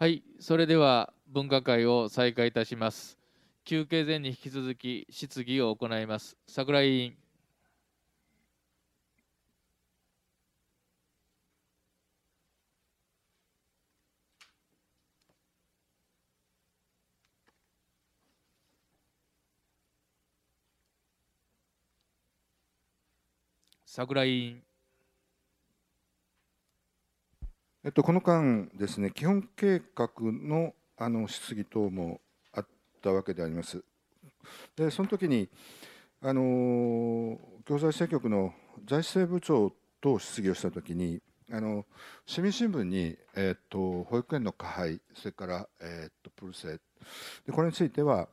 はい、それでは分科会を再開いたします。休憩前に引き続き質疑を行います。桜井委員。桜井委員。えっと、この間ですね、基本計画のあの質疑等もあったわけであります。で、その時に、あの行済政局の財政部長と質疑をした時に、あの市民新聞に、えーと、保育園の加配、それから、えーと、プルセで、これについては、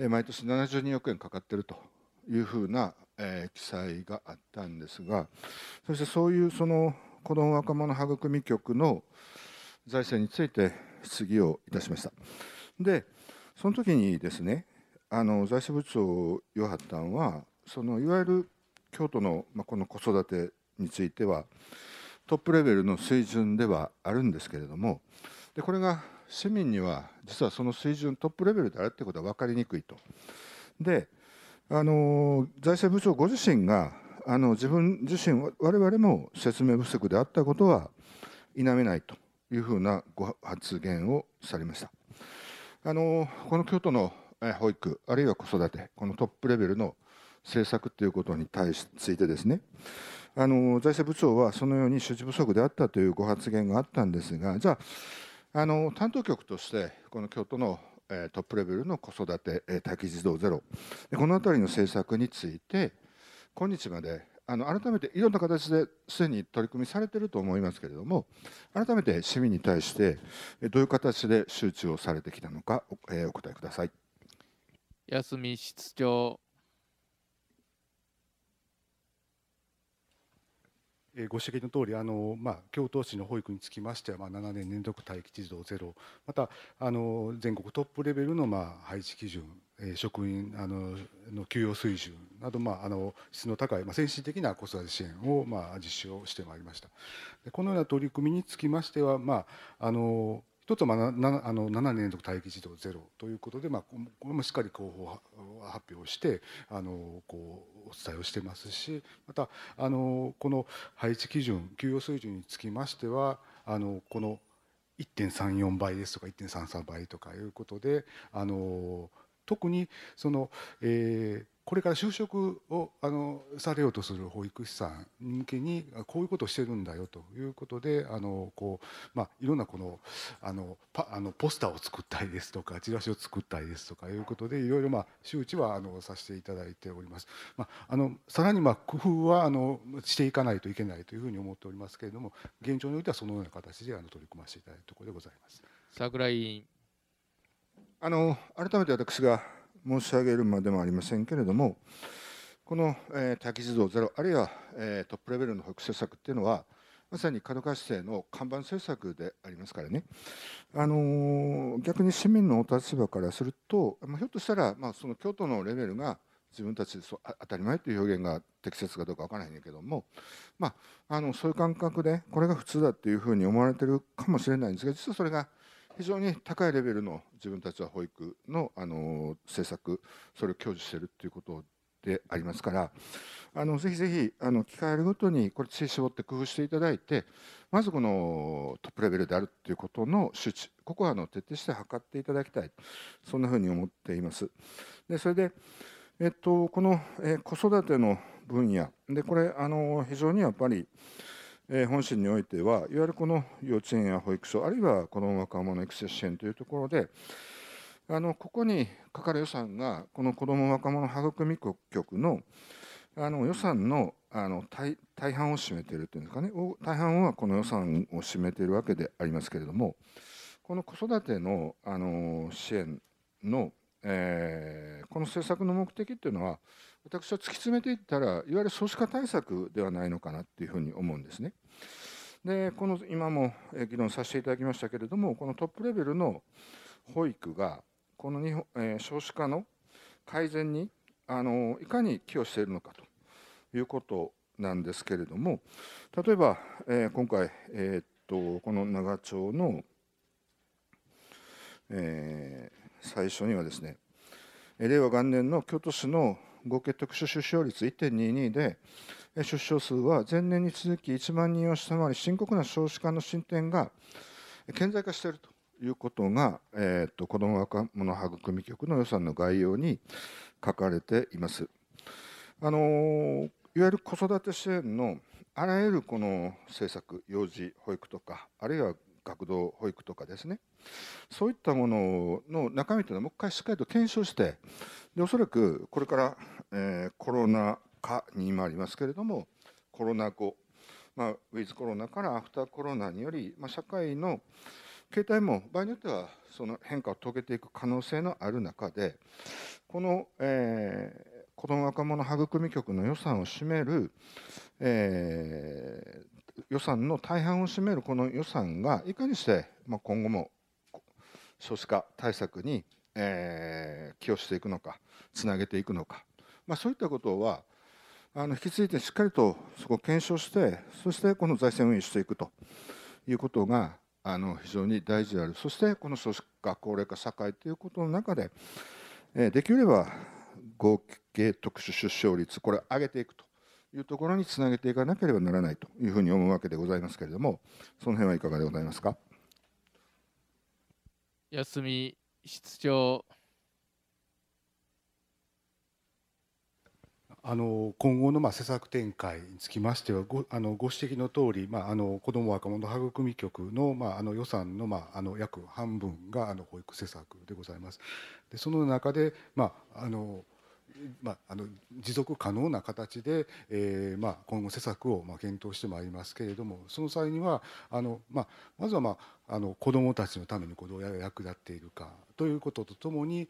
え毎年72億円かかっているというふうな、えー、記載があったんですが、そしてそういうその子ども若者育み局の財政について質疑をいたしました。でその時にですねあの財政部長与八端はそのいわゆる京都の、まあ、この子育てについてはトップレベルの水準ではあるんですけれどもでこれが市民には実はその水準トップレベルであるということは分かりにくいと。であの財政部長ご自身があの自分自身我々も説明不足であったことは否めないというふうなご発言をされました。あのこの京都の保育あるいは子育てこのトップレベルの政策ということに対しついてですねあの財政部長はそのように周知不足であったというご発言があったんですがじゃああの担当局としてこの京都のトップレベルの子育て待機児童ゼロこの辺りの政策について今日まであの改めていろんな形ですでに取り組みされていると思いますけれども改めて市民に対してどういう形で周知をされてきたのかお,、えー、お答えください。安見室長ご指摘の通りあり、まあ、京都市の保育につきましては、まあ、7年連続待機児童ゼロまたあの全国トップレベルの、まあ、配置基準職員あのの給与水準など、まあ、あの質の高い、まあ、先進的な子育て支援を、まあ、実施をしてまいりましたでこのような取り組みにつきましては、まあ、あの一つはななあの7年連続待機児童ゼロということで、まあ、これもしっかり広報発表してあのこうお伝えをしてますしまたあのこの配置基準給与水準につきましてはあのこの1.34倍ですとか1.33倍とかいうことであの特にその、えー、これから就職をあのされようとする保育士さん向けにこういうことをしてるんだよということであのこう、まあ、いろんなこのあのパあのポスターを作ったりですとかチラシを作ったりですとかいうことでいろいろ、まあ、周知はあのさせていただいております。まあ、あのさらに、まあ、工夫はあのしていかないといけないというふうに思っておりますけれども現状においてはそのような形であの取り組ませていただいたところでございます。桜井あの改めて私が申し上げるまでもありませんけれども、この、えー、待機児童ゼロ、あるいは、えー、トップレベルの保育政策っていうのは、まさに門川市政の看板政策でありますからね、あのー、逆に市民のお立場からすると、まひょっとしたら、まあ、その京都のレベルが自分たちそう当たり前という表現が適切かどうかわからないんだけども、まあ、あのそういう感覚でこれが普通だっていうふうに思われてるかもしれないんですが実はそれが非常に高いレベルの自分たちは保育のあの政策それを享受しているということでありますからあのぜひぜひあの機会あるごとにこれ知恵絞って工夫していただいてまずこのトップレベルであるということの周知ここはあの徹底して測っていただきたいそんなふうに思っています。でそれでえっと、この、えー、子育ての分野でこれあの非常にやっぱり本心においては、いわゆるこの幼稚園や保育所、あるいはこの若者育成支援というところで、あのここにかかる予算が、この子ども若者育み局のあの予算のあの大半を占めているというんですかね、大半はこの予算を占めているわけでありますけれども、この子育てのあの支援の、えー、この政策の目的というのは、私は突き詰めていったら、いわゆる少子化対策ではないのかなというふうに思うんですね。でこの今も議論させていただきましたけれどもこのトップレベルの保育がこの日本、少子化の改善にあのいかに寄与しているのかということなんですけれども例えば、えー、今回、えー、っとこの長丁の、えー、最初にはですね令和元年の京都市の合計特殊出生率1.22で出生数は前年に続き1万人を下回り深刻な少子化の進展が顕在化しているということが、えーと、子ども若者育み局の予算の概要に書かれています。あのー、いわゆる子育て支援のあらゆるこの政策幼児保育とかあるいは学童保育とかですねそういったものの中身というのはもう一回しっかりと検証してでおそらくこれから、えー、コロナかにもありますけれどもコロナ後、まあ、ウィズコロナからアフターコロナにより、まあ、社会の形態も場合によってはその変化を遂げていく可能性のある中でこの、えー、子ども若者育み局の予算を占める、えー、予算の大半を占めるこの予算がいかにして、まあ、今後も少子化対策に、えー、寄与していくのかつなげていくのか、まあ、そういったことはあの引き継いでしっかりとそこを検証して、そしてこの財政運営していくということがあの非常に大事である、そしてこの少子化、高齢化社会ということの中で、えできれば合計特殊出生率、これ、上げていくというところにつなげていかなければならないというふうに思うわけでございますけれども、その辺はいかがでございますか。休み室長あの今後のまあ施策展開につきましてはごあのご指摘の通り、まあ、あの子ども若者育み局の,、まあ、あの予算の,、まあ、あの約半分があの保育施策でございます。でその中で、まあ、あのまあ、あの持続可能な形で、えーまあ、今後施策をまあ検討してまいりますけれどもその際にはあの、まあ、まずは、まあ、あの子どもたちのためにこうどう役立っているかということとともに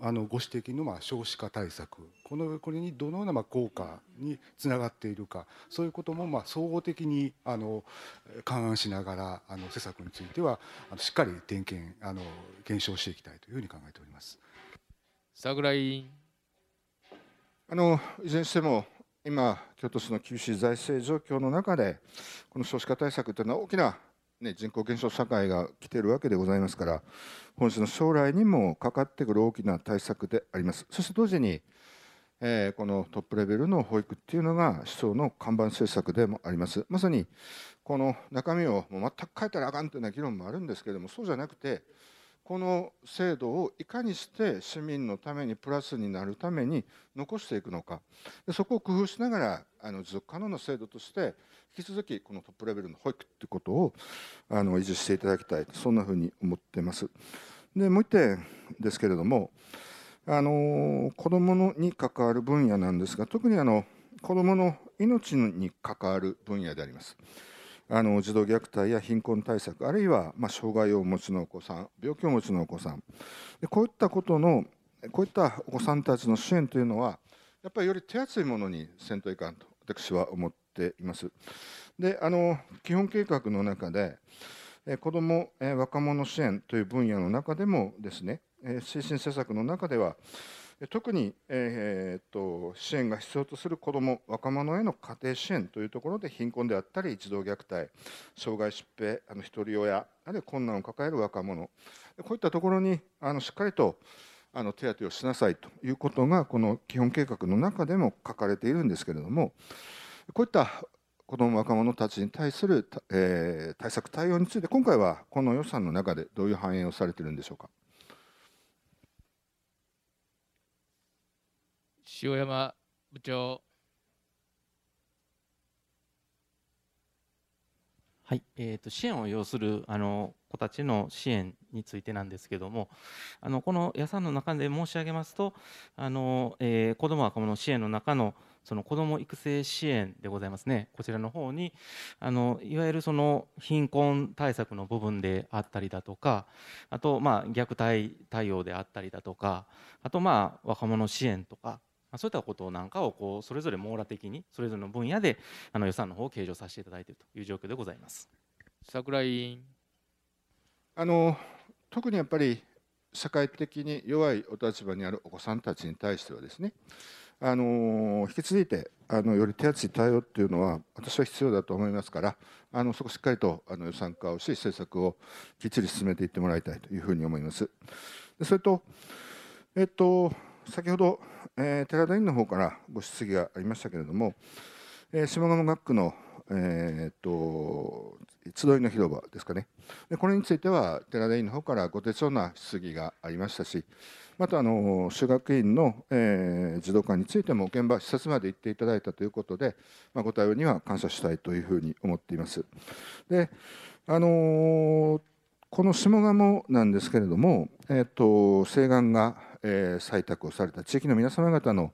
あのご指摘のまあ少子化対策このこれにどのようなまあ効果につながっているかそういうこともまあ総合的にあの勘案しながらあの施策についてはあのしっかり点検あの検証していきたいというふうに考えております。桜井あのいずれにしても今、京都市の厳しい財政状況の中で、この少子化対策というのは大きな、ね、人口減少社会が来ているわけでございますから、本市の将来にもかかってくる大きな対策であります。そして同時に、えー、このトップレベルの保育っていうのが市長の看板政策でもあります。まさにこの中身をもう全く変えたらあかんというような議論もあるんですけれども、そうじゃなくて、この制度をいかにして市民のためにプラスになるために残していくのかでそこを工夫しながらあの持続可能な制度として引き続きこのトップレベルの保育ということをあの維持していただきたいそんなふうに思っています。でもう1点ですけれどもあの子どものに関わる分野なんですが特にあの子どもの命に関わる分野であります。あの児童虐待や貧困対策あるいは、ま障害をお持ちのお子さん病気をお持ちのお子さんでこういったことのこういったお子さんたちの支援というのはやっぱりより手厚いものにせんといかんと私は思っています。であの基本計画の中で子ども若者支援という分野の中でもですね推進施策の中では特に、えー、っと支援が必要とする子ども、若者への家庭支援というところで、貧困であったり、児童虐待、障害疾病、あのひとり親、あるいは困難を抱える若者、こういったところにあのしっかりとあの手当てをしなさいということが、この基本計画の中でも書かれているんですけれども、こういった子ども、若者たちに対する、えー、対策、対応について、今回はこの予算の中でどういう反映をされているんでしょうか。塩山部長。はい、えーと、支援を要するあの子たちの支援についてなんですけどもあのこの予算の中で申し上げますとあの、えー、子ども若者支援の中のその子ども育成支援でございますねこちらの方にあのいわゆるその貧困対策の部分であったりだとかあとまあ虐待対応であったりだとかあとまあ若者支援とかまそういったことなんかをこうそれぞれ網羅的にそれぞれの分野であの予算の方を計上させていただいているという状況でございます櫻井あの特にやっぱり社会的に弱いお立場にあるお子さんたちに対してはですねあの引き続いてあのより手厚い対応っていうのは私は必要だと思いますからあのそこしっかりとあの予算化をし政策をきっちり進めていってもらいたいというふうに思います。それと、えっと先ほど、えー、寺田院の方からご質疑がありましたけれども、えー、下鴨学区の、えー、っと集いの広場ですかねで、これについては寺田院の方からご手帳な質疑がありましたし、またあの修学院の、えー、児童館についても現場視察まで行っていただいたということで、まあ、ご対応には感謝したいというふうに思っています。であのー、この下鴨なんですけれども、えーと、と西岸が、えー、採択をされた地域の皆様方の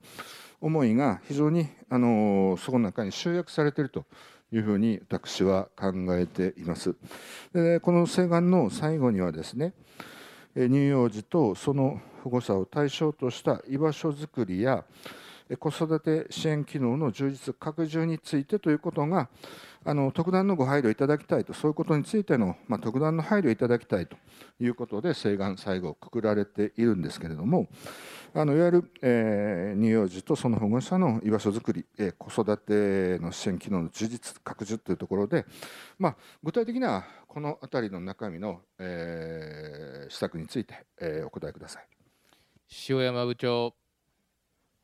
思いが非常に、あのー、そこの中に集約されているというふうに私は考えています。でこの西岸の最後にはですね乳幼児とその保護者を対象とした居場所づくりや子育て支援機能の充実拡充についてということがあの特段のご配慮いただきたいとそういうことについての、まあ、特段の配慮いただきたいということで請願最後くくられているんですけれどもあのいわゆる、えー、乳幼児とその保護者の居場所づくり、えー、子育ての支援機能の充実拡充というところで、まあ、具体的にはこの辺りの中身の、えー、施策について、えー、お答えください。塩山部長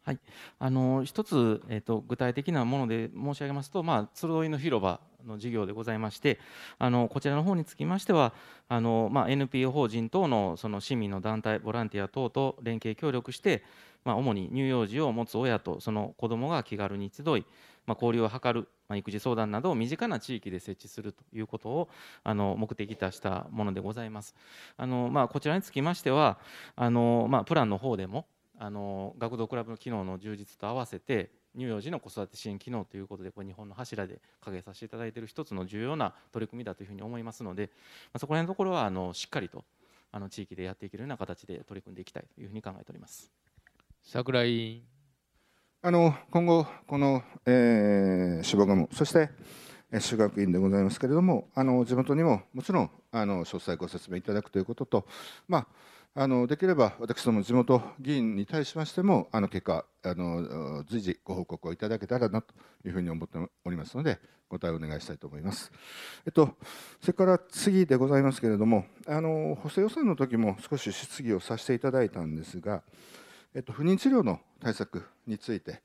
はい、あの一つ、えーと、具体的なもので申し上げますと、まあ、集いの広場の事業でございましてあのこちらの方につきましてはあの、まあ、NPO 法人等のその市民の団体ボランティア等と連携協力して、まあ、主に乳幼児を持つ親とその子どもが気軽に集い、まあ、交流を図る、まあ、育児相談などを身近な地域で設置するということをあの目的としたものでございます。あのまあ、こちらにつきましてはあの、まあ、プランの方でもあの学童クラブの機能の充実と合わせて乳幼児の子育て支援機能ということでこれ日本の柱で掲げさせていただいている一つの重要な取り組みだというふうに思いますので、まあ、そこら辺のところはあのしっかりとあの地域でやっていけるような形で取り組んでいきたいというふうに考えております櫻井あの今後、この、えー、志望ガム、そして修学院でございますけれども、あの地元にももちろんあの詳細ご説明いただくということと、まああのできれば私ども地元議員に対しましても、あの結果あの、随時ご報告をいただけたらなというふうに思っておりますので、ご対応お願いしたいと思います。えっと、それから次でございますけれども、あの補正予算の時も少し質疑をさせていただいたんですが、えっと、不妊治療の対策について、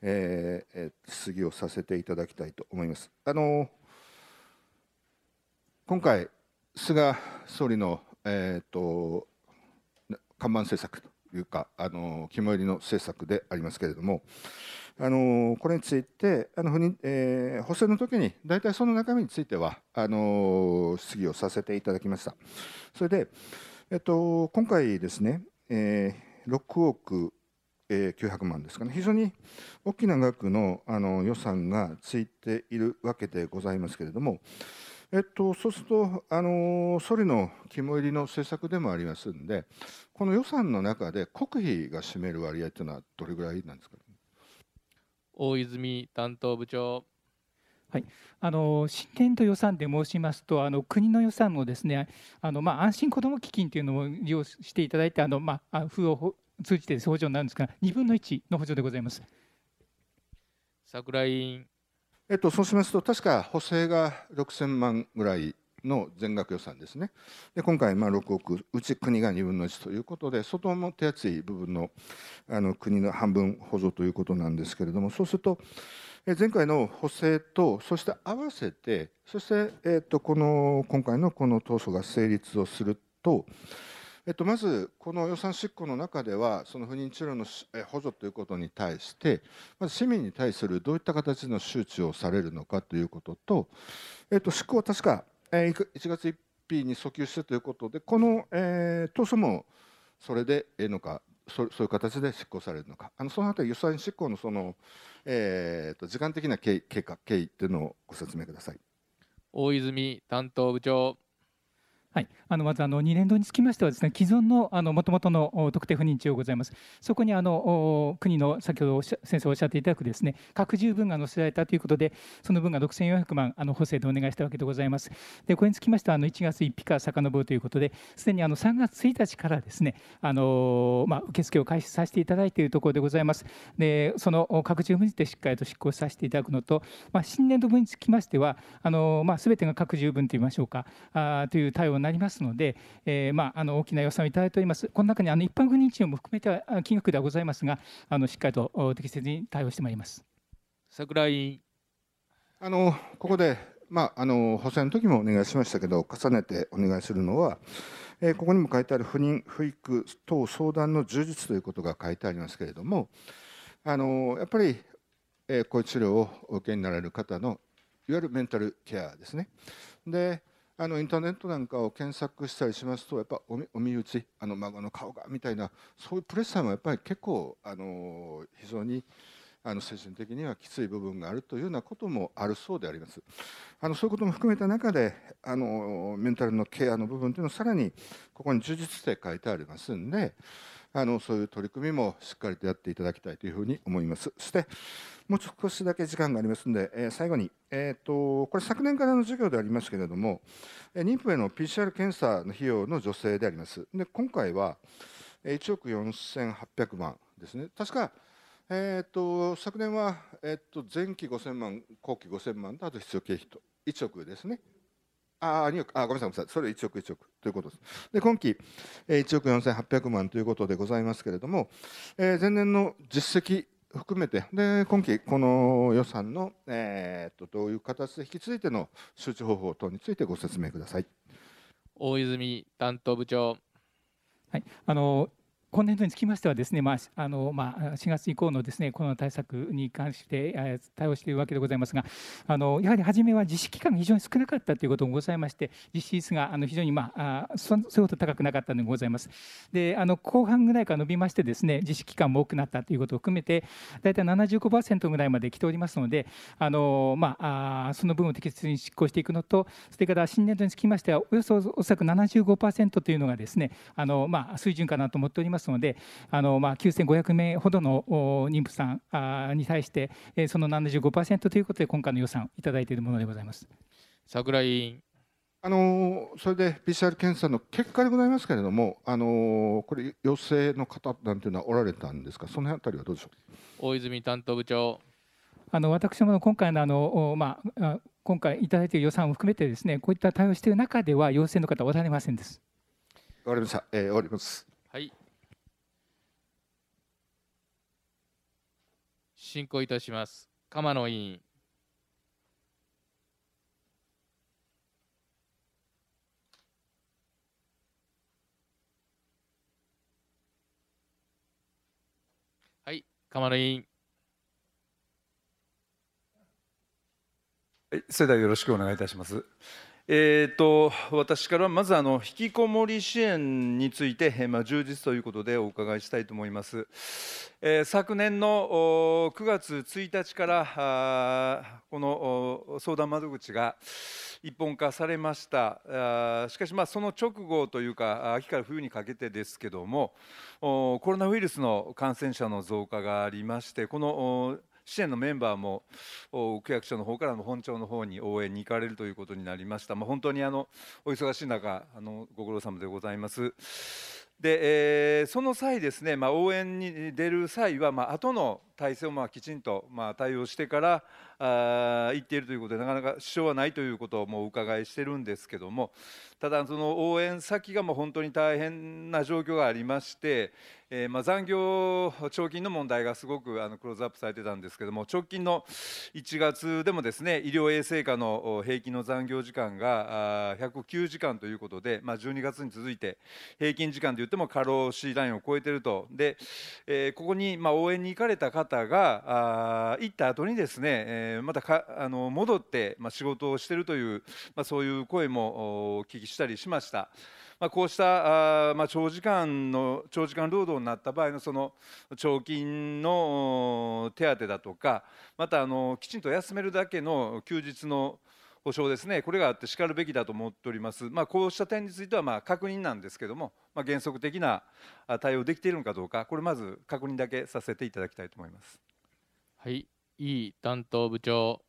えー、質疑をさせていただきたいと思います。あの今回菅総理の、えーと看板政策というか、あの肝煎りの政策でありますけれども、あのこれについて、あのえー、補正の時に、大体その中身についてはあの質疑をさせていただきました。それで、えっと、今回ですね、えー、6億、900万ですかね、非常に大きな額のあの予算がついているわけでございますけれども、えっと、そうすると、あの総理の肝入りの政策でもありますんで、この予算の中で国費が占める割合というのは、どれぐらいなんですか大泉担当部長。はい、あの進展と予算で申しますと、あの国の予算もですねあの、まあ、安心子ども基金というのを利用していただいて、あのまあ、府を通じて補助になるんですが、2分の1の補助でございます。桜井委員えっと、そうしますと、確か補正が6000万ぐらいの全額予算ですね。で今回、6億、うち国が2分の1ということで、相当も手厚い部分のあの国の半分補助ということなんですけれども、そうすると、前回の補正と、そして合わせて、そして、えっとこの今回のこの当初が成立をすると、えっと、まず、この予算執行の中では、その不妊治療の補助ということに対して、まず市民に対するどういった形の周知をされるのかということと、えっと、執行は確か、え1月1日に訴求してということで、この、えー、当初もそれでええのか、そそういう形で執行されるのか、あのそのあたり、予算執行のその、えー、と時間的な経経過経緯というのをご説明ください。大泉担当部長はい、あのまずあの2年度につきましてはですね既存のもともとの特定不妊治療ございますそこにあの国の先ほど先生おっしゃっていただくですね拡充分が載せられたということでその分が6400万あの補正でお願いしたわけでございますでこれにつきましてはあの1月1日から遡るということですでにあの3月1日からですねあの、まあ、受付を開始させていただいているところでございますでその拡充分についてしっかりと執行させていただくのと、まあ、新年度分につきましてはあの、まあ、てが拡充分といいましょうかあという対応なりますので、えー、まあ、あの大きな予算をいただいております、この中にあの一般軍治療も含めては金額ではございますが、あのしっかりと適切に対応してまいります桜井あのここで、まあ、あの補正の時もお願いしましたけど、重ねてお願いするのは、えー、ここにも書いてある不妊、不育等相談の充実ということが書いてありますけれども、あのやっぱり、えー、こういう治療をお受けになられる方のいわゆるメンタルケアですね。であのインターネットなんかを検索したりしますとやっぱお身内あの孫の顔がみたいなそういうプレッシャーもやっぱり結構あの非常にあの精神的にはきつい部分があるというようなこともあるそうであります。あのそういうことも含めた中であのメンタルのケアの部分というのをさらにここに充実して書いてありますんであのそういう取り組みもしっかりとやっていただきたいというふうに思います。そしてもう少しだけ時間がありますので、えー、最後に、えーと、これ昨年からの授業でありますけれども、妊婦への PCR 検査の費用の助成であります。で今回は1億4800万ですね。確かえーと、昨年は、えーと、と前期5000万、後期5000万とあと必要経費と1億ですね、あ2億あ、ごめんなさい、ごめんなさい、それ1億、1億ということです。で、今期、1億4800万ということでございますけれども、えー、前年の実績含めて、で今期、この予算の、えー、とどういう形で引き継いでの周知方法等についてご説明ください。大泉担当部長はい、あの今年度につきましてはですね、まああのまあ、4月以降のですねコロナ対策に関して対応しているわけでございますがあのやはり初めは実施期間が非常に少なかったということもございまして実施率があの非常に、まあ、そそういうこと高くなかったのでございます。であの後半ぐらいから伸びましてですね実施期間も多くなったということを含めて大体75%ぐらいまで来ておりますのであの、まあ、あその分を適切に執行していくのとそれから新年度につきましてはおよそおそらく75%というのがですねあの、まあ、水準かなと思っております。ますのであの、まあ、9500名ほどの妊婦さんに対してその75%ということで今回の予算いただいているものでございます。桜井あのそれで PCR 検査の結果でございますけれども、あのこれ、陽性の方なんていうのはおられたんですか、その辺あたりはどうでしょう大泉担当部長。あの私も今回のあの、まあ、今回いただいている予算を含めてです、ね、こういった対応している中では、陽性の方はおられませんです。わかりました、えー、終わります。進行いたします鎌野委員はい鎌野委員はい、それではよろしくお願いいたします。えーと、私からまずあの引きこもり支援について、まあ、充実ということでお伺いしたいと思います、えー、昨年の9月1日からこの相談窓口が一本化されましたしかしまあその直後というか秋から冬にかけてですけどもコロナウイルスの感染者の増加がありましてこの支援のメンバーも区役所の方からの本庁の方に応援に行かれるということになりました、まあ、本当にあのお忙しい中あのご苦労様でございます。で、えー、その際ですね、まあ、応援に出る際は、まあ後の体制をまあきちんとまあ対応してからあ言っているということでなかなか支障はないということをもう伺いしてるんですけどもただその応援先がもう本当に大変な状況がありまして、えー、まあ残業長金の問題がすごくあのクローズアップされてたんですけども直近の1月でもですね医療衛生課の平均の残業時間が109時間ということで、まあ、12月に続いて平均時間といっても過労死ラインを超えてるとで、えー、ここにまあ応援に行かれた方方が行った後にですね、えー、またかあの戻って、まあ、仕事をしているという、まあ、そういう声もお聞きしたりしました。まあ、こうしたあ、まあ、長時間の長時間労働になった場合のその長勤の手当だとかまたあのきちんと休めるだけの休日の保障ですねこれがあってしかるべきだと思っております、まあ、こうした点についてはま確認なんですけども、まあ、原則的な対応できているのかどうかこれまず確認だけさせていただきたいと思います。はい、いい担当部長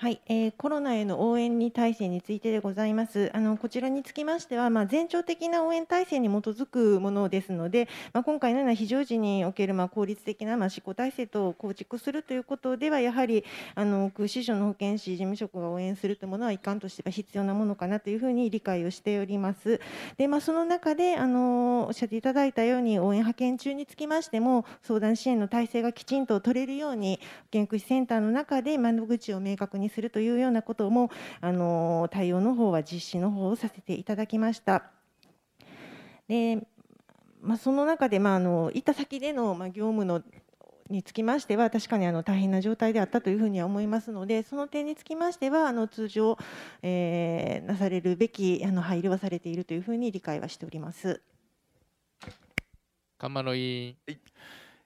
はい、えー、コロナへの応援に体制についてでございます。あのこちらにつきましては、まあ、全庁的な応援体制に基づくものですので、まあ、今回のような非常時におけるまあ効率的なまあ執行体制と構築するということでは、やはりあの区市所の保健師、事務職が応援するというものは一貫としては必要なものかなというふうに理解をしております。で、まあ、その中であのおっしゃっていただいたように、応援派遣中につきましても、相談支援の体制がきちんと取れるように、保健福祉センターの中で窓口を明確にするというようなこともあの対応の方は実施の方をさせていただきました。でまあ、その中で、まあ、あの行った先での、まあ、業務のにつきましては確かにあの大変な状態であったというふうには思いますのでその点につきましてはあの通常、えー、なされるべきあの配慮はされているというふうに理解はしております。菅間委員、はい、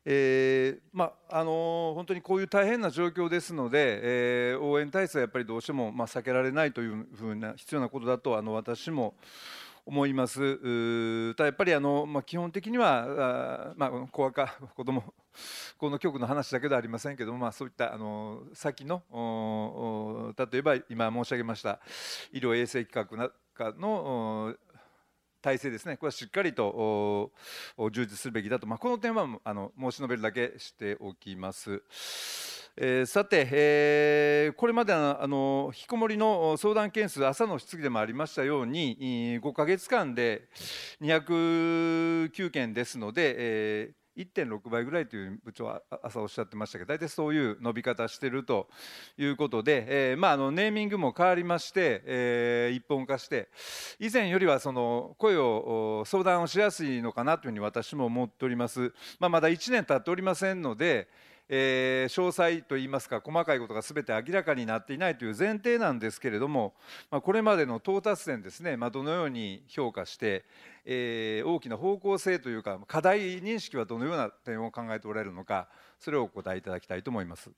えー、まああのー、本当にこういう大変な状況ですので、えー、応援体制はやっぱりどうしても、まあ、避けられないというふうな必要なことだとあの私も思います。ただやっぱりあの、まあ、基本的にはあ、まあ、子赤子どもこの局の話だけではありませんけども、まあ、そういったあの先の例えば今申し上げました医療衛生企画なんかの体制ですね、これはしっかりと充実するべきだと、まあ、この点はあの申し述べるだけしておきます。えー、さて、えー、これまであの引きこもりの相談件数、朝の質疑でもありましたように、5か月間で209件ですので、えー1.6倍ぐらいという部長は朝おっしゃってましたけど大体そういう伸び方してるということで、えーまあ、あのネーミングも変わりまして、えー、一本化して以前よりはその声を相談をしやすいのかなというふうに私も思っております、まあ、まだ1年経っておりませんので、えー、詳細といいますか細かいことが全て明らかになっていないという前提なんですけれども、まあ、これまでの到達点ですね、まあ、どのように評価して、えー、大きな方向性というか課題認識はどのような点を考えておられるのかそれをお答えいただきたいと思います。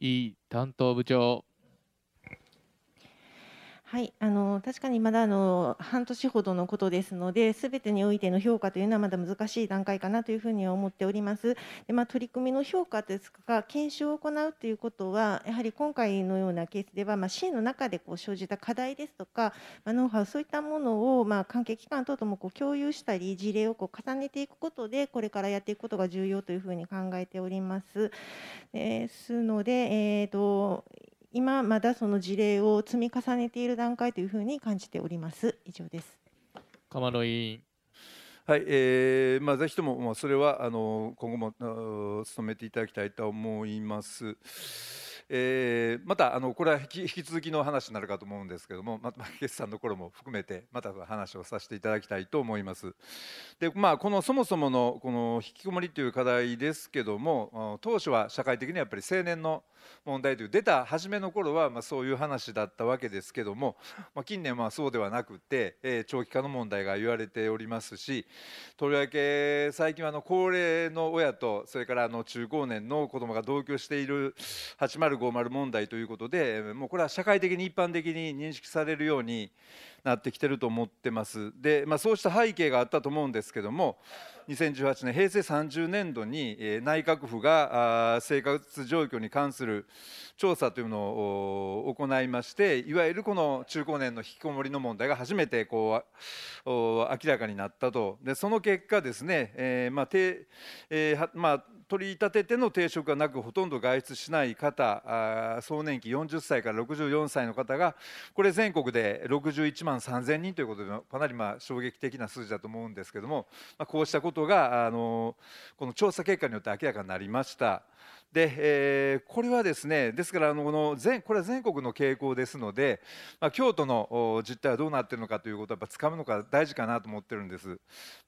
いい担当部長はい、あの確かにまだあの半年ほどのことですので、すべてにおいての評価というのはまだ難しい段階かなというふうには思っております。でまあ、取り組みの評価ですとか、研修を行うということは、やはり今回のようなケースでは、まあ、支援の中でこう生じた課題ですとか、まあ、ノウハウ、そういったものを、まあ、関係機関等ともこう共有したり、事例をこう重ねていくことで、これからやっていくことが重要というふうに考えております。ですので、えーと今まだその事例を積み重ねている段階というふうに感じております。以上です。鎌野委員。はい、えー、まあぜひともまあそれはあの今後も努めていただきたいと思います。えー、またあのこれは引き続きの話になるかと思うんですけども、まあ、さんの頃も含めてまた話をさせていただきたいと思います。でまあこのそもそものこの引きこもりという課題ですけども当初は社会的にやっぱり青年の問題という出た初めの頃はまそういう話だったわけですけども、ま近年はそうではなくて、え長期化の問題が言われておりますしとりわけ最近はあの高齢の親とそれからあの中高年の子どもが同居している8050問題ということでもうこれは社会的に一般的に認識されるようになってきてると思ってますで、まあ、そうした背景があったと思うんですけども2018年平成30年度に内閣府が生活状況に関する調査というのを行いましていわゆるこの中高年の引きこもりの問題が初めてこう明らかになったとでその結果ですね、えーまあえーまあ、取り立てての定職がなくほとんど外出しない方総年期40歳から64歳の方がこれ全国で61万3000人ということでかなりまあ衝撃的な数字だと思うんですけども、まあ、こうしたことがあのこの調査結果によって明らかになりました。で、えー、これはですねですからあのこの全これは全国の傾向ですので、まあ、京都の実態はどうなってるのかということをやっぱ掴むのが大事かなと思ってるんです。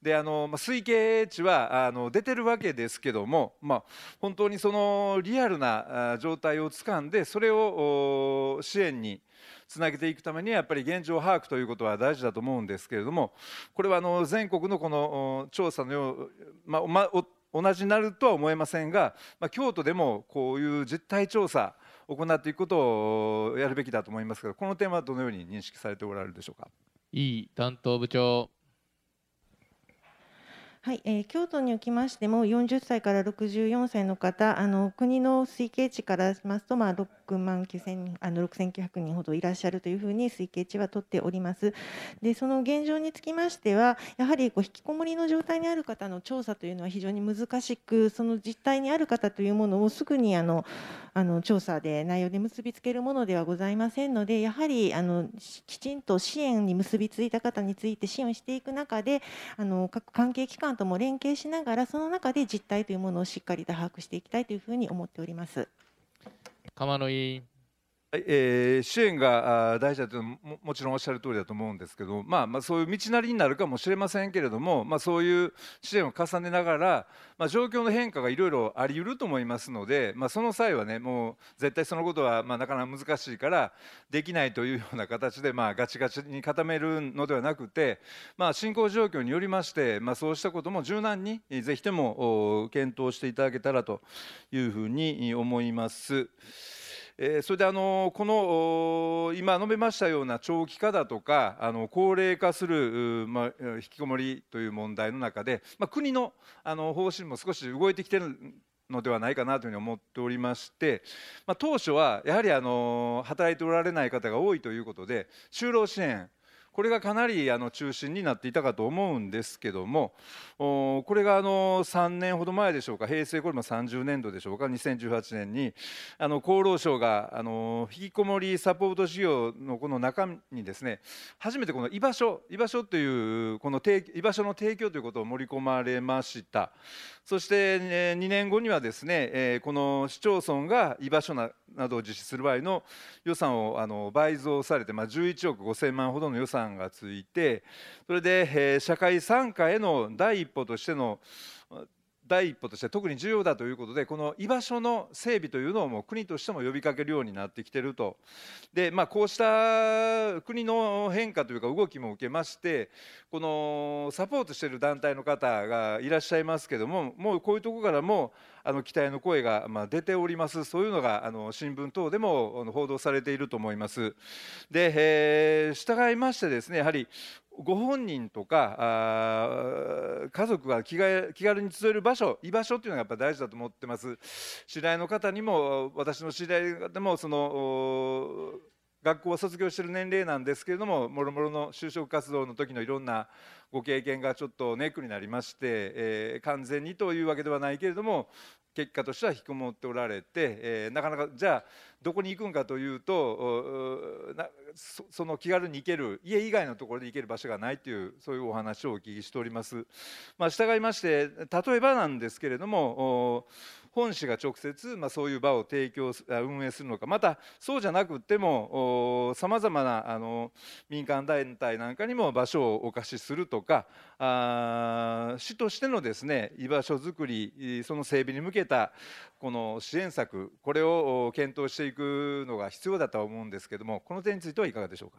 であの、まあ、推計値はあの出てるわけですけども、まあ、本当にそのリアルな状態をつかんでそれを支援につなげていくためにはやっぱり現状把握ということは大事だと思うんですけれどもこれはあの全国のこの調査のよう、まあ、同じになるとは思えませんが、まあ、京都でもこういう実態調査を行っていくことをやるべきだと思いますけどこの点はどのように認識されておられるでしょうか。いい担当部長はい、えー、京都におきましても40歳から64歳の方あの国の推計値からしますと、まあ、6万9 0 0人あの6900人ほどいらっしゃるというふうに推計値は取っておりますでその現状につきましてはやはりこう引きこもりの状態にある方の調査というのは非常に難しくその実態にある方というものをすぐにあのあの調査で内容で結びつけるものではございませんのでやはりあのきちんと支援に結びついた方について支援していく中であの各関係機関とも連携しながらその中で実態というものをしっかりと把握していきたいというふうに思っております。釜野委員えー、支援が大事だというのももちろんおっしゃる通りだと思うんですけど、まあ、まあそういう道なりになるかもしれませんけれども、まあ、そういう支援を重ねながら、まあ、状況の変化がいろいろあり得ると思いますので、まあ、その際はねもう絶対そのことはまあなかなか難しいからできないというような形で、まあ、ガチガチに固めるのではなくて、まあ、進行状況によりまして、まあ、そうしたことも柔軟にぜひとも検討していただけたらというふうに思います。えー、それであのこの今述べましたような長期化だとかあの高齢化する、まあ、引きこもりという問題の中で、まあ、国のあの方針も少し動いてきてるのではないかなというふうに思っておりまして、まあ、当初はやはりあの働いておられない方が多いということで就労支援これがかなりあの中心になっていたかと思うんですけどもこれがあの3年ほど前でしょうか平成これも30年度でしょうか2018年にあの厚労省があの引きこもりサポート事業のこの中にですね初めてこの居場所居場所というこの居場所の提供ということを盛り込まれました。そして2年後にはですねこの市町村が居場所などを実施する場合の予算をあの倍増されて、まあ、11億5000万ほどの予算がついてそれで社会参加への第一歩としての第一歩として特に重要だということでこの居場所の整備というのをもう国としても呼びかけるようになってきているとで、まあ、こうした国の変化というか動きも受けましてこのサポートしている団体の方がいらっしゃいますけどももうこういうところからもあの期待の声がま出ておりますそういうのがあの新聞等でも報道されていると思います。で、えー、従いましてですねやはりご本人とか家族が気が気軽に集える場所居場所っていうのがやっぱ大事だと思ってます知り合いの方にも私の知り合いでもその学校を卒業してる年齢なんですけれどももろもろの就職活動の時のいろんなご経験がちょっとネックになりまして、えー、完全にというわけではないけれども結果としては引きこもっておられて、えー、なかなかじゃあどこに行くんかというとその気軽に行ける家以外のところで行ける場所がないというそういうお話をお聞きしております。まあ、従いまして例えばなんですけれども本市が直接、まあ、そういう場を提供運営するのかまたそうじゃなくてもさまざまなあの民間団体なんかにも場所をお貸しするとかあ市としてのですね居場所づくりその整備に向けたこの支援策これを検討してていくのが必要だとは思うんですけどもこの点についてはいかがでしょうか。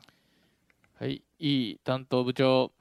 はい、いい担当部長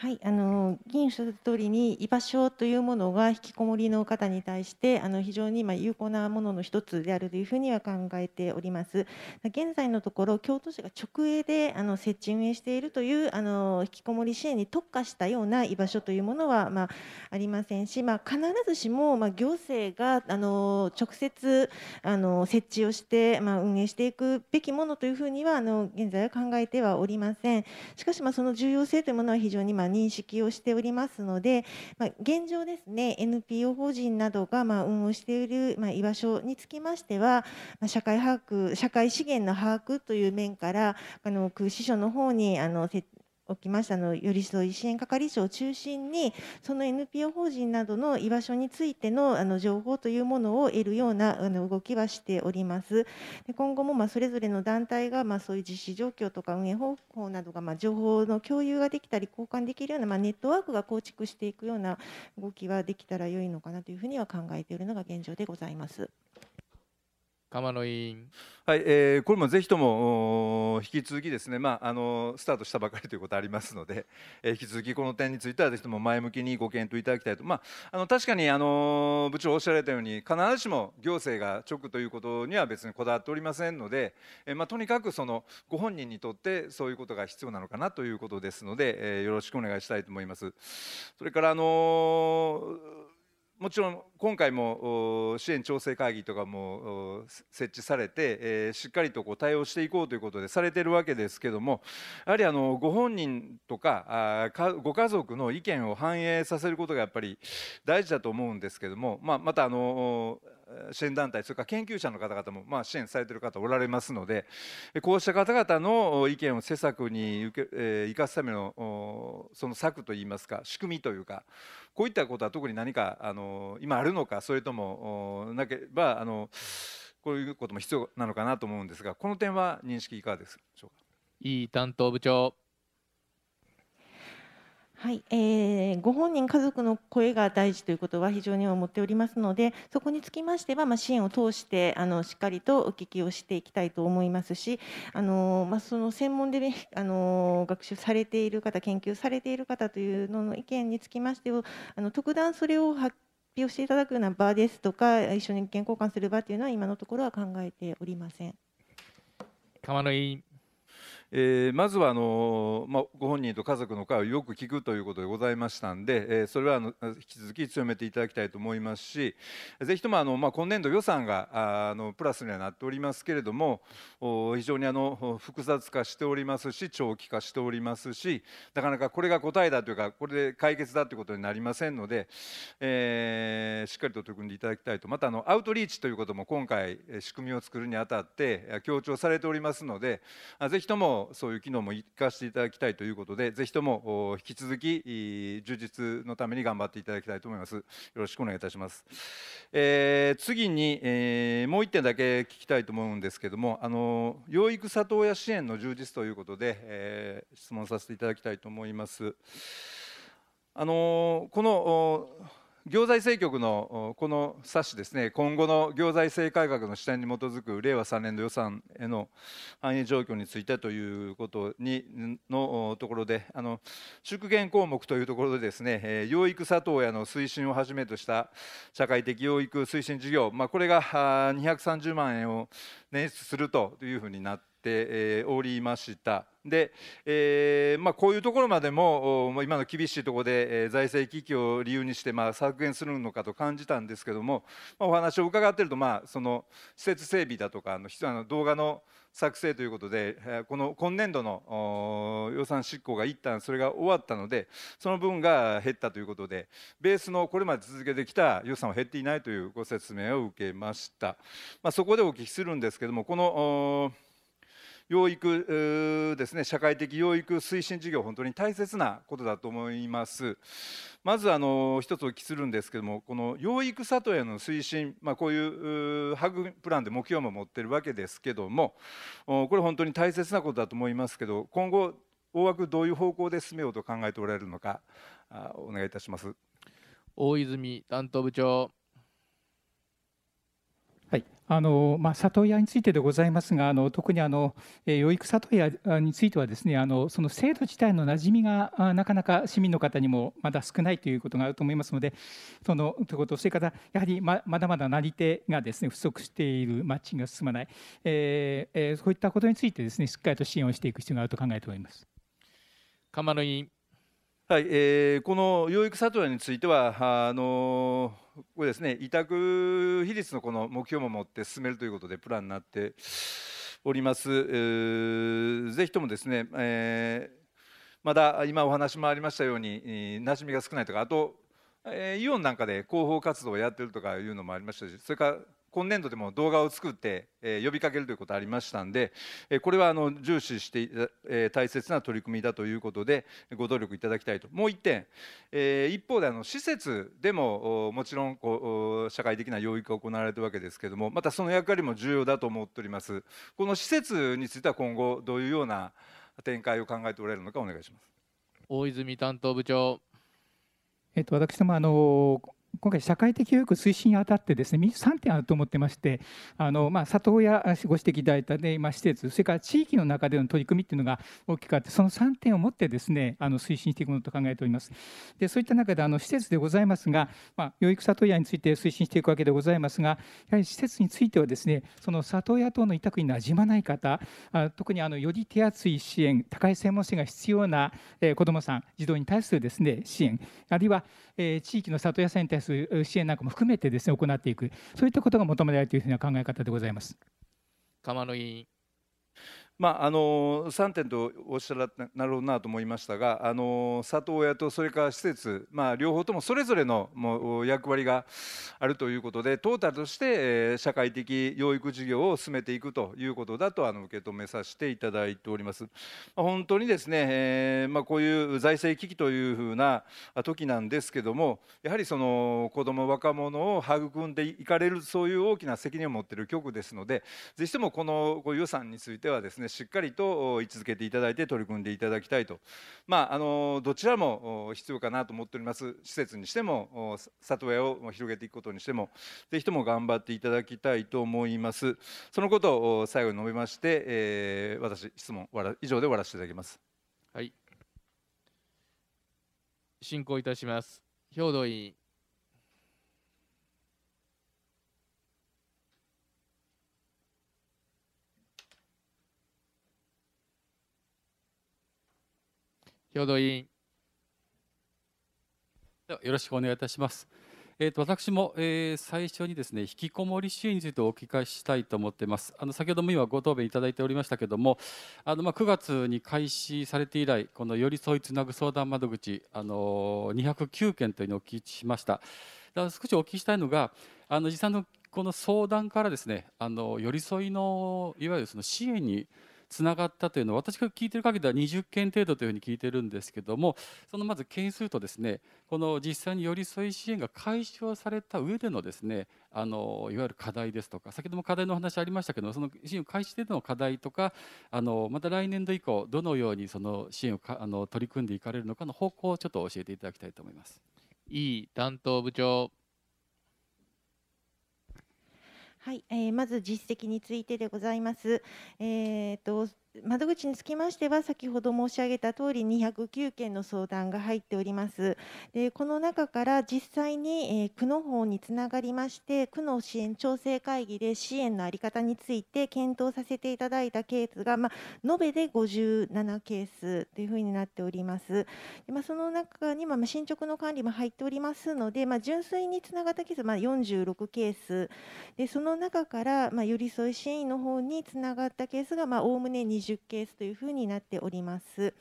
はい、あの議員おっしゃた通りに居場所というものが引きこもりの方に対してあの非常にま有効なものの一つであるというふうには考えております。現在のところ京都市が直営であの設置運営しているというあの引きこもり支援に特化したような居場所というものはまあ、ありませんし、まあ、必ずしもま行政があの直接あの設置をしてまあ、運営していくべきものというふうにはあの現在は考えてはおりません。しかしまその重要性というものは非常にまあ認識をしておりますので、まあ、現状ですね NPO 法人などがま運営しているま居場所につきましては、ま社会把握社会資源の把握という面からあの区死所の方にあの設定起きましたの寄り添い支援係長を中心にその NPO 法人などの居場所についてのあの情報というものを得るようなあの動きはしております。で今後もまそれぞれの団体がまそういう実施状況とか運営方法などがま情報の共有ができたり交換できるようなまネットワークが構築していくような動きはできたら良いのかなというふうには考えているのが現状でございます。鎌野委員、はいえー、これもぜひとも引き続きですね、まあ、あのスタートしたばかりということありますので、えー、引き続きこの点についてはぜひとも前向きにご検討いただきたいと、まあ、あの確かにあの部長おっしゃられたように必ずしも行政が直ということには別にこだわっておりませんので、えー、まあ、とにかくそのご本人にとってそういうことが必要なのかなということですので、えよろしくお願いしたいと思います。それから、あのもちろん今回も支援調整会議とかも設置されて、えしっかりとこう対応していこうということでされてるわけですけどもやはりあのご本人とかご家族の意見を反映させることがやっぱり大事だと思うんですけども、ままたあの支援団体それから研究者の方々もま支援されている方おられますのでこうした方々の意見を施策に受け、え生かすためのその策といいますか仕組みというかこういったことは特に何かあの今あるのかそれともなければあのこういうことも必要なのかなと思うんですがこの点は認識いかがでしょうか。いい担当部長はい、えー、ご本人家族の声が大事ということは非常に思っておりますので、そこにつきましては、まあ、支援を通してあのしっかりとお聞きをしていきたいと思いますし、あのまあ、その専門で、ね、あの学習されている方、研究されている方というのの意見につきましては、あの特段それを発表していただくような場ですとか、一緒に意見交換する場というのは今のところは考えておりません。釜のえー、まずはあの、まあ、ご本人と家族の会をよく聞くということでございましたんで、えー、それはあの引き続き強めていただきたいと思いますしぜひともあの、まあ、今年度予算があのプラスにはなっておりますけれども非常にあの複雑化しておりますし長期化しておりますしなかなかこれが答えだというかこれで解決だということになりませんので、えー、しっかりと取り組んでいただきたいとまたあのアウトリーチということも今回仕組みを作るにあたって強調されておりますのでぜひともそういう機能も生かしていただきたいということでぜひとも引き続き充実のために頑張っていただきたいと思いますよろしくお願いいたします、えー、次に、えー、もう1点だけ聞きたいと思うんですけどもあの養育里親支援の充実ということで、えー、質問させていただきたいと思いますあのこの行財政局のこの冊子ですね今後の行財政改革の視点に基づく令和3年度予算への反映状況についてということにのところであの縮減項目というところでですね養育里親の推進をはじめとした社会的養育推進事業、まあ、これが230万円を捻出するというふうになってておりました。で、えーまあ、こういうところまでも今の厳しいところで、えー、財政危機を理由にして、まあ、削減するのかと感じたんですけども、まあ、お話を伺っていると、まあ、その施設整備だとかあのあの動画の作成ということで、えこの今年度の予算執行が一旦それが終わったのでその分が減ったということでベースのこれまで続けてきた予算は減っていないというご説明を受けました。まあ、そこでお聞きするんですけどもこの養育ですね社会的養育推進事業本当に大切なことだと思いますまずあの一つお聞きするんですけどもこの養育里への推進、まあ、こういうハグプランで目標も持ってるわけですけどもこれ本当に大切なことだと思いますけど今後大枠どういう方向で進めようと考えておられるのかお願いいたします大泉担当部長あのまあ、里親についてでございますがあの特にあの養育里親についてはですねあのその制度自体の馴染みがなかなか市民の方にもまだ少ないということがあると思いますのでそのということそれからやはりままだまだなり手がですね不足しているマッチングが進まない、えーえー、そういったことについてですねしっかりと支援をしていく必要があると考えております。鎌野委員はい、えー、この養育里親についてはあのこれですね委託比率のこの目標も持って進めるということでプランになっております。えー、ぜひともですね、えー、まだ今お話もありましたように、えー、馴染みが少ないとかあと、えー、イオンなんかで広報活動をやってるとかいうのもありましたしそれから今年度でも動画を作って、え呼びかけるということありましたんで、えこれはあの重視して、え大切な取り組みだということでご努力いただきたいともう1点、え一方であの施設でももちろんこう社会的な養育が行われてるわけですけどもまたその役割も重要だと思っておりますこの施設については今後どういうような展開を考えておられるのかお願いします大泉担当部長えっと、私どもあの今回、社会的教育推進にあたってですね3点あると思ってましてあの、まあ、里親ご指摘いただいた、ね、今施設それから地域の中での取り組みというのが大きくあってその3点をもってですねあの推進していくものと考えておりますでそういった中であの施設でございますが、まあ、養育里親について推進していくわけでございますがやはり施設についてはですねその里親等の委託になじまない方あ特にあのより手厚い支援高い専門性が必要な、えー、子どもさん児童に対するですね支援あるいはえ地域の里野んに対する支援なんかも含めてですね行っていくそういったことが求められるというふうな考え方でございます。釜の委員まあ、あの3点とおっしゃらなるなと思いましたがあの里親とそれから施設、まあ、両方ともそれぞれのもう役割があるということでトータルとして、え社会的養育事業を進めていくということだとあの受け止めさせていただいております。本当にですね、えー、まあ、こういう財政危機というふうな時なんですけどもやはりその子ども若者を育んでいかれるそういう大きな責任を持っている局ですのでぜひともこの予算についてはですねしっかりと位置づけていただいて取り組んでいただきたいと、まあ、あのどちらも必要かなと思っております施設にしても里親を広げていくことにしてもぜひとも頑張っていただきたいと思いますそのことを最後に述べまして、えー、私質問以上で終わらせていただきますはい進行いたします兵道委員兵頭委員ではよろしくお願いいたします。えーと、私も、えー、最初にですね引きこもり支援についてお聞かせしたいと思っています。あの先ほども今ご答弁いただいておりましたけれども、あのまあ9月に開始されて以来、この寄り添いつなぐ相談窓口あのー、209件というのをお聞きしました。だから少しお聞きしたいのが、あの実際のこの相談からですね、あの寄り添いのいわゆるその支援につながったというのは私が聞いている限りでは20件程度というふうに聞いているんですけどもそのまず件数とですねこの実際に寄り添い支援が解消された上でのですねあのいわゆる課題ですとか先ほども課題のお話ありましたけどその支援を開始での課題とかあのまた来年度以降どのようにその支援をあの取り組んでいかれるのかの方向をちょっと教えていただきたいと思います。いい担当部長はい、えー、まず実績についてでございます。えーと、と窓口につきましては先ほど申し上げた通り209件の相談が入っておりますでこの中から実際に、えー、区の方につながりまして区の支援調整会議で支援のあり方について検討させていただいたケースが、まあ、延べで57ケースというふうになっておりますで、まあ、その中に、まあ、進捗の管理も入っておりますので、まあ、純粋につながったケース、まあ、46ケースでその中から、まあ、寄り添い支援の方につながったケースがおおむね20 20ケースというふうになっております。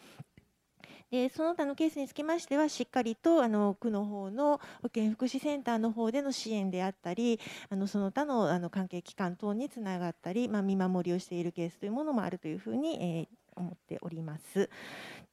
でその他のケースにつきましてはしっかりとあの区の方の保健福祉センターの方での支援であったりあのその他のあの関係機関等につながったり、まあ、見守りをしているケースというものもあるというふうに、えー思っております。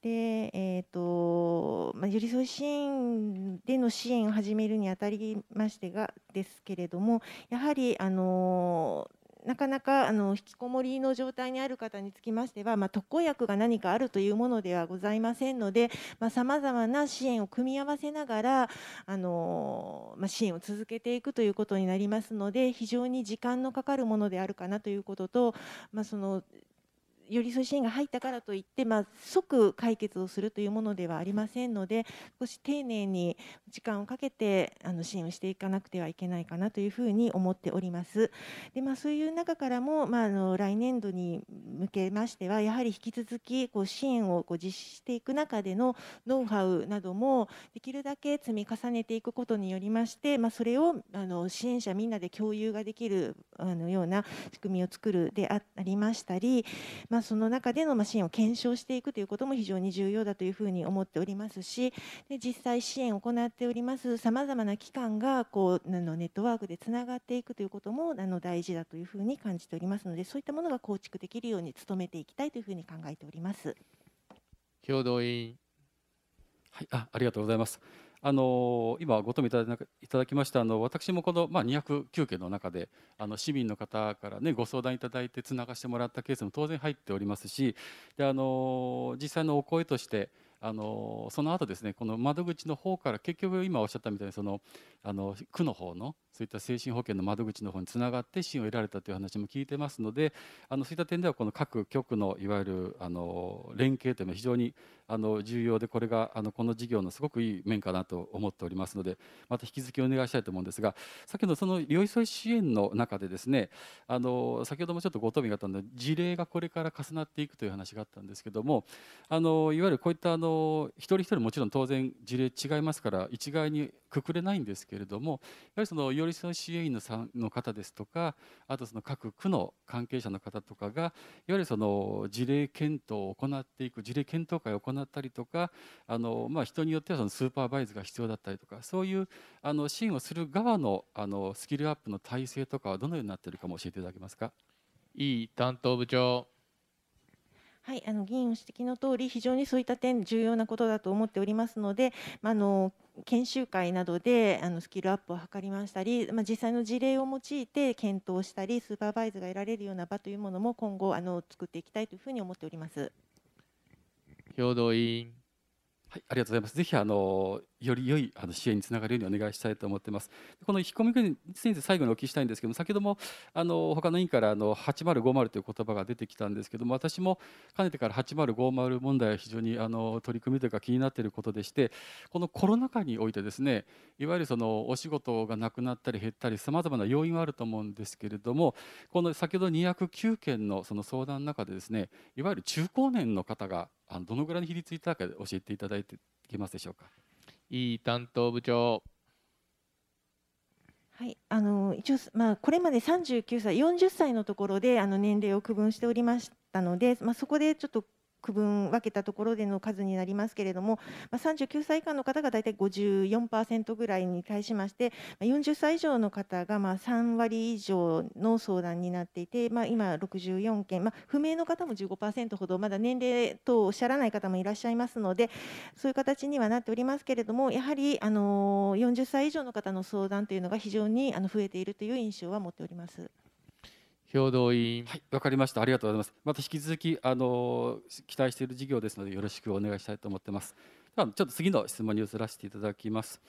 で、えーとまあ、寄り添い支援での支援を始めるにあたりましてがですけれどもやはりあのなかなかあの引きこもりの状態にある方につきましては、まあ、特効薬が何かあるというものではございませんのでさまざ、まな支援を組み合わせながらあの、まあ、支援を続けていくということになりますので非常に時間のかかるものであるかなということと、まあ、その寄り添い支援が入ったからといって、まあ、即解決をするというものではありませんので少し丁寧に時間をかけてあの支援をしていかなくてはいけないかなというふうに思っております。でまあ、そういう中からも、まあ、あの来年度に向けましてはやはり引き続きこう支援をこう実施していく中でのノウハウなどもできるだけ積み重ねていくことによりまして、まあ、それをあの支援者みんなで共有ができるあのような仕組みを作るでありましたり、ままあ、その中での支援を検証していくということも非常に重要だというふうに思っておりますしで実際支援を行っておりますさまざまな機関がこうあのネットワークでつながっていくということもあの大事だというふうに感じておりますのでそういったものが構築できるように努めていきたいというふうに考えております。共同委員はい、あありがとうございます。あの今ご答弁いただきましたあの私もこの、まあ、209件の中であの市民の方から、ね、ご相談いただいてつながしてもらったケースも当然入っておりますしであの実際のお声としてあのその後ですねこの窓口の方から結局今おっしゃったみたいにそのあの区の方のそういった精神保健の窓口の方につながって支援を得られたという話も聞いてますのであのそういった点ではこの各局のいわゆるあの連携というのは非常にあの重要でこれがあのこの事業のすごくいい面かなと思っておりますのでまた引き続きお願いしたいと思うんですが先ほどその寄り添い支援の中でですねあの先ほどもちょっとご答弁があったので事例がこれから重なっていくという話があったんですけどもあのいわゆるこういったあの一人一人もちろん当然事例違いますから一概にくくれないんですけれどもやはりそのり寄添い支援員のさの方ですとかあとその各区の関係者の方とかがいわゆるその事例検討を行っていく事例検討会を行ったりとかあの、まあ、人によってはそのスーパーバイズが必要だったりとかそういうあの支援をする側のあのスキルアップの体制とかはどのようになっているかも教えていただけますか。いい担当部長はい、あの議員指摘の通り、非常にそういった点、重要なことだと思っておりますので、まあの研修会などであのスキルアップを図りましたり、まあ、実際の事例を用いて検討したり、スーパーバイズが得られるような場というものも今後あの作っていきたいというふうに思っております。兵道委員、はい、ありがとうございます。ぜひあのより良いあの支援につながるようにお願いしたいと思っています。この引き込みついて最後にお聞きしたいんですけども、先ほどもあの他の委員からあの8050という言葉が出てきたんですけども、私もかねてから8050問題は非常にあの取り組みというか気になっていることでして、このコロナ禍においてですね、いわゆるそのお仕事がなくなったり減ったりさまざまな要因はあると思うんですけれども、この先ほど209件のその相談の中でですね、いわゆる中高年の方がどのぐらいの比率いたか教えていただいていけますでしょうか。いい担当部長。はい、あの一応、まあ、これまで39歳、40歳のところであの年齢を区分しておりましたので、まあ、そこでちょっと区分分けたところでの数になりますけれども、まあ、39歳以下の方が大体54%ぐらいに対しまして、まあ、40歳以上の方がまあ3割以上の相談になっていて、まあ、今64件、まあ、不明の方も15%ほどまだ年齢とおっしゃらない方もいらっしゃいますのでそういう形にはなっておりますけれどもやはりあの40歳以上の方の相談というのが非常にあの増えているという印象は持っております。平等委員はいわかりましたありがとうございますまた引き続きあの期待している事業ですのでよろしくお願いしたいと思ってますではちょっと次の質問に移らせていただきます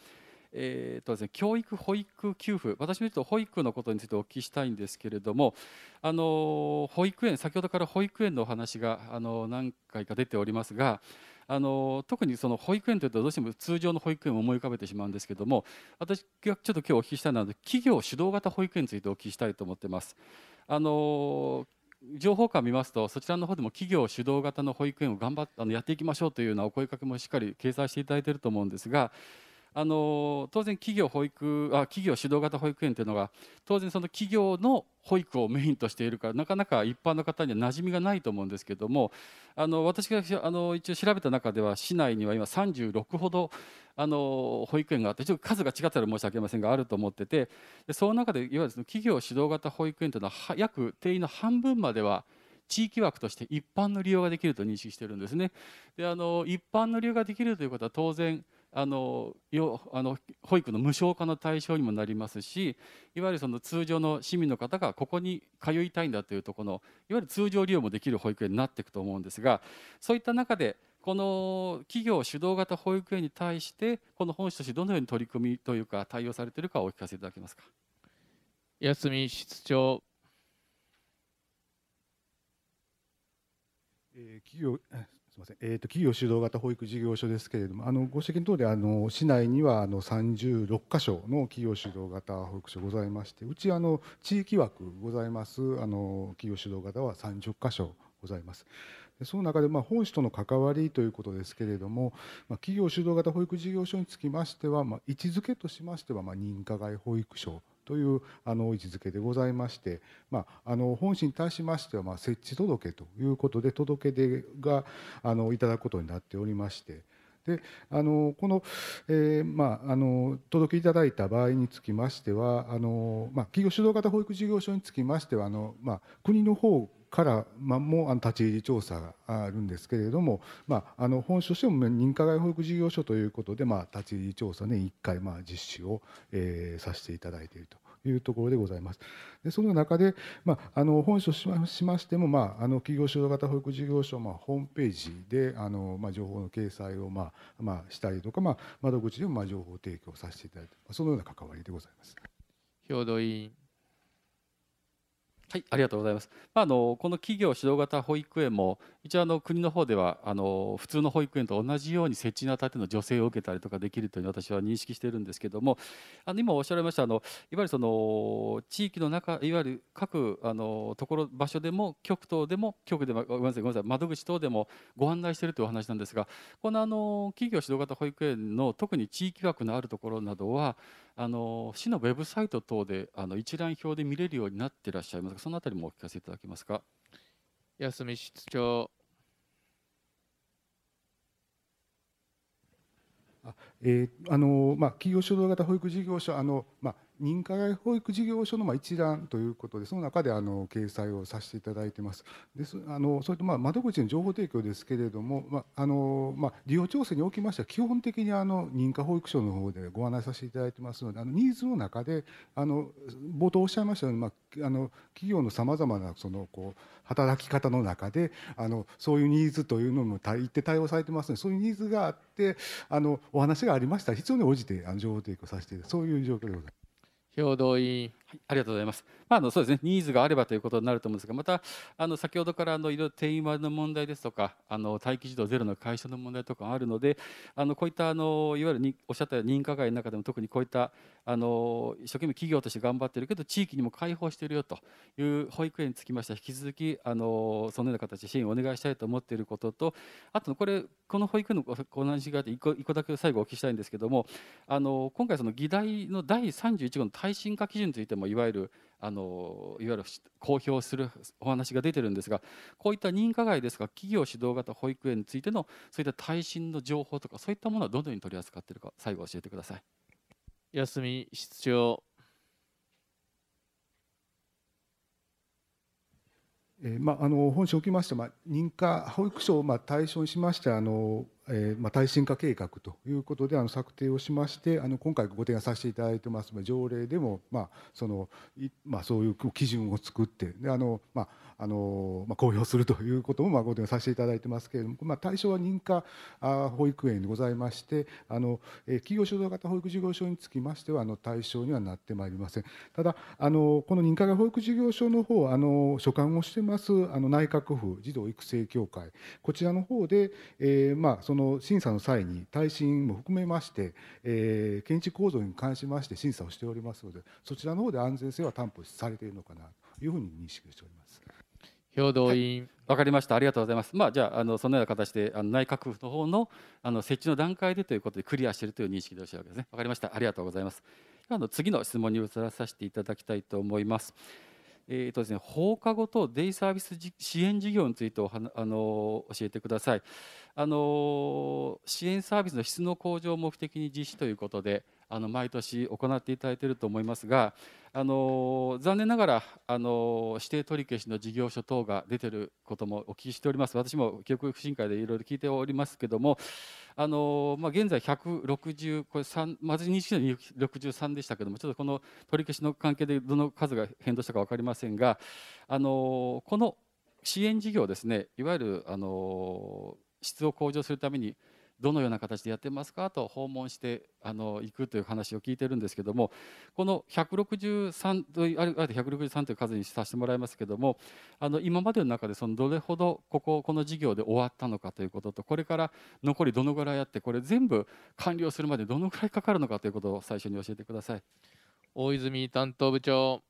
えーとですね、教育・保育給付、私もちょっと保育のことについてお聞きしたいんですけれども、あの保育園、先ほどから保育園のお話があの何回か出ておりますが、あの特にその保育園というとどうしても通常の保育園を思い浮かべてしまうんですけども私がちょっと今日お聞きしたいのは企業主導型保育園についてお聞きしたいと思っています。あの情報館を見ますと、そちらの方でも企業主導型の保育園を頑張っあのやっていきましょうというようなお声かけもしっかり掲載していただいていると思うんですが、あの当然企業保育あ企業指導型保育園というのが当然その企業の保育をメインとしているからなかなか一般の方には馴染みがないと思うんですけどもあの私があの一応調べた中では市内には今36ほどあの保育園があってちょっと数が違ったら申し訳ありませんがあると思っててでその中でいわゆるその企業指導型保育園というのは約定員の半分までは地域枠として一般の利用ができると認識しているんですね。であの一般の利用ができるということは当然あのよあの保育の無償化の対象にもなりますしいわゆるその通常の市民の方がここに通いたいんだというところのいわゆる通常利用もできる保育園になっていくと思うんですがそういった中でこの企業主導型保育園に対してこの本市としてどのように取り組みというか対応されているかお聞かせいただけますか。安見室長企業すみません、えーと、企業主導型保育事業所ですけれども、あのご指摘のとおりあの、市内にはあの36か所の企業主導型保育所ございまして、うちあの地域枠ございますあの企業主導型は30か所ございます。その中でま本市との関わりということですけれども、ま企業主導型保育事業所につきましては、ま位置づけとしましては、ま認可外保育所というあの位置づけでございまして、まあ、あの本市に対しましては、まあ、設置届ということで届け出があのいただくことになっておりまして。であのこの、えー、まあ、あの届けいただいた場合につきましてはあの、まあ、企業主導型保育事業所につきましてはあの、まあ、国の方からも立ち入り調査があるんですけれども、まあ、あの本市としても認可外保育事業所ということで、まあ、立ち入り調査年1回、まあ、実施を、えー、させていただいていると。いうところでございますでその中で、まあ、あの本書しましても、まあ、あの企業主導型保育事業所、まあ、ホームページであの、まあ、情報の掲載を、まあまあ、したりとか、まあ、窓口でも、まあ、情報提供させていただいてそのような関わりでございます。兵頭委員はい、ありがとうございます。まあ、あのこの企業指導型保育園も一応あの国の方ではあの普通の保育園と同じように設置にあたっての助成を受けたりとかできるというのを私は認識しているんですけどもあの今おっしゃられましたあのいわゆるその地域の中いわゆる各あのところ場所でも局等でも局でもごめんなさいごめんなさい窓口等でもご案内しているというお話なんですがこのあの企業指導型保育園の特に地域枠のあるところなどはあの市のウェブサイト等であの一覧表で見れるようになっていらっしゃいますがそのあたりもお聞かせいただけますか。安見室長あえーあのまあ、企業主導型保育事業所あの、まあ認可外保育事業所の一覧ということでその中であの掲載をさせていただいてますですあのそれとま窓口の情報提供ですけれども、まあのま利用調整におきましては基本的にあの認可保育所の方でご案内させていただいてますのであのニーズの中であの冒頭おっしゃいましたように、まあの企業のさまざまなそのこう働き方の中であのそういうニーズというのも一定対応されてますのでそういうニーズがあってあのお話がありましたら必要に応じてあの情報提供させてそういう状況でございます。共同委員、はい、ありがとうございますまあ、あのそうですね、ニーズがあればということになると思うんですが、またあの先ほどからあのいろいろ定員割の問題ですとか、あの待機児童ゼロの解消の問題とかあるので、あのこういったあのいわゆるにおっしゃったように認可外の中でも特にこういったあの一生懸命企業として頑張っているけど、地域にも開放しているよという保育園につきましては、引き続きあのそのような形で支援をお願いしたいと思っていることと、あとこれ、この保育園のお話があって、1個個だけ最後お聞きしたいんですけども、あの今回、その議題の第31号の耐震化基準についても、いわゆるあのいわゆる公表するお話が出てるんですがこういった認可外ですが企業指導型保育園についてのそういった耐震の情報とかそういったものはどのように取り扱っているか最後教えてください。休み室長えーまあ、あの本書きまして、まあ、認可保育所をまあ対象にしましてあのえーまあ、耐震化計画ということであの策定をしましてあの今回ご提案させていただいてます条例でも、まあそのまあ、そういう基準を作ってであの、まああの、まあ、公表するということも、まあ、ご提案させていただいてますけれども、まあ、対象は認可保育園でございましてあの企業主導型保育事業所につきましては対象にはなってまいりませんただあのこの認可外保育事業所の方あの所管をしてますあの内閣府児童育成協会こちらの方で、えーまあ、その審査の際に耐震も含めまして、えー、建築構造に関しまして審査をしておりますのでそちらの方で安全性は担保されているのかなというふうに認識しております。共同委員、わ、はい、かりました。ありがとうございます。まあ、じゃあ、あの、そのような形で、あの、内閣府の方の、あの、設置の段階でということで、クリアしているという認識でよろしいわけですね。わかりました。ありがとうございます。あの、次の質問に移らさせていただきたいと思います。えーとですね、放課後とデイサービス支援事業についておはあの教えてくださいあの。支援サービスの質の向上を目的に実施ということで、あの毎年行っていただいていると思いますがあの残念ながらあの指定取り消しの事業所等が出ていることもお聞きしております私も教育不信会でいろいろ聞いておりますけどもあの、まあ、現在160これ3私認識の63でしたけどもちょっとこの取り消しの関係でどの数が変動したか分かりませんがあのこの支援事業ですねいわゆるあの質を向上するためにどのような形でやってますかと訪問してあの行くという話を聞いてるんですけどもこの163とある1 6という数にさせてもらいますけどもあの今までの中でそのどれほどこここの事業で終わったのかということとこれから残りどのぐらいあってこれ全部完了するまでどのぐらいかかるのかということを最初に教えてください。大泉担当部長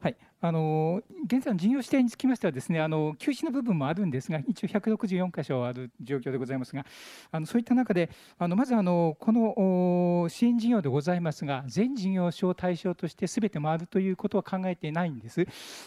はいあの現在の事業指定につきましてはですねあの休止の部分もあるんですが一応164箇所ある状況でございますがあのそういった中であのまずあのこの支援事業でございますが全事業所を対象としてすべて回るということは考えてないんです。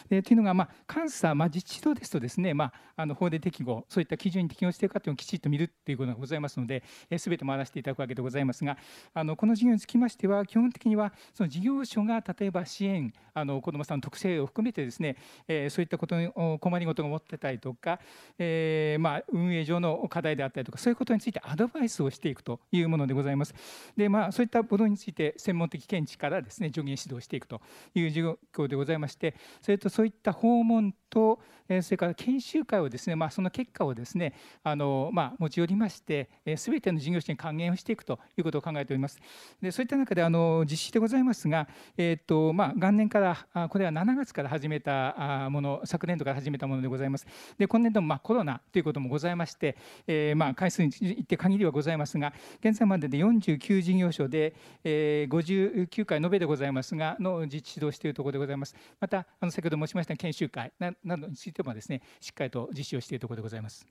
えというのが、まあ、監査、まあ、自治体ですとですね、まあ、あの法令適合そういった基準に適用しているかというのをきちっと見るということがございますので、えべて回らせていただくわけでございますがあのこの事業につきましては基本的にはその事業所が例えば支援あの子どもさんの特性を含めてですね、えそういったことに困りごとが持ってたりとか、えまあ、運営上の課題であったりとかそういうことについてアドバイスをしていくというものでございます。でまあ、そういったことについて専門的見地からですね助言指導していくという状況でございましてそれとそういった訪問とそれから研修会をですね、まあ、その結果をですねあの、まあ、持ち寄りまして全ての事業者に還元をしていくということを考えております。でそういった中であの実施でございますが、えーとまあ、元年からこれは7月から始めたもの昨年度から始めたものでございますで今年度もまコロナということもございまして、えー、まあ回数に行って限りはございますが現在までで49事業所で、え59回延べでございますがの実施指導しているところでございますまたあの先ほど申しました研修会などについてもですねしっかりと実施をしているところでございます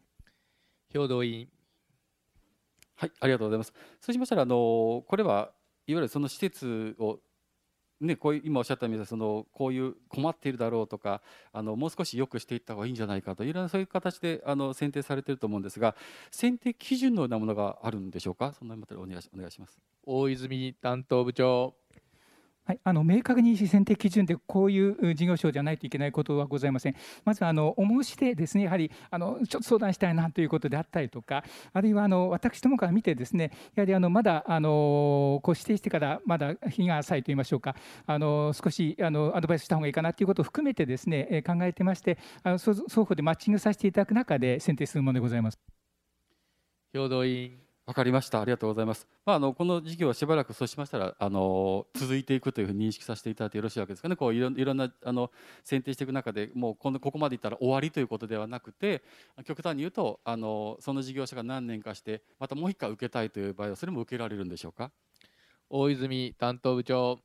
兵道委員はいありがとうございますそうしましたらあのこれはいわゆるその施設をね、こういう今おっしゃったみたいにそのこういう困っているだろうとかあのもう少し良くしていった方がいいんじゃないかといろんなそういう形であの選定されていると思うんですが選定基準のようなものがあるんでしょうかその辺またお願いします大泉担当部長はい、あの明確に選定基準でこういう事業所じゃないといけないことはございません。まずあのお申し出ですねやはりあのちょっと相談したいなということであったりとかあるいはあの私どもから見てですねやはりあのまだあのこう指定してからまだ日が浅いと言いましょうかあの少しあのアドバイスした方がいいかなということを含めてですね考えてましてあの双方でマッチングさせていただく中で選定するものでございます。平等委員わかりました。ありがとうございます。まあ、あの、この事業はしばらく、そうしましたら、あの、続いていくというふうに認識させていただいてよろしいわけですかね。こう、いろ、いろんな、あの、選定していく中で、もう、この、ここまでいったら終わりということではなくて。極端に言うと、あの、その事業者が何年かして、またもう一回受けたいという場合は、それも受けられるんでしょうか。大泉担当部長。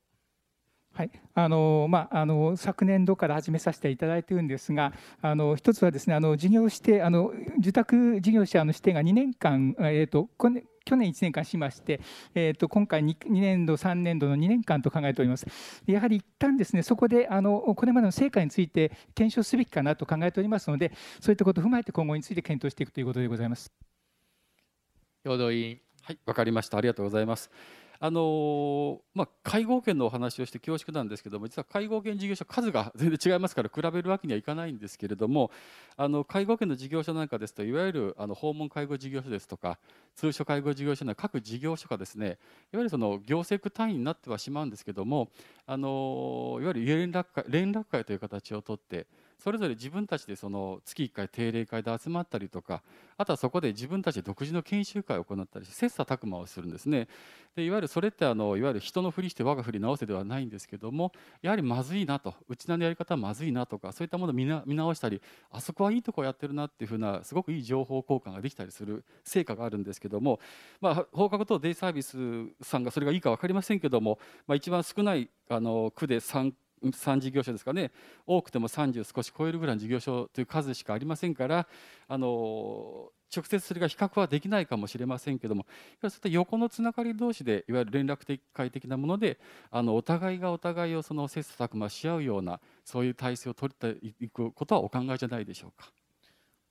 はいあのまあ、あの昨年度から始めさせていただいているんですが、あの一つはですねあの事業指定あの、受託事業者の指定が2年間、えーと、去年1年間しまして、えー、と今回 2, 2年度、3年度の2年間と考えております。やはり一旦ですねそこであのこれまでの成果について検証すべきかなと考えておりますので、そういったことを踏まえて今後について検討していくということでございます。陽動委員、はい、分かりました。ありがとうございます。あのまあ、介護保険のお話をして恐縮なんですけども実は介護保険事業所数が全然違いますから比べるわけにはいかないんですけれどもあの介護保険の事業所なんかですといわゆるあの訪問介護事業所ですとか通所介護事業所の各事業所がですねいわゆるその行政区単位になってはしまうんですけどもあのいわゆる連絡会連絡会という形をとってそれぞれ自分たちでその月1回定例会で集まったりとかあとはそこで自分たちで独自の研修会を行ったりして切磋琢磨をするんですねでいわゆるそれってあのいわゆる人のふりして我がふり直せではないんですけどもやはりまずいなとうちのやり方はまずいなとかそういったものを見直したりあそこはいいとこやってるなっていうふうなすごくいい情報交換ができたりする成果があるんですけども、まあ、放課後等デイサービスさんがそれがいいか分かりませんけども、まあ、一番少ないあの区で参3事業所ですかね多くても30少し超えるぐらいの事業所という数しかありませんからあの直接それが比較はできないかもしれませんけどもそういっと横のつながり同士でいわゆる連絡会的なものであのお互いがお互いをその切磋琢磨し合うようなそういう体制を取っていくことはお考えじゃないでしょうか。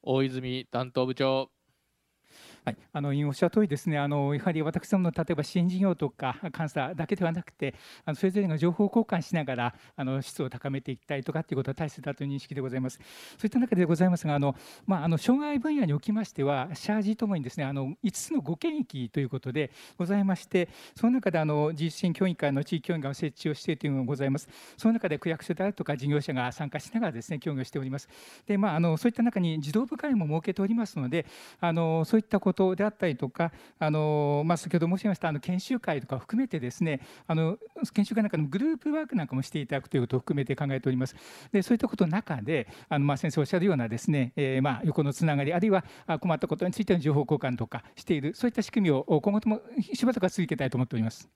大泉担当部長はい、あの委員おっしゃる通りですねあのやはり私どもの例えば支援事業とか監査だけではなくてあのそれぞれが情報交換しながらあの質を高めていきたいとかっていうことは大切だという認識でございますそういった中でございますがあの、まあ、あの障害分野におきましてはシャージともにですねあの5つのご権益ということでございましてその中であの自立支援協議会の地域協議会を設置をしているというのがございますその中で区役所であるとか事業者が参加しながらですね協議をしておりますで、まあ、あのそういった中に児童部会も設けておりますのであのそういったことことであったりとかあの、まあ、先ほど申しましたあの研修会とか含めてですねあの研修会なんかのグループワークなんかもしていただくということを含めて考えております。でそういったことの中であの、まあ、先生おっしゃるようなですね、えー、まあ横のつながりあるいは困ったことについての情報交換とかしているそういった仕組みを今後ともしばらくは続けたいと思っております。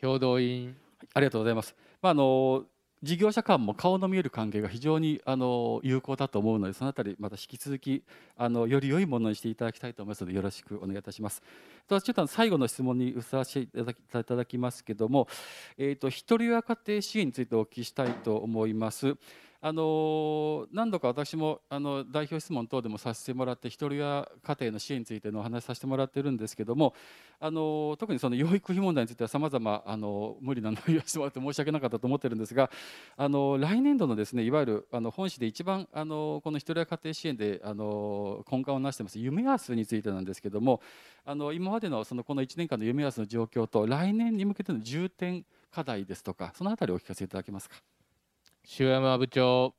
平等院ありがとうございます。まああの事業者間も顔の見える関係が非常にあの有効だと思うのでそのあたりまた引き続きあのより良いものにしていただきたいと思いますのでよろしくお願いいたします。ちょっと最後の質問に移させていただきますけども、えーと、とひとり親家庭支援についてお聞きしたいと思います。あの何度か私もあの代表質問等でもさせてもらってひとり親家庭の支援についてのお話しさせてもらってるんですけどもあの特にその養育費問題についてはさまざま無理な内容を言わせてもらって申し訳なかったと思ってるんですがあの来年度のですねいわゆるあの本市で一番あのこのひとり親家庭支援であの根幹をなしてます夢アースについてなんですけどもあの今までのそのこの1年間の夢アースの状況と来年に向けての重点課題ですとかその辺りお聞かせいただけますか。塩山部長。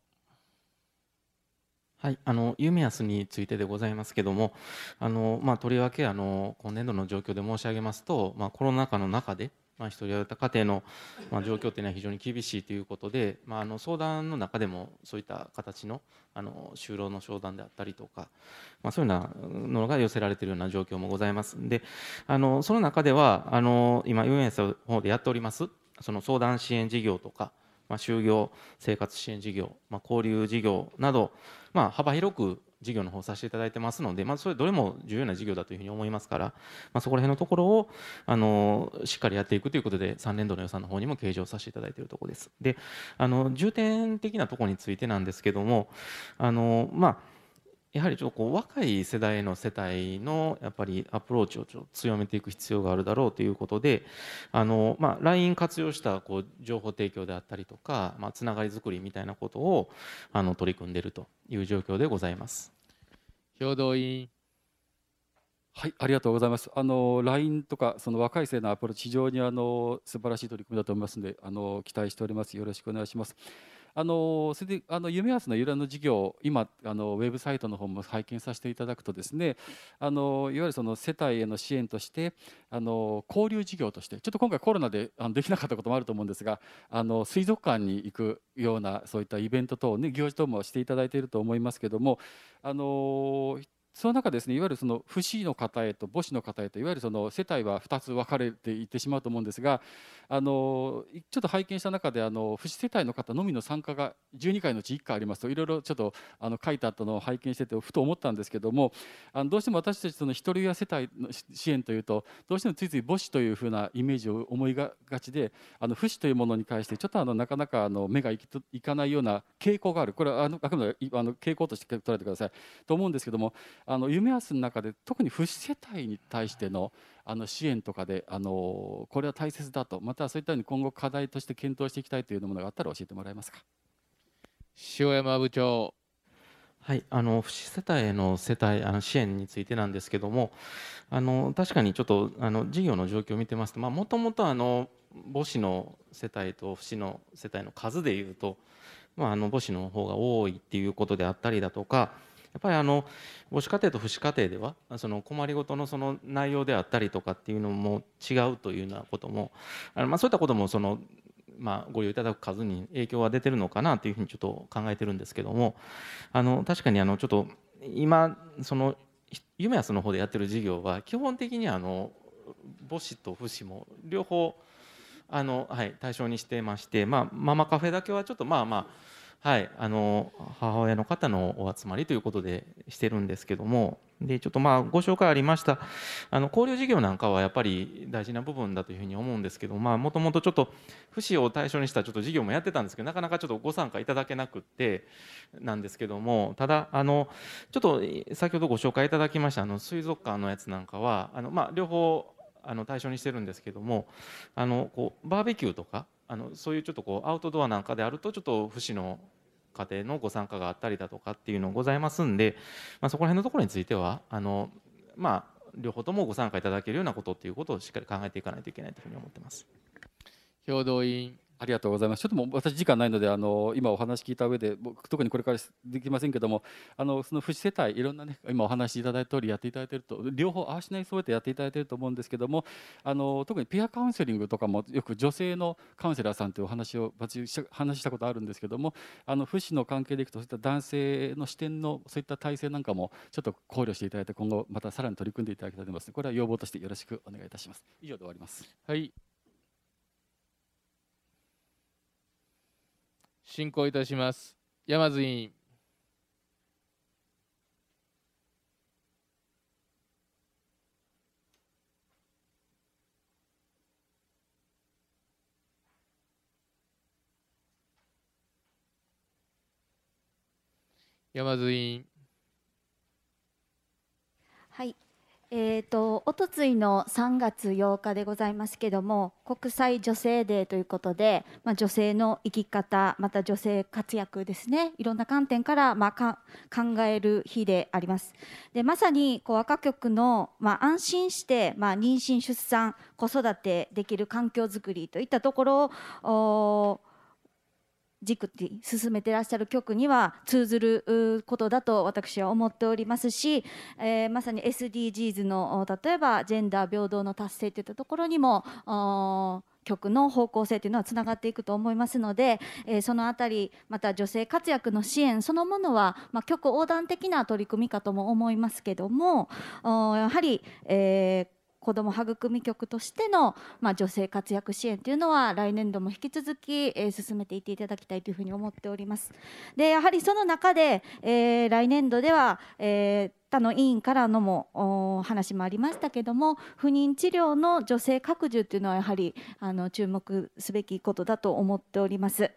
はい、あの夢安についてでございますけれどもあの、まあ、とりわけあの今年度の状況で申し上げますと、まあ、コロナ禍の中で、まあ、一人親家庭の、まあ、状況というのは非常に厳しいということで、まあ、あの相談の中でもそういった形のあの就労の商談であったりとか、まあ、そういうのが寄せられているような状況もございますであのその中ではあの今夢安の方でやっておりますその相談支援事業とかまあ、就業生活支援事業、まあ、交流事業など、まあ、幅広く事業の方させていただいてますので、まあ、それどれも重要な事業だというふうに思いますから、まあ、そこら辺のところをあのしっかりやっていくということで3年度の予算の方にも計上させていただいているところです。であの重点的なところについてなんですけどもあの、まあやはりちょっとこう若い世代の世帯のやっぱりアプローチをちょっと強めていく必要があるだろうということであの、まあ、LINE 活用したこう情報提供であったりとか、まあ、つながりづくりみたいなことをあの取り組んでいるという状況でございます。兵道委はい、ありがとうございます。あの LINE とかその若い世代のアプローチ非常にあの素晴らしい取り組みだと思いますので、あの期待しております。よろしくお願いします。あのそれであの夢安の由来の事業今あのウェブサイトの方も拝見させていただくとですねあのいわゆるその世帯への支援としてあの交流事業としてちょっと今回コロナであのできなかったこともあると思うんですがあの水族館に行くようなそういったイベント等、ね、行事等もしていただいていると思いますけどもあのその中ですねいわゆるその不死の方へと母子の方へといわゆるその世帯は2つ分かれていってしまうと思うんですがあのちょっと拝見した中であの不死世帯の方のみの参加が12回のうち1回ありますといろいろちょっとあの書いてあったのを拝見しててふと思ったんですけどもあのどうしても私たちその一人親世帯の支援というとどうしてもついつい母子というふうなイメージを思いがちであの不死というものに対してちょっとあのなかなかあの目がいかないような傾向があるこれはああくまであの傾向として捉えてくださいと思うんですけどもあの夢日の中で特に不世帯に対してのあの支援とかであのこれは大切だとまたそういったように今後課題として検討していきたいというものがあったら教えてもらえますか塩山部長はい、あの不死世帯への世帯あの支援についてなんですけどもあの確かにちょっとあの事業の状況を見てますともともと母子の世帯と不死の世帯の数でいうと、まあ、あの母子の方が多いっていうことであったりだとかやっぱりあの母子家庭と父子家庭ではその困りごとのその内容であったりとかっていうのも違うというようなこともあの、まあ、そういったこともその、まあ、ご利用いただく数に影響は出てるのかなというふうにちょっと考えてるんですけどもあの確かにあのちょっと今その夢安の方でやってる事業は基本的にあの母子と父子も両方あの、はい、対象にしてまして、まあ、ママカフェだけはちょっとまあまあはい、あの母親の方のお集まりということでしてるんですけどもでちょっとまあご紹介ありましたあの交流事業なんかはやっぱり大事な部分だというふうに思うんですけどもともとちょっと不死を対象にしたちょっと事業もやってたんですけどなかなかちょっとご参加いただけなくってなんですけどもただあのちょっと先ほどご紹介いただきましたあの水族館のやつなんかはあの、まあ、両方あの対象にしてるんですけどもあのこうバーベキューとかあのそういうちょっとこうアウトドアなんかであるとちょっと不死の家庭のご参加があったりだとかっていうのございますんで、まあ、そこら辺のところについてはあの、まあ、両方ともご参加いただけるようなことっていうことをしっかり考えていかないといけないというふうに思ってます。共同委員ありがとうございます。ちょっともう私時間ないので、あの今お話聞いた上で、僕特にこれからできませんけども、あのその父世帯いろんなね今お話しいただいた通りやっていただいていると、両方合わしない添えてやっていただいていると思うんですけども、あの特にピアカウンセリングとかもよく女性のカウンセラーさんというお話を私話したことあるんですけども、あの父死の関係でいくとそういった男性の視点のそういった体制なんかもちょっと考慮していただいて今後またさらに取り組んでいただきたいと思います。これは要望としてよろしくお願いいたします。以上で終わります。はい。進行いたします山津委員山津委員えーと、とおとついの3月8日でございますけども国際女性デーということで、まあ、女性の生き方また女性活躍ですねいろんな観点から、まあ、か考える日でありますでまさにこう若局の、まあ、安心して、まあ、妊娠出産子育てできる環境づくりといったところを軸に進めてらっしゃる局には通ずることだと私は思っておりますし、えー、まさに SDGs の例えばジェンダー平等の達成といったところにも局の方向性というのはつながっていくと思いますので、えー、そのあたりまた女性活躍の支援そのものは、まあ、局横断的な取り組みかとも思いますけどもやはり、えー子ども育み局としての、まあ、女性活躍支援というのは来年度も引き続き、えー、進めていっていただきたいというふうに思っております。でやはりその中で、えー、来年度では、えー他の委員からのも話もありましたけども不妊治療の女性拡充というのはやはりあの注目すべきことだと思っております。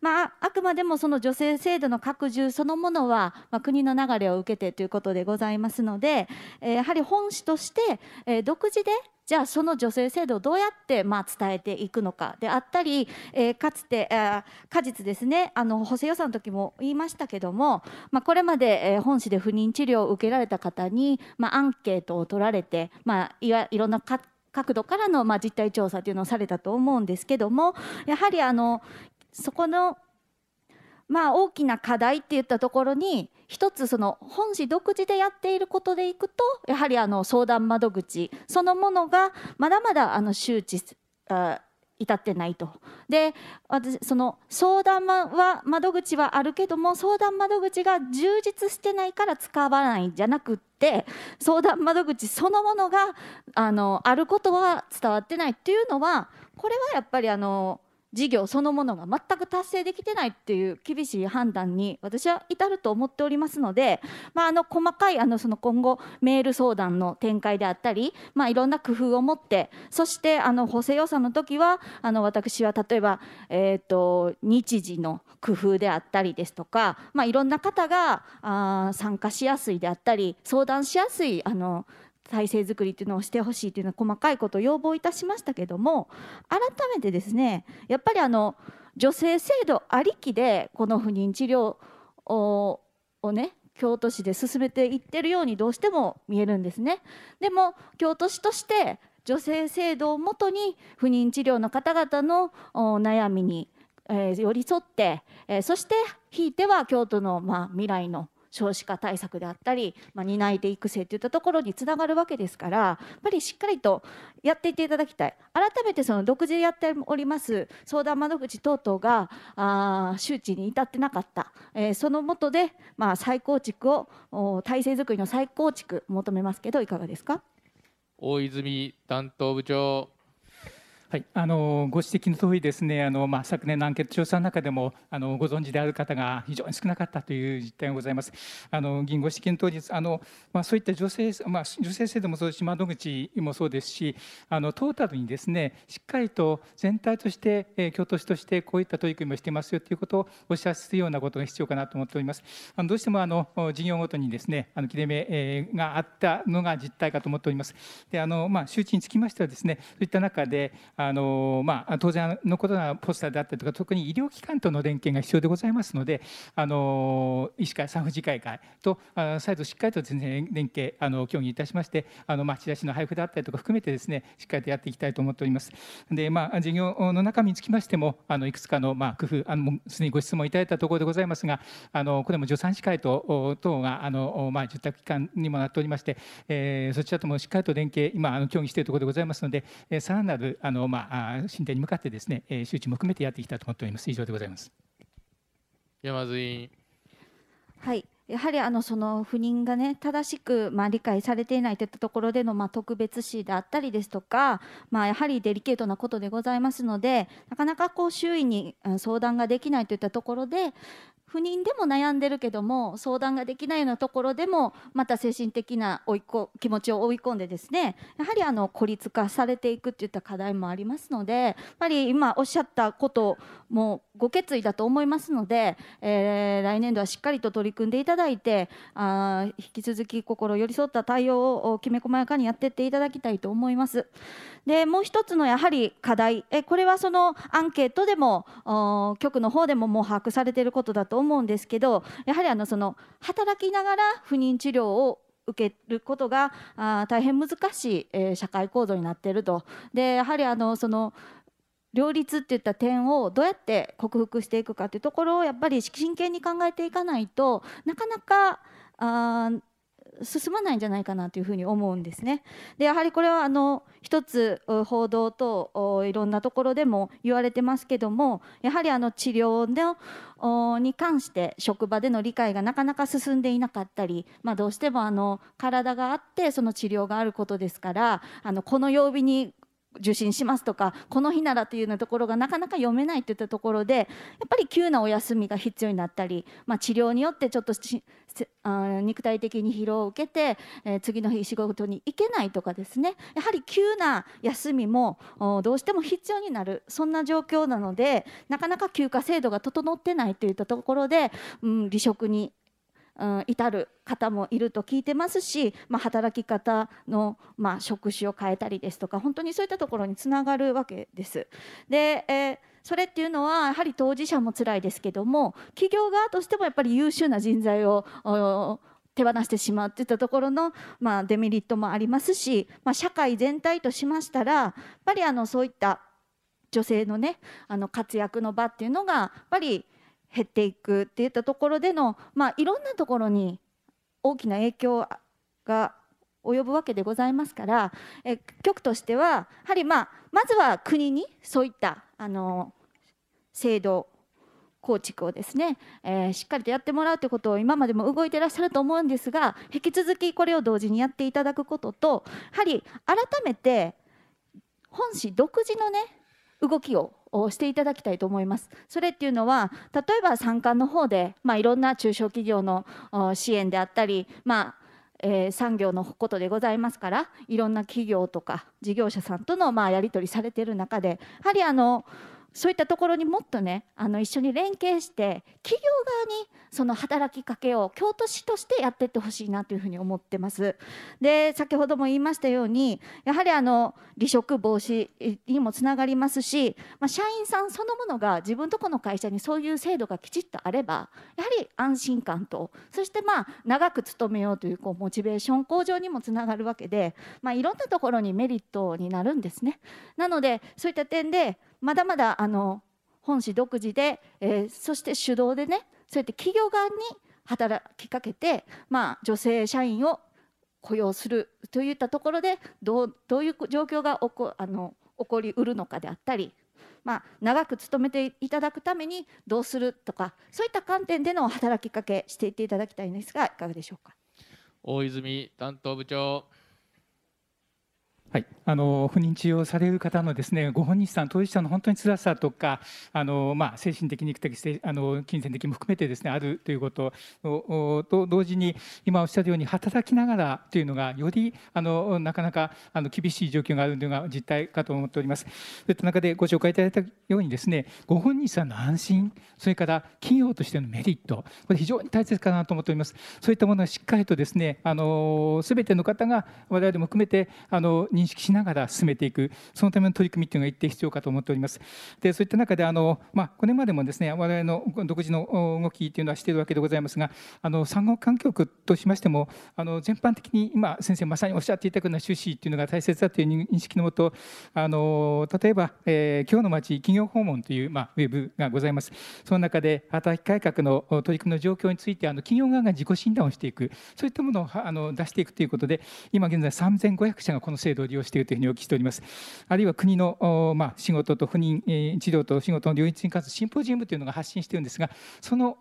まあ、あくまでもその女性制度の拡充そのものは、まあ、国の流れを受けてということでございますので、えー、やはり本市として、えー、独自でじゃあその女性制度をどうやってまあ伝えていくのかであったり、えー、かつて、えー、果実ですねあの補正予算の時も言いましたけども、まあ、これまで、え本市で不妊治療を受けられた方に、まあ、アンケートを取られて、まあ、いわいろんな角度からの、まあ、実態調査というのをされたと思うんですけどもやはりあのそこのまあ、大きな課題っていったところに一つその本市独自でやっていることでいくとやはりあの相談窓口そのものがまだまだあの周知あ至ってないと。で私その相談は窓口はあるけども相談窓口が充実してないから使わないんじゃなくって相談窓口そのものがあのあることは伝わってないっていうのはこれはやっぱりあの事業そのものが全く達成できてないっていう厳しい判断に私は至ると思っておりますので、まあ、あの細かいあのその今後メール相談の展開であったり、まあ、いろんな工夫を持ってそしてあの補正予算の時はあの私は例えば、えーと、日時の工夫であったりですとか、まあ、いろんな方があ参加しやすいであったり相談しやすいあの体制づくりっていうのをしてほしいというのは細かいことを要望いたしましたけども改めてですねやっぱりあの女性制度ありきでこの不妊治療をね京都市で進めていってるようにどうしても見えるんですね。でも京都市として女性制度をもとに不妊治療の方々の悩みに寄り添ってそしてひいては京都のまあ未来の少子化対策であったり、まあ、担い手育成といったところにつながるわけですからやっぱりしっかりとやっていっていただきたい改めてその独自でやっております相談窓口等々があ周知に至ってなかった、えー、そのもとで、まあ、再構築を体制づくりの再構築求めますけどいかがですか大泉担当部長はい、あのご指摘の通りですねあの、まあ、昨年のアンケート調査の中でもあのご存知である方が非常に少なかったという実態がございます。あの議員ご指摘の通りあの、まあ、そういった女性,、まあ、女性制度もそうですし窓口もそうですしあのトータルにですねしっかりと全体として、え京都市としてこういった取り組みをしていますよということをお知らせするようなことが必要かなと思っております。あのどうしてもあの事業ごとにですねあの切れ目、があったのが実態かと思っております。であのまあ、周知につきましてはですねそういった中であのまあ、当然のことなポスターであったりとか特に医療機関との連携が必要でございますのであの医師会産婦人科医会とあ再度しっかりと全然連携あの協議いたしましてあの、まあ、チラシの配布であったりとか含めてですねしっかりとやっていきたいと思っております。でまあ、事業の中身につきましてもあのいくつかの、まあ、工夫あのすでにご質問いただいたところでございますがあのこれも助産師会と等があの、まあ、住宅機関にもなっておりまして、えー、そちらともしっかりと連携今あの協議しているところでございますので、えー、さらなるあの、まあ、進展に向かってですね、え周知も含めてやっていきたいと思っております。以上でございます。山津委員。はい。やはりあのその不妊がね正しくまあ理解されていないといったところでのまあ特別視であったりですとか、まあ、やはりデリケートなことでございますのでなかなかこう周囲に相談ができないといったところで不妊でも悩んでるけども相談ができないようなところでもまた精神的な追い気持ちを追い込んでですねやはりあの孤立化されていくっていった課題もありますのでやっぱり今おっしゃったこともご決意だと思いますので、えー、来年度はしっかりと取り組んでいただいてあ引き続き心寄り添った対応をきめ細やかにやっていっていただきたいと思います。でもう一つのやはり課題えこれはそのアンケートでも局の方でももう把握されていることだと思うんですけどやはりあのその働きながら不妊治療を受けることがあ大変難しい、えー、社会構造になっていると。でやはりあのその両立っていった点をどうやって克服していくかというところをやっぱり真剣に考えていかないとなかなかあ進まないんじゃないかなというふうに思うんですね。でやはりこれはあの一つ報道といろんなところでも言われてますけどもやはりあの治療のに関して職場での理解がなかなか進んでいなかったり、まあ、どうしてもあの体があってその治療があることですからあのこの曜日に受診しますとかこの日ならというようなところがなかなか読めないといったところでやっぱり急なお休みが必要になったり、まあ、治療によってちょっとあ肉体的に疲労を受けて、えー、次の日仕事に行けないとかですねやはり急な休みもどうしても必要になるそんな状況なのでなかなか休暇制度が整ってないといったところで、うん、離職にうん、至る方もいると聞いてますし、まあ、働き方の、まあ、職種を変えたりですとか本当にそういったところにつながるわけです。で、えー、それっていうのはやはり当事者も辛いですけども企業側としてもやっぱり優秀な人材を手放してしまうっていったところの、まあ、デメリットもありますし、まあ、社会全体としましたらやっぱりあのそういった女性のねあの活躍の場っていうのがやっぱり減っていくっていったところでの、まあ、いろんなところに大きな影響が及ぶわけでございますからえ局としてはやはり、まあ、まずは国にそういったあの制度構築をですね、えー、しっかりとやってもらうということを今までも動いてらっしゃると思うんですが引き続きこれを同時にやっていただくこととやはり改めて本市独自のね動きををしていただきたいと思います。それっていうのは例えば参観の方で、まあ、いろんな中小企業の支援であったり、まあえー、産業のことでございますからいろんな企業とか事業者さんとのまあやり取りされている中でやはりあのそういったところにもっとねあの一緒に連携して企業側にその働きかけを京都市としてやっていってほしいなというふうに思ってます。で先ほども言いましたようにやはりあの離職防止にもつながりますし、まあ、社員さんそのものが自分とこの会社にそういう制度がきちっとあればやはり安心感とそしてまあ長く勤めようというこうモチベーション向上にもつながるわけで、まあ、いろんなところにメリットになるんですね。なのでそういった点でまだまだあの本市独自で、えー、そして主導でねそうやって企業側に働きかけて、まあ、女性社員を雇用するといったところでどうどういう状況が起こあの起こりうるのかであったり、まあ、長く勤めていただくためにどうするとかそういった観点での働きかけしていっていただきたいんですがいかがでしょうか大泉担当部長はい、あの不妊治療される方のですねご本人さん当事者の本当に辛さとかあの、まあ、精神的肉的あの金銭的も含めてですねあるということと同時に今おっしゃるように働きながらというのがよりあのなかなかあの厳しい状況があるのが実態かと思っております。そういった中でご紹介いただいたようにですねご本人さんの安心それから企業としてのメリットこれ非常に大切かなと思っております。そういったものはしっかりとですねあの全ての方が我々も含めてあの認認識しながら進めていくそのための取り組みというのが一定必要かと思っております。でそういった中であの、まあ、これまでもですね我々の独自の動きというのはしているわけでございますがあの産後環境区としましてもあの全般的に今先生まさにおっしゃっていたような趣旨というのが大切だという認識のもとあの例えば、えー、今日の街企業訪問という、まあ、ウェブがございます。その中で働き改革の取り組みの状況についてあの企業側が自己診断をしていくそういったものをあの出していくということで今現在3500社がこの制度を利業しているというふうにお聞きしております。あるいは国の、まあ、仕事と不妊、えー、治療と仕事の両立に関するシンポジウムというのが発信しているんですが、その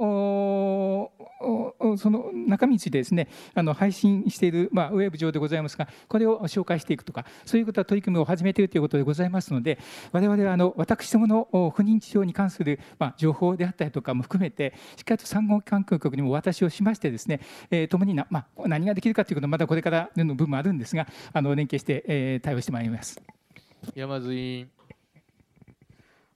その中身についてですね、あの配信している、まあ、ウェブ上でございますが、これを紹介していくとか、そういうことは取り組みを始めているということでございますので、我々はあの私どもの不妊治療に関する、まあ、情報であったりとかも含めて、しっかりと産後観光局にもお渡しをしましてですね、えー、共にな、まあ、何ができるかということはまだこれからの部分もあるんですが、あの連携して、えーえー、対応してまいります山津委員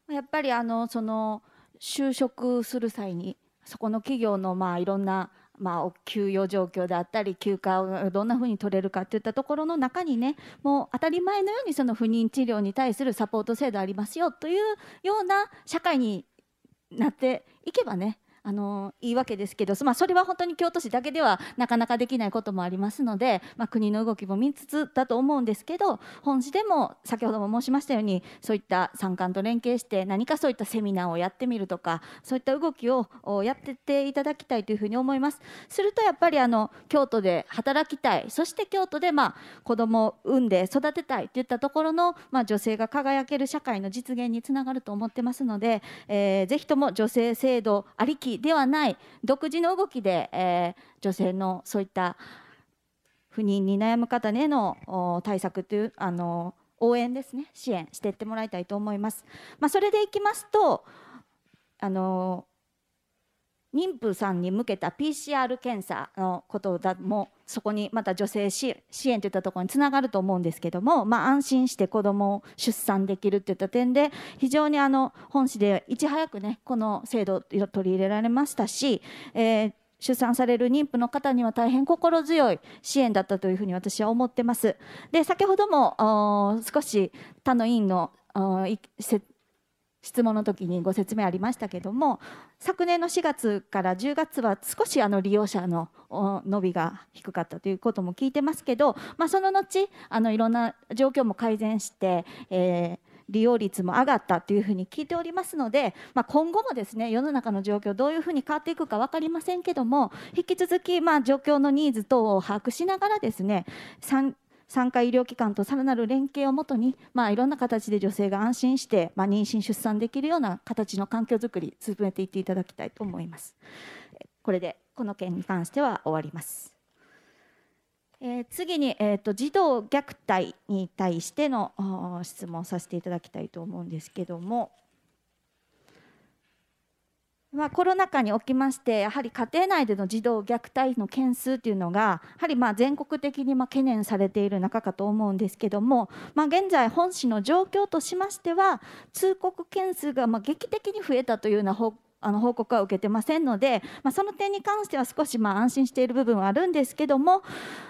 やっぱりあのその就職する際にそこの企業のまあいろんなまあ、給与状況であったり休暇をどんなふうに取れるかといったところの中にねもう当たり前のようにその不妊治療に対するサポート制度ありますよというような社会になっていけばねあのいいわけですけど、まあ、それは本当に京都市だけではなかなかできないこともありますので、まあ、国の動きも見つつだと思うんですけど本市でも先ほども申しましたようにそういった参観と連携して何かそういったセミナーをやってみるとかそういった動きをやってていただきたいというふうに思います。するとやっぱりあの京都で働きたいそして京都でまあ子供を産んで育てたいといったところの、まあ、女性が輝ける社会の実現につながると思ってますので、えー、ぜひとも女性制度ありききではない独自の動きで、えー、女性のそういった不妊に悩む方への対策というあの応援ですね支援していってもらいたいと思います。まあ、それでいきますとあの妊婦さんに向けた PCR 検査のことだもそこにまた女性支援といったところにつながると思うんですけども、まあ、安心して子どもを出産できるといった点で非常にあの本市でいち早く、ね、この制度を取り入れられましたし、えー出産される妊婦の方には大変心強い支援だったというふうに私は思ってます。で先ほども少し他の委員の質問の時にご説明ありましたけども昨年の4月から10月は少しあの利用者の伸びが低かったということも聞いてますけど、まあ、その後あのいろんな状況も改善して、えー、利用率も上がったというふうに聞いておりますので、まあ、今後もですね世の中の状況どういうふうに変わっていくか分かりませんけども引き続きまあ状況のニーズ等を把握しながらですね産科医療機関とさらなる連携をもとに、まあ、いろんな形で女性が安心して、まあ、妊娠・出産できるような形の環境づくり進めていっていただきたいと思います。これでこの件に関しては終わります。えー、次に、えーと児童虐待に対しての質問をさせていただきたいと思うんですけども。まあ、コロナ禍におきましてやはり家庭内での児童虐待の件数というのがやはりまあ全国的にまあ懸念されている中かと思うんですけども、まあ、現在本市の状況としましては通告件数がまあ劇的に増えたというような報告あの報告は受けてませんので、まあ、その点に関しては少しまあ安心している部分はあるんですけども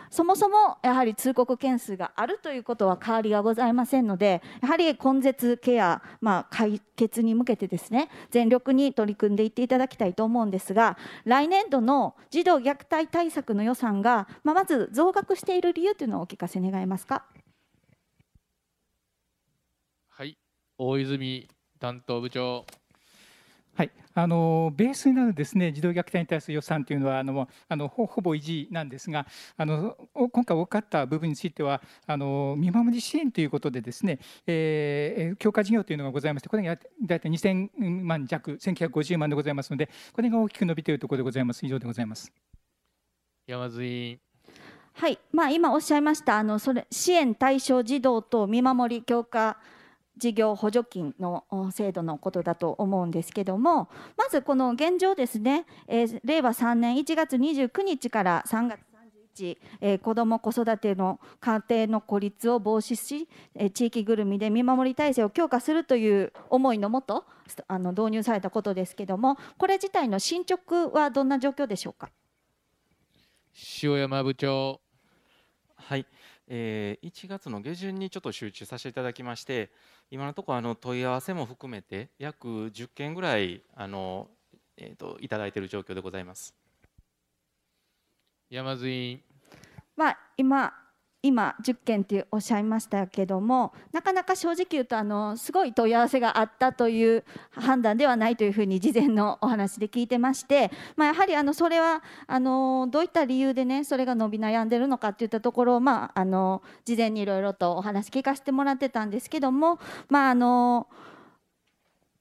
そもそもやはり通告件数があるということは変わりがございませんのでやはり根絶ケア、まあ、解決に向けてですね全力に取り組んでいっていただきたいと思うんですが来年度の児童虐待対策の予算が、まあ、まず増額している理由というのをお聞かせ願えますか。はい大泉担当部長はい、あのベースになるですね児童虐待に対する予算というのはあのあのほぼ維持なんですがあの今回多かった部分についてはあの見守り支援ということでですね、えー、強化事業というのがございましてこれが大体2000万弱1950万でございますのでこれが大きく伸びているところでございます以上でございます。山津はい、まあ、今おっしゃいましたあのそれ支援対象児童と見守り強化事業補助金の制度のことだと思うんですけどもまずこの現状ですね、えー、令和3年1月29日から3月日、子ども・子育ての家庭の孤立を防止し、地域ぐるみで見守り体制を強化するという思いのもとあの導入されたことですけどもこれ自体の進捗はどんな状況でしょうか塩山部長はい、えー、1月の下旬にちょっと集中させていただきまして今のところあの問い合わせも含めて約10件ぐらいあの、えーと、いただいている状況でございます山津委員、まあ、今今10件っておっしゃいましたけどもなかなか正直言うとあのすごい問い合わせがあったという判断ではないというふうに事前のお話で聞いてまして、まあ、やはりあのそれはあのどういった理由でねそれが伸び悩んでるのかっていったところを、まあ、あの事前にいろいろとお話聞かせてもらってたんですけどもまああの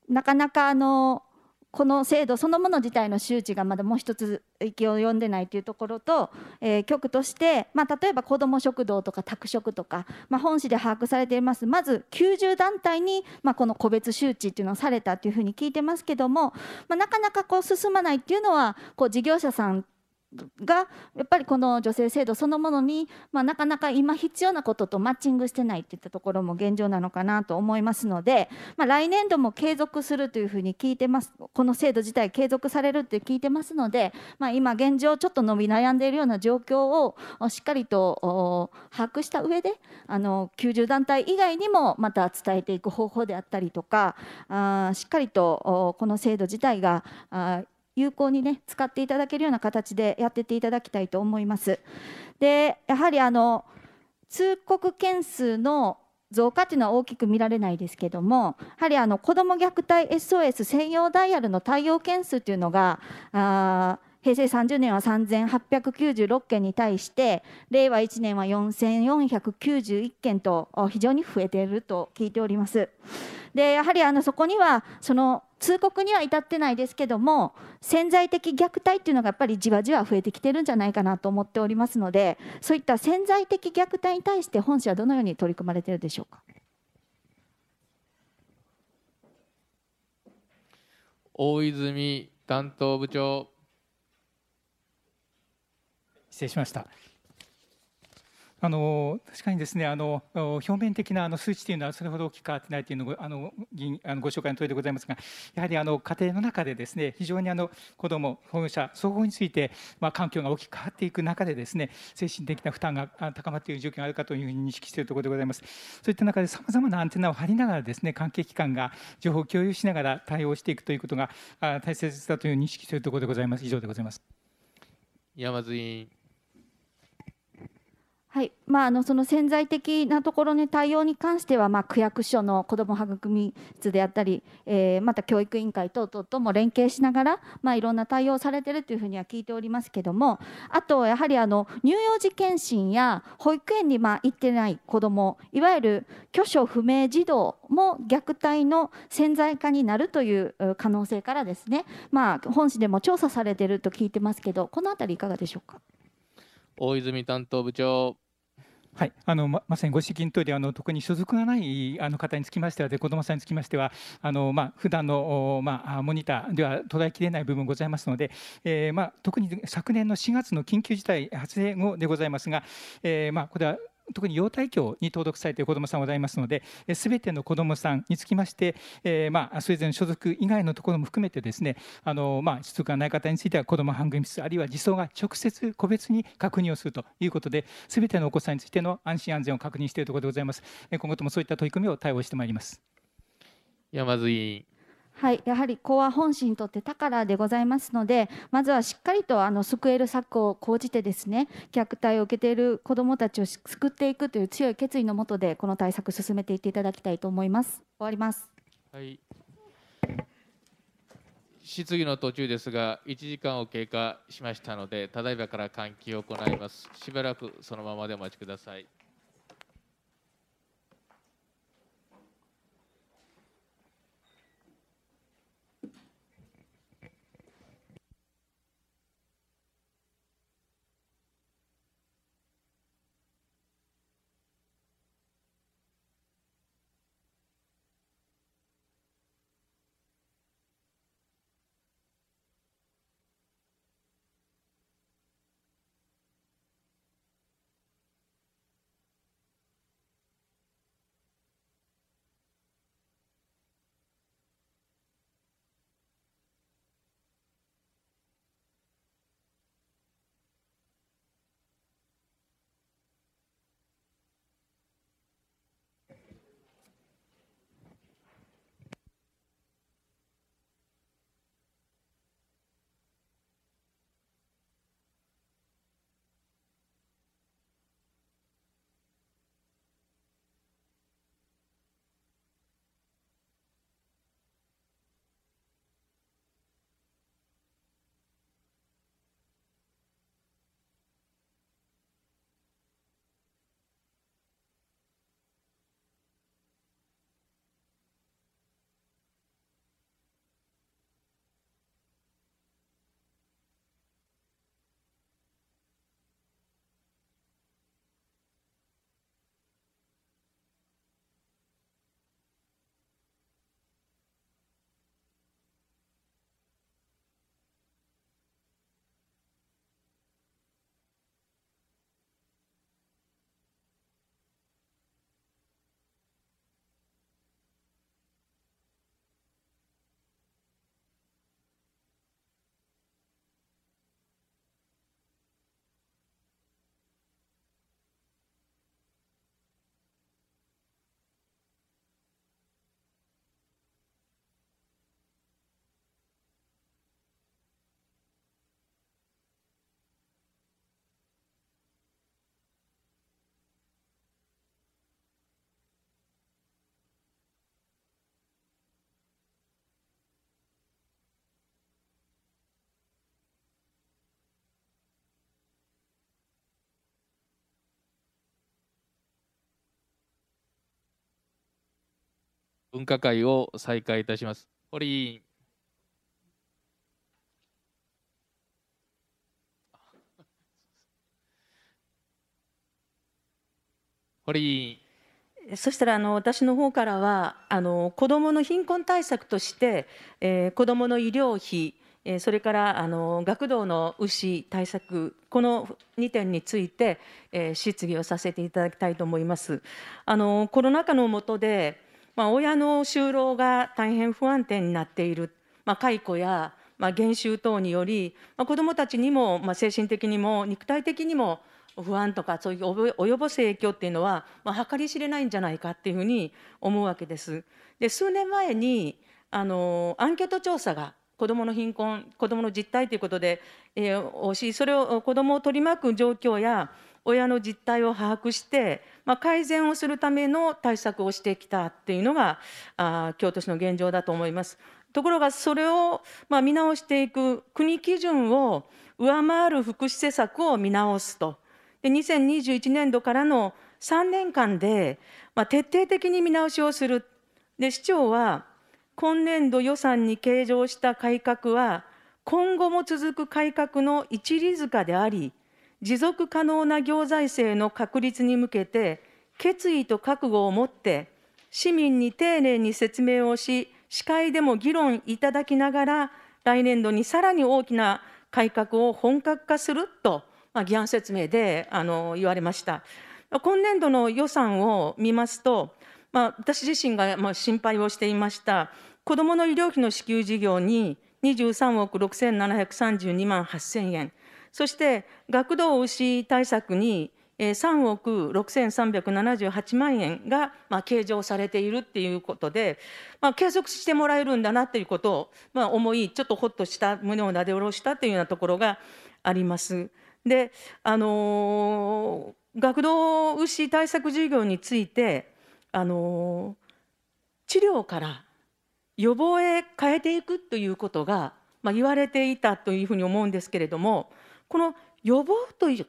なかなかあのこの制度そのもの自体の周知がまだもう一つ息を呼んでないというところと、えー、局として、まあ、例えば子ども食堂とか宅食とか、まあ、本市で把握されていますまず90団体に、まあ、この個別周知っていうのをされたというふうに聞いてますけども、まあ、なかなかこう進まないっていうのはこう事業者さんがやっぱりこの女性制度そのものに、まあ、なかなか今必要なこととマッチングしてないっていったところも現状なのかなと思いますので、まあ、来年度も継続するというふうに聞いてますこの制度自体継続されるって聞いてますので、まあ、今現状ちょっと伸び悩んでいるような状況をしっかりと把握した上であの90団体以外にもまた伝えていく方法であったりとかあしっかりとこの制度自体があ有効にね使っていただけるような形でやってっていただきたいと思います。でやはりあの通告件数の増加というのは大きく見られないですけども、やはりあの子ども虐待 SOS 専用ダイヤルの対応件数というのが、あ平成30年は3896件に対して、令和1年は4491件と、非常に増えていると聞いております。でやはりあのそこにはその通告には至ってないですけども潜在的虐待っていうのがやっぱりじわじわ増えてきてるんじゃないかなと思っておりますのでそういった潜在的虐待に対して本社はどのように取り組まれてるでしょうか大泉担当部長失礼しました。あの確かにですねあの表面的なあの数値というのはそれほど大きく変わってないというのをあの議員あのご紹介のとおりでございますがやはりあの家庭の中でですね非常にあの子ども保護者総合について、まあ、環境が大きく変わっていく中でですね精神的な負担が高まっている状況があるかというふうに認識しているところでございますそういった中でさまざまなアンテナを張りながらですね関係機関が情報を共有しながら対応していくということが大切だという認識しているところでございます以上でございます山津委員はいまあ、あのその潜在的なところの、対応に関しては、まあ、区役所の子ども育み室であったり、えー、また教育委員会等々とも連携しながら、まあ、いろんな対応をされているというふうには聞いておりますけどもあとやはりあの乳幼児健診や保育園にまあ行ってない子どもいわゆる居所不明児童も虐待の潜在化になるという可能性からですね、まあ、本市でも調査されていると聞いてますけどこの辺りいかがでしょうか。大泉担当部長はい、あのままさにご指摘の通りあり特に所属がないあの方につきましてはで子どもさんにつきましてはあの、まあ普段の、まあ、モニターでは捉えきれない部分ございますので、えーまあ、特に昨年の4月の緊急事態発生後でございますが、えーまあ、これは特に幼体教に登録されている子どもさんございますので、すべての子どもさんにつきまして、えー、まあ、それぞれの所属以外のところも含めてですね、あのまあ、出がない方については、子ども半減室、あるいは児相が直接、個別に確認をするということで、すべてのお子さんについての安心安全を確認しているところでございます。今後ともそういった取り組みを対応してまいります。山津委員。はい、やはり子は本心にとって宝でございますのでまずはしっかりとあの救える策を講じてですね虐待を受けている子どもたちを救っていくという強い決意のもとでこの対策進めていっていただきたいと思います終わります、はい、質疑の途中ですが1時間を経過しましたのでただいまから換気を行いますしばらくそのままでお待ちください分科会を再開いたします。堀委員。堀委員。そしたらあの私の方からはあの子どもの貧困対策として、えー、子どもの医療費、えー、それからあの学童の牛対策この2点について、えー、質疑をさせていただきたいと思います。あのコロナ禍の下でまあ、親の就労が大変不安定になっている、まあ、解雇や、まあ、減収等により、まあ、子どもたちにも、まあ、精神的にも肉体的にも不安とかそういう及ぼす影響っていうのは、まあ、計り知れないんじゃないかっていうふうに思うわけです。で数年前にあのアンケート調査が子どもの貧困子どもの実態ということで、えー、しそれを子どもを取り巻く状況や親の実態を把握して、まあ、改善をするための対策をしてきたっていうのがあ京都市の現状だと思います。ところがそれを、まあ、見直していく国基準を上回る福祉施策を見直すと。で2021年度からの3年間で、まあ、徹底的に見直しをする。で市長は今年度予算に計上した改革は今後も続く改革の一里塚であり持続可能な行財政の確立に向けて、決意と覚悟を持って、市民に丁寧に説明をし、司会でも議論いただきながら、来年度にさらに大きな改革を本格化すると、まあ、議案説明であの言われました。今年度の予算を見ますと、まあ、私自身がまあ心配をしていました、子どもの医療費の支給事業に23億6732万8000円、そして学童牛対策に3億6378万円が計上されているっていうことで、まあ、継続してもらえるんだなということを、まあ、思い、ちょっとほっとした、胸をなで下ろしたというようなところがあります。で、あのー、学童牛対策事業について、あのー、治療から予防へ変えていくということが、まあ、言われていたというふうに思うんですけれども、この予防とい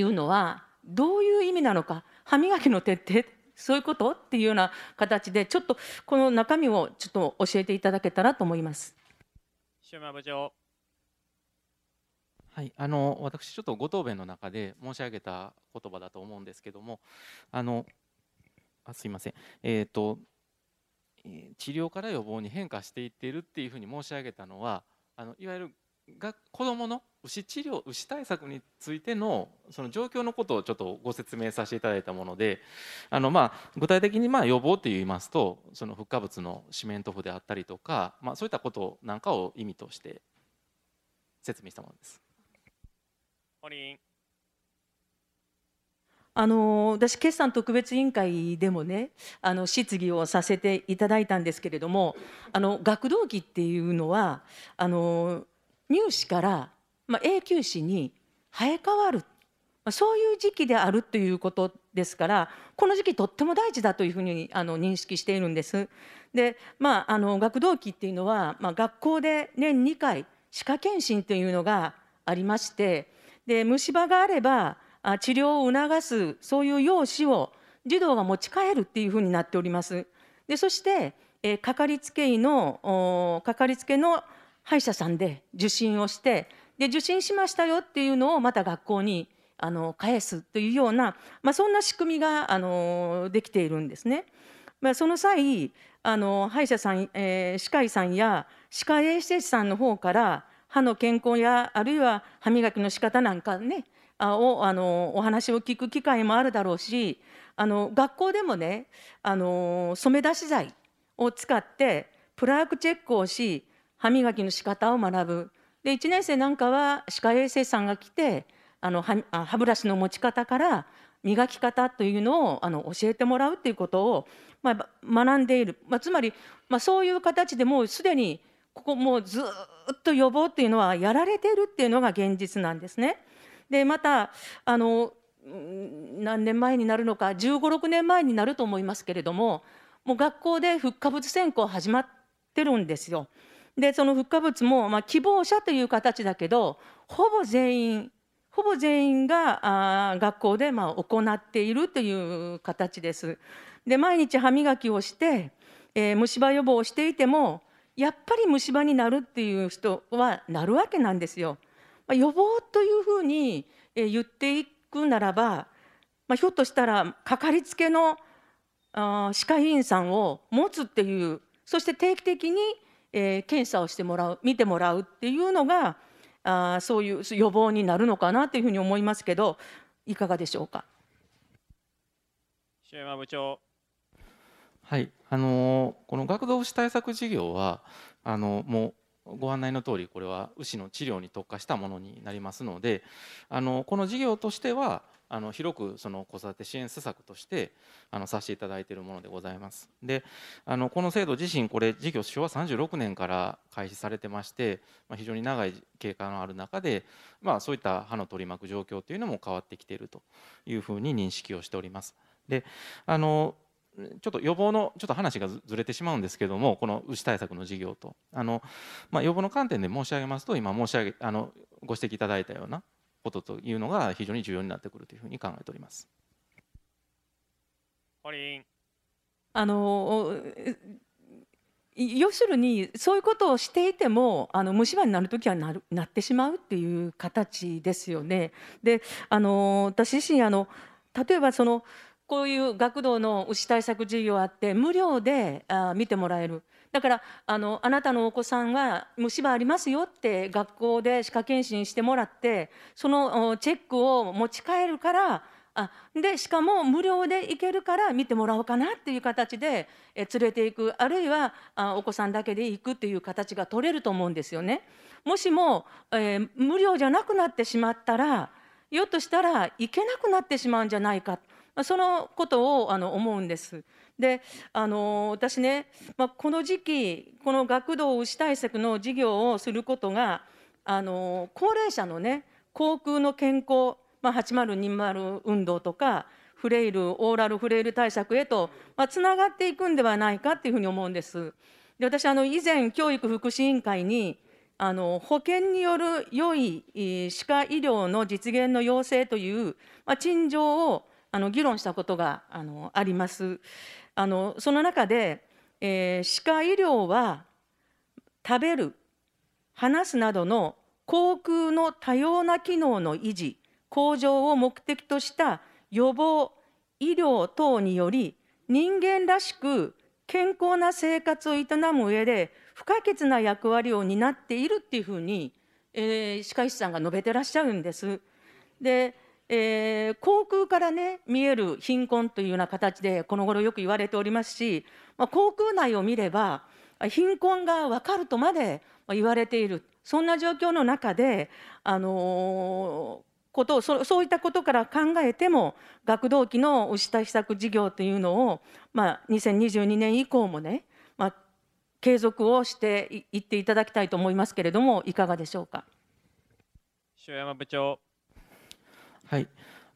うのはどういう意味なのか歯磨きの徹底そういうことっていうような形でちょっとこの中身をちょっと教えていただけたらと思います。はい、あの私ちょっとご答弁の中で申し上げた言葉だと思うんですけどもあのあすいません、えーと、と治療から予防に変化していっているっていうふうに申し上げたのはあのいわゆるが子どもの牛治療牛対策についてのその状況のことをちょっとご説明させていただいたものであの、まあ、具体的にまあ予防といいますとそのフッ化物の四面塗布であったりとか、まあ、そういったことなんかを意味として説明したものです。あの私、決算特別委員会でもねあの質疑をさせていただいたんですけれどもあの学童期っていうのはあの入試から、まあ、永久歯に生え変わる、まあ、そういう時期であるということですからこの時期とっても大事だというふうにあの認識しているんです。でまあ、あの学童期っていうのは、まあ、学校で年2回歯科検診というのがありましてで虫歯があればあ治療を促すそういう用紙を児童が持ち帰るっていうふうになっております。でそして、えー、かかりつけ医のかかりつけの歯医者さんで受診をしてで受診しましたよっていうのをまた学校にあの返すというような、まあ、そんな仕組みがあのできているんですね。まあ、その際あの歯医者さん、えー、歯科医さんや歯科衛生士さんの方から歯の健康やあるいは歯磨きの仕方なんかねあをあのお話を聞く機会もあるだろうしあの学校でもねあの染め出し剤を使ってプラークチェックをし歯磨きの仕方を学ぶで1年生なんかは歯科衛生士さんが来てあの歯ブラシの持ち方から磨き方というのをあの教えてもらうということを、まあ、学んでいる、まあ、つまり、まあ、そういう形でもうすでにここもうずっと予防っていうのはやられているっていうのが現実なんですね。でまたあの何年前になるのか1 5 6年前になると思いますけれどももう学校で復活物専攻始まってるんですよ。でその復活物も、まあ、希望者という形だけどほぼ全員ほぼ全員があ学校でまあ行っているという形です。で毎日歯磨きをして、えー、虫歯予防をしていてもやっぱり虫歯になるっていう人はなるわけなんですよ。まあ、予防というふうに、えー、言っていくならば、まあ、ひょっとしたらかかりつけのあ歯科医院さんを持つっていうそして定期的にえー、検査をしてもらう見てもらうっていうのがあそういう予防になるのかなというふうに思いますけどいかがでしょうか。塩山部長はいあのー、この学童牛対策事業はあのー、もうご案内の通りこれは牛の治療に特化したものになりますのであのこの事業としてはあの広くその子育て支援施策としてあのさせていただいているものでございます。であのこの制度自身これ事業昭和36年から開始されてまして、まあ、非常に長い経過のある中で、まあ、そういった歯の取り巻く状況というのも変わってきているというふうに認識をしております。であのちょっと予防のちょっと話がずれてしまうんですけどもこの牛対策の事業とあの、まあ、予防の観点で申し上げますと今申し上げあのご指摘いただいたようなことというのが非常に重要になってくるというふうに考えております。あの要するにそういうことをしていてもあの虫歯になる時はなるなってしまうっていう形ですよね。であの私自身あの例えばそのこういう学童の牛対策事業あって無料であ見てもらえるだからあのあなたのお子さんは虫歯ありますよって学校で歯科検診してもらってそのチェックを持ち帰るからあでしかも無料で行けるから見てもらおうかなっていう形でえ連れていくあるいはあお子さんだけで行くっていう形が取れると思うんですよね。もしも、えー、無料じゃなくなってしまったらよっとしたら行けなくなってしまうんじゃないかそのことをあの思うんです。であの私ね、まあ、この時期この学童牛対策の事業をすることがあの高齢者のね航空の健康、まあ、8020運動とかフレイルオーラルフレイル対策へと、まあ、つながっていくんではないかっていうふうに思うんです。で私あの以前教育福祉委員会にあの保険による良い歯科医療の実現の要請という、まあ、陳情をあの議論したことがあのあります。あのその中で、えー、歯科医療は食べる話すなどの口腔の多様な機能の維持向上を目的とした予防医療等により人間らしく健康な生活を営む上で不可欠な役割を担っているっていうふうに、えー、歯科医師さんが述べてらっしゃるんです。でえー、航空からね見える貧困というような形でこの頃よく言われておりますし、まあ、航空内を見れば貧困が分かるとまで言われているそんな状況の中で、あのー、ことそそういったことから考えても学童期の牛田施策事業というのを、まあ、2022年以降もね、まあ、継続をしていっていただきたいと思いますけれどもいかがでしょうか。塩山部長はい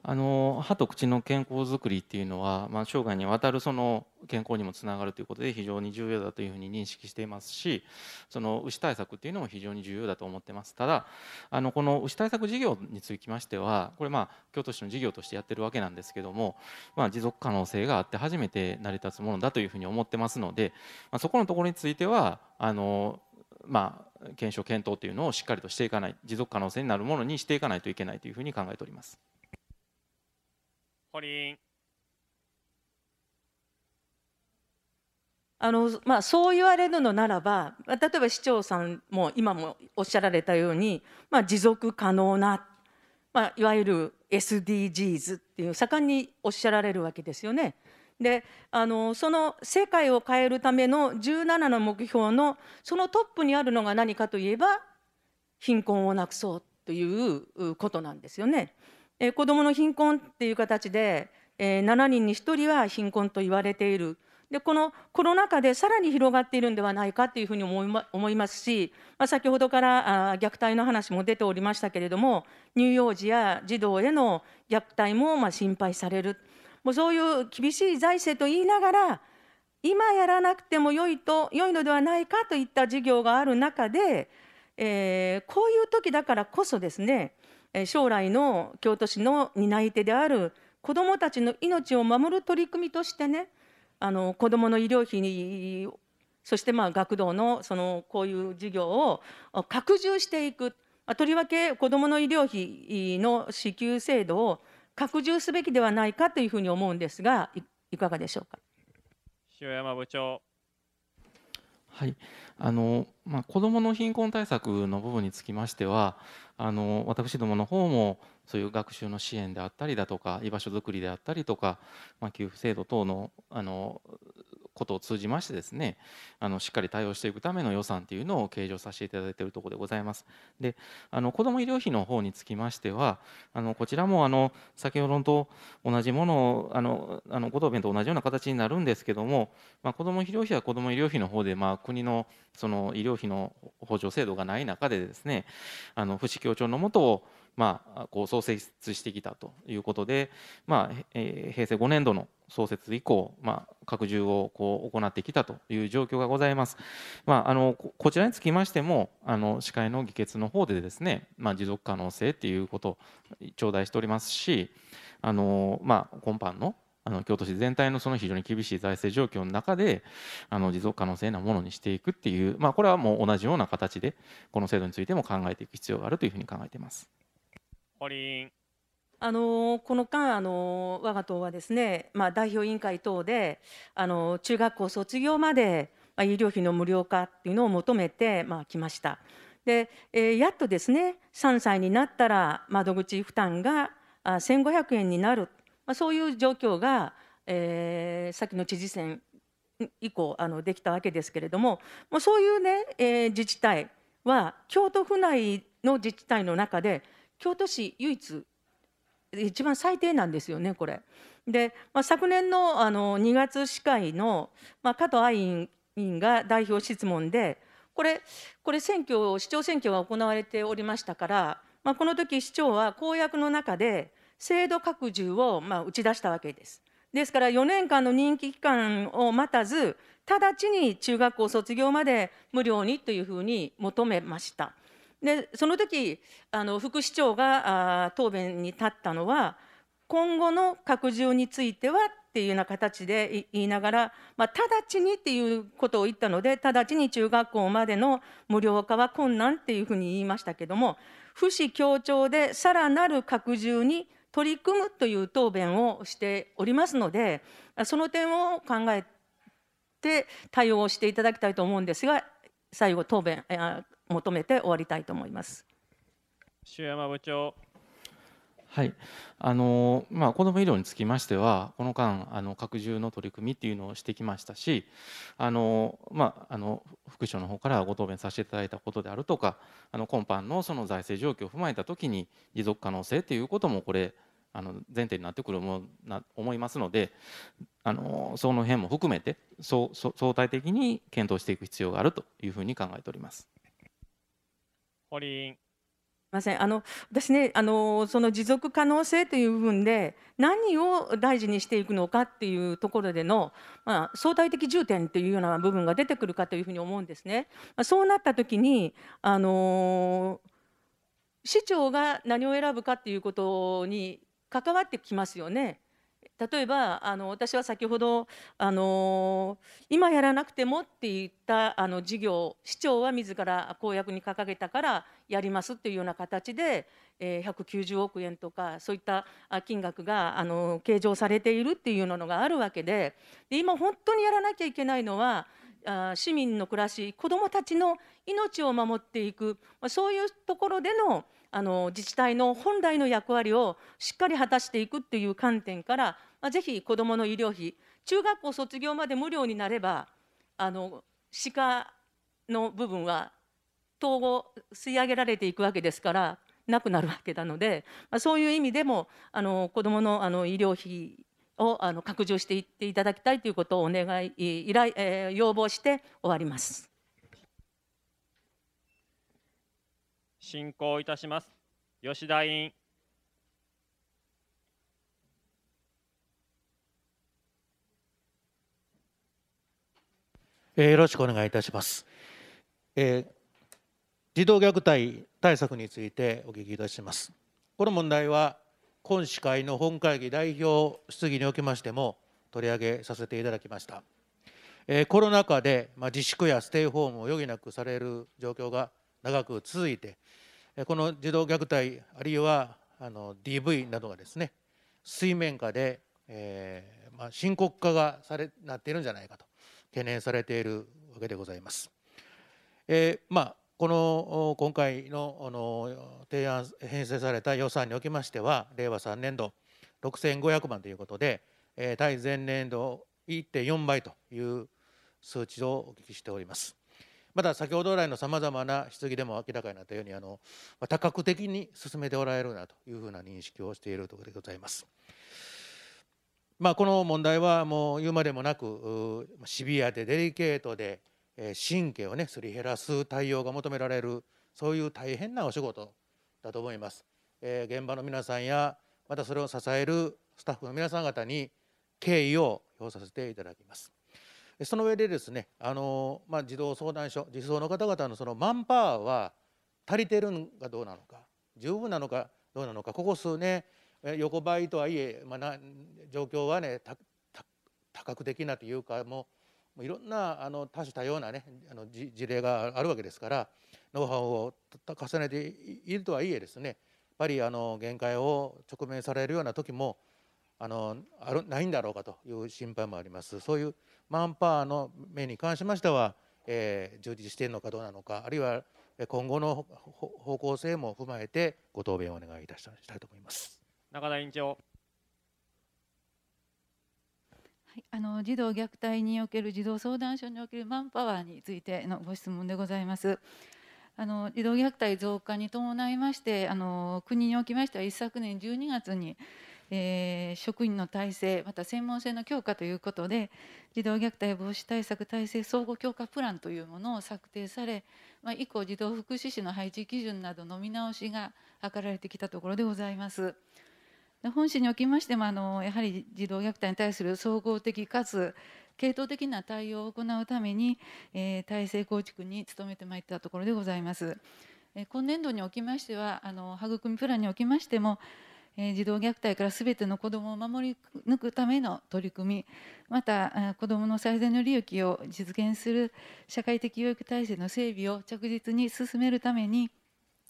あの歯と口の健康づくりっていうのは、まあ、生涯にわたるその健康にもつながるということで非常に重要だというふうに認識していますしその牛対策っていうのも非常に重要だと思ってますただあのこの牛対策事業につきましてはこれまあ京都市の事業としてやってるわけなんですけども、まあ、持続可能性があって初めて成り立つものだというふうに思ってますので、まあ、そこのところについてはあのまあ、検証検討というのをしっかりとしていかない持続可能性になるものにしていかないといけないというふうに考えております。堀あのまあ、そう言われるのならば例えば市長さんも今もおっしゃられたように、まあ、持続可能な、まあ、いわゆる SDGs っていう盛んにおっしゃられるわけですよね。であのその世界を変えるための17の目標のそのトップにあるのが何かといえば貧困をなくそうということなんですよね。え子どもの貧困っていう形で、え7人に1人は貧困と言われている。でこのコロナ禍でさらに広がっているんではないかというふうに思い,、ま、思いますし、まあ、先ほどからあ虐待の話も出ておりましたけれども乳幼児や児童への虐待もまあ心配される。もうそういう厳しい財政と言いながら、今やらなくても良いと良いのではないかといった事業がある中で、えー、こういう時だからこそですね、将来の京都市の担い手である子どもたちの命を守る取り組みとしてね、あの子どもの医療費に、そしてまあ学童のそのこういう事業を拡充していく、とりわけ子どもの医療費の支給制度を拡充すべきではないかというふうに思うんですが、いかがでしょうか。塩山部長はいあのまあ、子どもの貧困対策の部分につきましてはあの私どもの方もそういう学習の支援であったりだとか居場所づくりであったりとか、まあ、給付制度等のあのことを通じましてですねあのしっかり対応していくための予算というのを計上させていただいているところでございます。であの子ども医療費の方につきましてはあのこちらもあの先ほどと同じものをあのあのご答弁と同じような形になるんですけども、まあ、子ども医療費は子ども医療費の方で、まあ、国のその医療費の補助制度がない中でですねあの不死協調のもとをまあ、こう創設してきたということで、まあえー、平成5年度の創設以降、まあ、拡充をこう行ってきたという状況がございます。まあ、あのこちらにつきましてもあの司会の議決の方でですね、まあ、持続可能性っていうことを頂戴しておりますしあの、まあ、今般のあの京都市全体のその非常に厳しい財政状況の中であの持続可能性なものにしていくっていう、まあ、これはもう同じような形でこの制度についても考えていく必要があるというふうに考えています。ポリンあのこの間あの、我が党はですね、まあ、代表委員会等であの中学校卒業まで、まあ、医療費の無料化っていうのを求めて、まあ、ました。で、えー、やっとですね3歳になったら窓口負担があ1500円になる、まあ、そういう状況が、えー、きの知事選以降あのできたわけですけれどもそういうね、えー、自治体は京都府内の自治体の中で京都市唯一一番最低なんですよねこれ。で、まあ、昨年のあの2月市会の、まあ、加藤愛委員が代表質問でこれこれ選挙市長選挙が行われておりましたから、まあ、この時市長は公約の中で制度拡充を、まあ、打ち出したわけです。ですから4年間の任期期間を待たず直ちに中学校卒業まで無料にというふうに求めました。でその時あの副市長が答弁に立ったのは今後の拡充についてはっていうような形で言いながら、まあ、直ちにっていうことを言ったので直ちに中学校までの無料化は困難っていうふうに言いましたけども不死協調でさらなる拡充に取り組むという答弁をしておりますのでその点を考えて対応していただきたいと思うんですが最後答弁求めて終わりたいと思います。塩山部長はいあのまあ、子ども医療につきましては、この間、あの拡充の取り組みっていうのをしてきましたし、あのまあ、あの副所の方からご答弁させていただいたことであるとか、あの今般のその財政状況を踏まえたときに、持続可能性ということも、これ、あの前提になってくるもな思いますので、あのその辺も含めて相対的に検討していく必要があるというふうに考えております。ポリン。ませんあの私ねあのその持続可能性という部分で何を大事にしていくのかっていうところでの、まあ、相対的重点というような部分が出てくるかというふうに思うんですね。まあ、そうなった時にあの市長が何を選ぶかっていうことに関わってきますよね。例えばあの私は先ほどあの今やらなくてもって言ったあの事業市長は自ら公約に掲げたからやりますっていうような形で、えー、190億円とかそういった金額があの計上されているっていうのがあるわけでで今本当にやらなきゃいけないのは市民の暮らし子どもたちの命を守っていくそういうところでのあの自治体の本来の役割をしっかり果たしていくっていう観点から、まあ、ぜひ子どもの医療費中学校卒業まで無料になればあの歯科の部分は統合吸い上げられていくわけですからなくなるわけなので、まあ、そういう意味でもあの子どものあの医療費をあの拡充していっていただきたいということをお願い依頼、えー、要望して終わります。進行いたします吉田委員えよろしくお願いいたします、えー、児童虐待対策についてお聞きいたしますこの問題は今司会の本会議代表質疑におきましても取り上げさせていただきました、えー、コロナ禍で、まあ、自粛やステイホームを余儀なくされる状況が長く続いてこの児童虐待あるいはあの DV などがですね水面下で、えーまあ、深刻化がされなっているんじゃないかと懸念されているわけでございます。えーまあ、この今回のあの提案編成された予算におきましては令和3年度6500万ということで、えー、対前年度1.4倍という数値をお聞きしております。また先ほど来のさまざまな質疑でも明らかになったようにあの、まあ、多角的に進めておられるなというふうな認識をしているところでございます。まあ、この問題はもう言うまでもなくシビアでデリケートで神経をねすり減らす対応が求められるそういう大変なお仕事だと思います。え現場の皆さんやまたそれを支えるスタッフの皆さん方に敬意を表させていただきます。その上でですね、あのまあ、児童相談所、児相の方々のそのマンパワーは足りてるのかどうなのか、十分なのかどうなのか、ここ数年、横ばいとはいえ、まあ状況はね、多角的なというか、もういろんなあの多種多様な、ね、あの事例があるわけですから、ノウハウを重ねているとはいえですね、やっぱりあの限界を直面されるような時もあのないんだろうかという心配もあります。そういうマンパワーの面に関しましては、えー、充実しているのかどうなのかあるいは今後の方向性も踏まえてご答弁をお願いいたしたいと思います中田委員長、はい、あの児童虐待における児童相談所におけるマンパワーについてのご質問でございます。あの児童虐待増加に伴いましてあの国におきましては一昨年12月にえー、職員の体制また専門性の強化ということで児童虐待防止対策体制総合強化プランというものを策定され、まあ、以降児童福祉士の配置基準などの見直しが図られてきたところでございます。本市におきましてもあのやはり児童虐待に対する総合的かつ系統的な対応を行うために、えー、体制構築に努めてまいったところでございます。えー、今年度におきましてはあの育みプランにおきましてもえ児童虐待から全ての子どもを守り抜くための取り組みまた子どもの最善の利益を実現する社会的養育体制の整備を着実に進めるために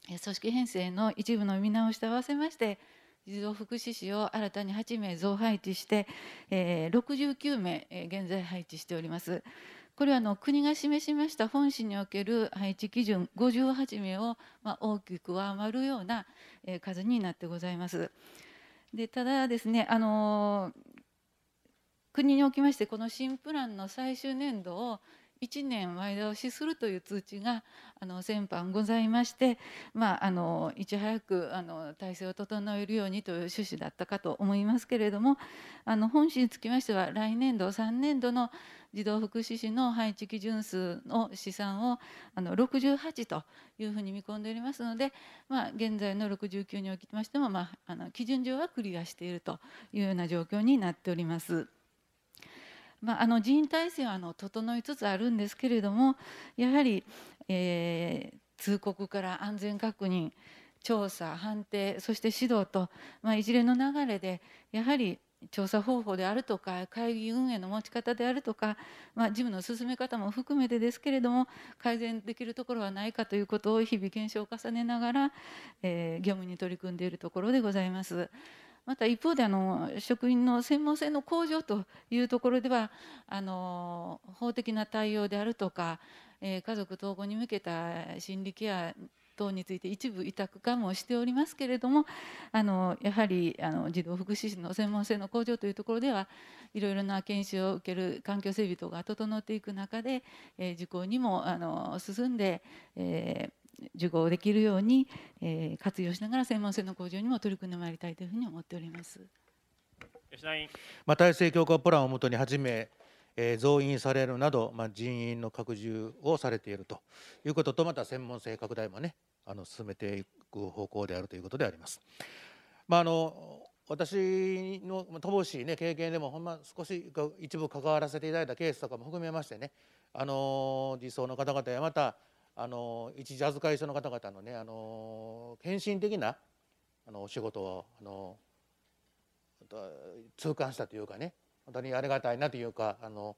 組織編成の一部の見直しと合わせまして児童福祉士を新たに8名増配置して、え69名、現在配置しております。これはの国が示しました本市における配置基準58名を、ま大きく上回るような、え数になってございます。でただですね、あの国におきましてこの新プランの最終年度を1年前倒しするという通知があの先般ございまして、まあ、あのいち早くあの体制を整えるようにという趣旨だったかと思いますけれどもあの本市につきましては来年度3年度の児童福祉士の配置基準数の試算をあの68というふうに見込んでおりますので、まあ、現在の69におきましても、まあ、あの基準上はクリアしているというような状況になっております。まあ、あの人員体制はあの整いつつあるんですけれどもやはり、えー、通告から安全確認調査判定そして指導と、まあ、一連の流れでやはり調査方法であるとか会議運営の持ち方であるとか、まあ、事務の進め方も含めてですけれども改善できるところはないかということを日々検証を重ねながら、えー、業務に取り組んでいるところでございます。また一方であの職員の専門性の向上というところではあの法的な対応であるとか、えー、家族統合に向けた心理ケア等について一部委託化もしておりますけれどもあのやはりあの児童福祉士の専門性の向上というところではいろいろな研修を受ける環境整備等が整っていく中で、えー、受講にもあの進んで、えー受講できるように、えー、活用しながら専門性の向上にも取り組んでまいりたいというふうに思っております吉田委員、まあ、体制強化プランをもとにはじめ、えー、増員されるなど、まあ、人員の拡充をされているということとまた専門性拡大もねあの進めていく方向であるということであります。まあ、あの私の乏しい、ね、経験でもほんま少し一部関わらせていただいたケースとかも含めましてねあの理想の方々やまたあの一ジャズ会社の方々のねあの献身的なあのお仕事をあの痛感したというかね本当にありがたいなというかあの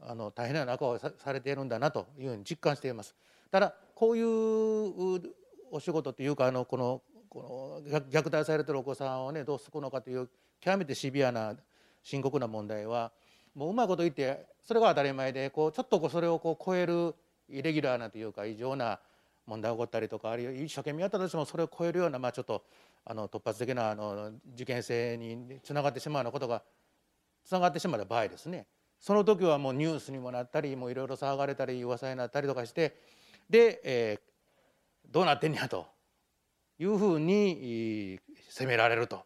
あの大変な中をされているんだなというふうに実感しています。ただこういうお仕事というかあのこのこの虐待されてるお子さんをねどう救うのかという極めてシビアな深刻な問題はもううまいこと言ってそれが当たり前でこうちょっとこうそれをこう超えるイレギュラーなというか異常な問題が起こったりとかあるいは一生懸命やったとしてもそれを超えるような、まあ、ちょっとあの突発的なあの事件性につながってしまうようなことがつながってしまった場合ですねその時はもうニュースにもなったりいろいろ騒がれたり噂になったりとかしてで、えー、どうなってんやというふうに責められると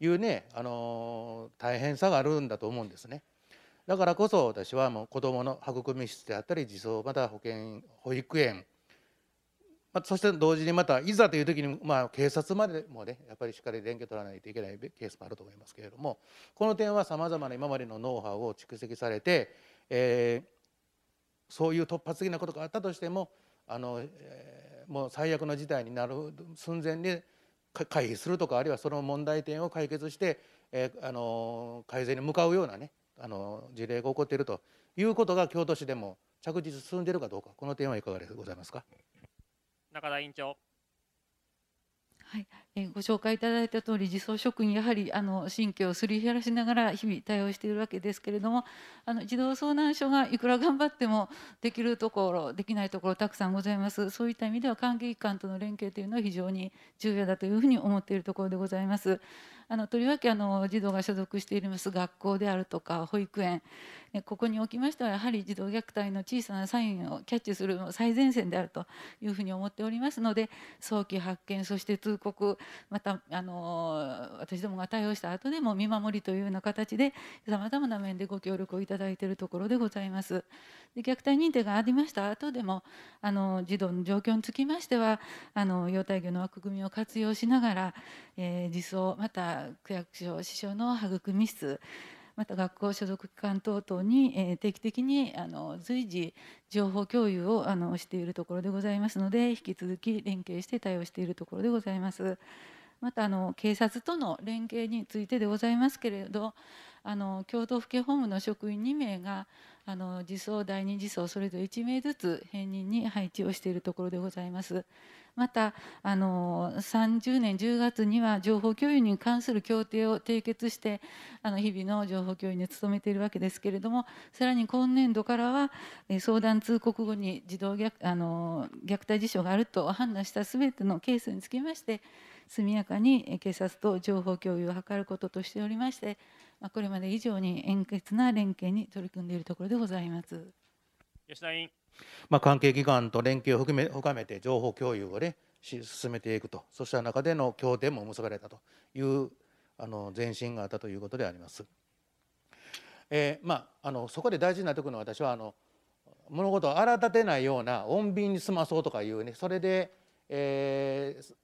いうね、あの大変さがあるんだと思うんですね。だからこそ私はもう子どもの育み室であったり児相また保健保育園、まあ、そして同時にまたいざという時に、まあ、警察までもねやっぱりしっかり連携取らないといけないケースもあると思いますけれどもこの点はさまざまな今までのノウハウを蓄積されて、えー、そういう突発的なことがあったとしてもあの、えー、もう最悪の事態になる寸前に回避するとかあるいはその問題点を解決して、えー、あの改善に向かうようなねあの事例が起こっているということが京都市でも着実進んでいるかどうかこの点はいかがでございますか中田委員長はい、えご紹介いただいた通り自走職員やはりあの神経をすり減らしながら日々対応しているわけですけれどもあの児童相談所がいくら頑張ってもできるところできないところたくさんございますそういった意味では関係機関との連携というのは非常に重要だというふうに思っているところでございます。あのとりわけあの児童が所属しています学校であるとか保育園ここにおきましてはやはり児童虐待の小さなサインをキャッチする最前線であるというふうに思っておりますので早期発見そして通告またあの私どもが対応した後でも見守りというような形でさまざまな面でご協力をいただいているところでございます。で虐待認定がありました後でもあの児童の状況につきましてはあの養胎業の枠組みを活用しながら、えー、児相また区役所師匠の育み室また学校所属機関等々に、え定期的にあの随時情報共有をあのしているところでございますので引き続き連携して対応しているところでございます。またあの警察との連携についてでございますけれどあの京都府警本部の職員2名があの次層第2次層それぞれ1名ずつ編任に配置をしているところでございます。またあの30年10月には情報共有に関する協定を締結してあの日々の情報共有に努めているわけですけれどもさらに今年度からは相談通告後に児童虐あの虐待事象があると判断した全てのケースにつきまして速やかに警察と情報共有を図ることとしておりましてまあ、これまで以上に円滑な連携に取り組んでいるところでございます。吉田委員。まあ、関係機関と連携を含め深めて情報共有をね進めていくと、そうした中での協定も結ばれたというあの前進があったということであります。えー、まあ、あのそこで大事なところの私はあの物事を荒立てないような穏便に済まそうとかいうねそれで、えー、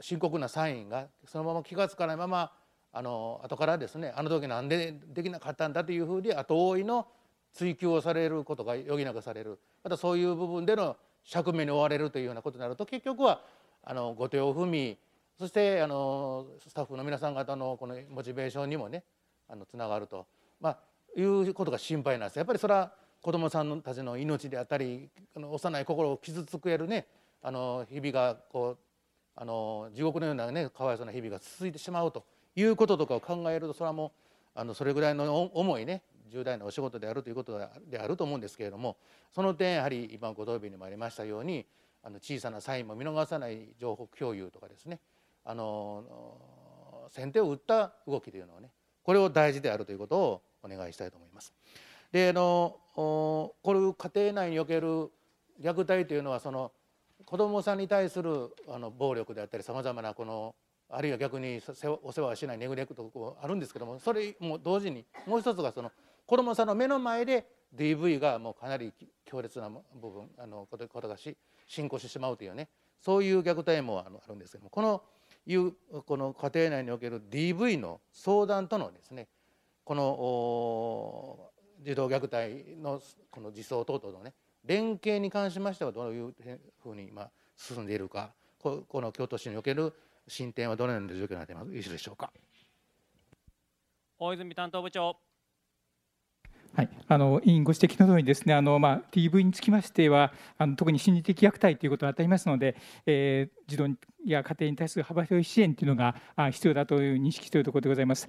深刻なサインがそのまま気が付かないままあの後からですねあの時なんでできなかったんだというふうに後追いの追及をされることが余儀なくされるまたそういう部分での釈明に追われるというようなことになると結局はあの後手を踏みそしてあのスタッフの皆さん方のこのモチベーションにもねあのつながると、まあ、いうことが心配なんですやっぱりそれは子どもさんたちの命であったり幼い心を傷つくやるねあの日々がこうあの地獄のようなねかわいそうな日々が続いてしまうということとかを考えるとそれはもうあのそれぐらいの重いね重大なお仕事であるということであると思うんですけれどもその点やはり今ご答弁にもありましたようにあの小さなサインも見逃さない情報共有とかですねあの先手を打った動きというのはねこれを大事であるということをお願いしたいと思います。であのこれ家庭内における虐待というのはその子どもさんに対するあの暴力であったりさまざまなこのあるいは逆にお世話はしないネグレクトこあるんですけどもそれも同時にもう一つがその子どもさんの目の前で DV がもうかなり強烈な部分あのことがし進行してしまうというねそういう虐待もあのあるんですけどもこのいうこの家庭内における DV の相談とのですねこの児童虐待のこの児相等々のね連携に関しましてはどういうふうに今進んでいるかこの京都市における進展はどのような状況になっていますでしょうか。大泉担当部長はい、あの委員ご指摘のようにですねあの、まあ、TV につきましてはあの特に心理的虐待ということが当たりますので、えー児童や家庭に対する幅広い支援というのが必要だという認識というところでございます。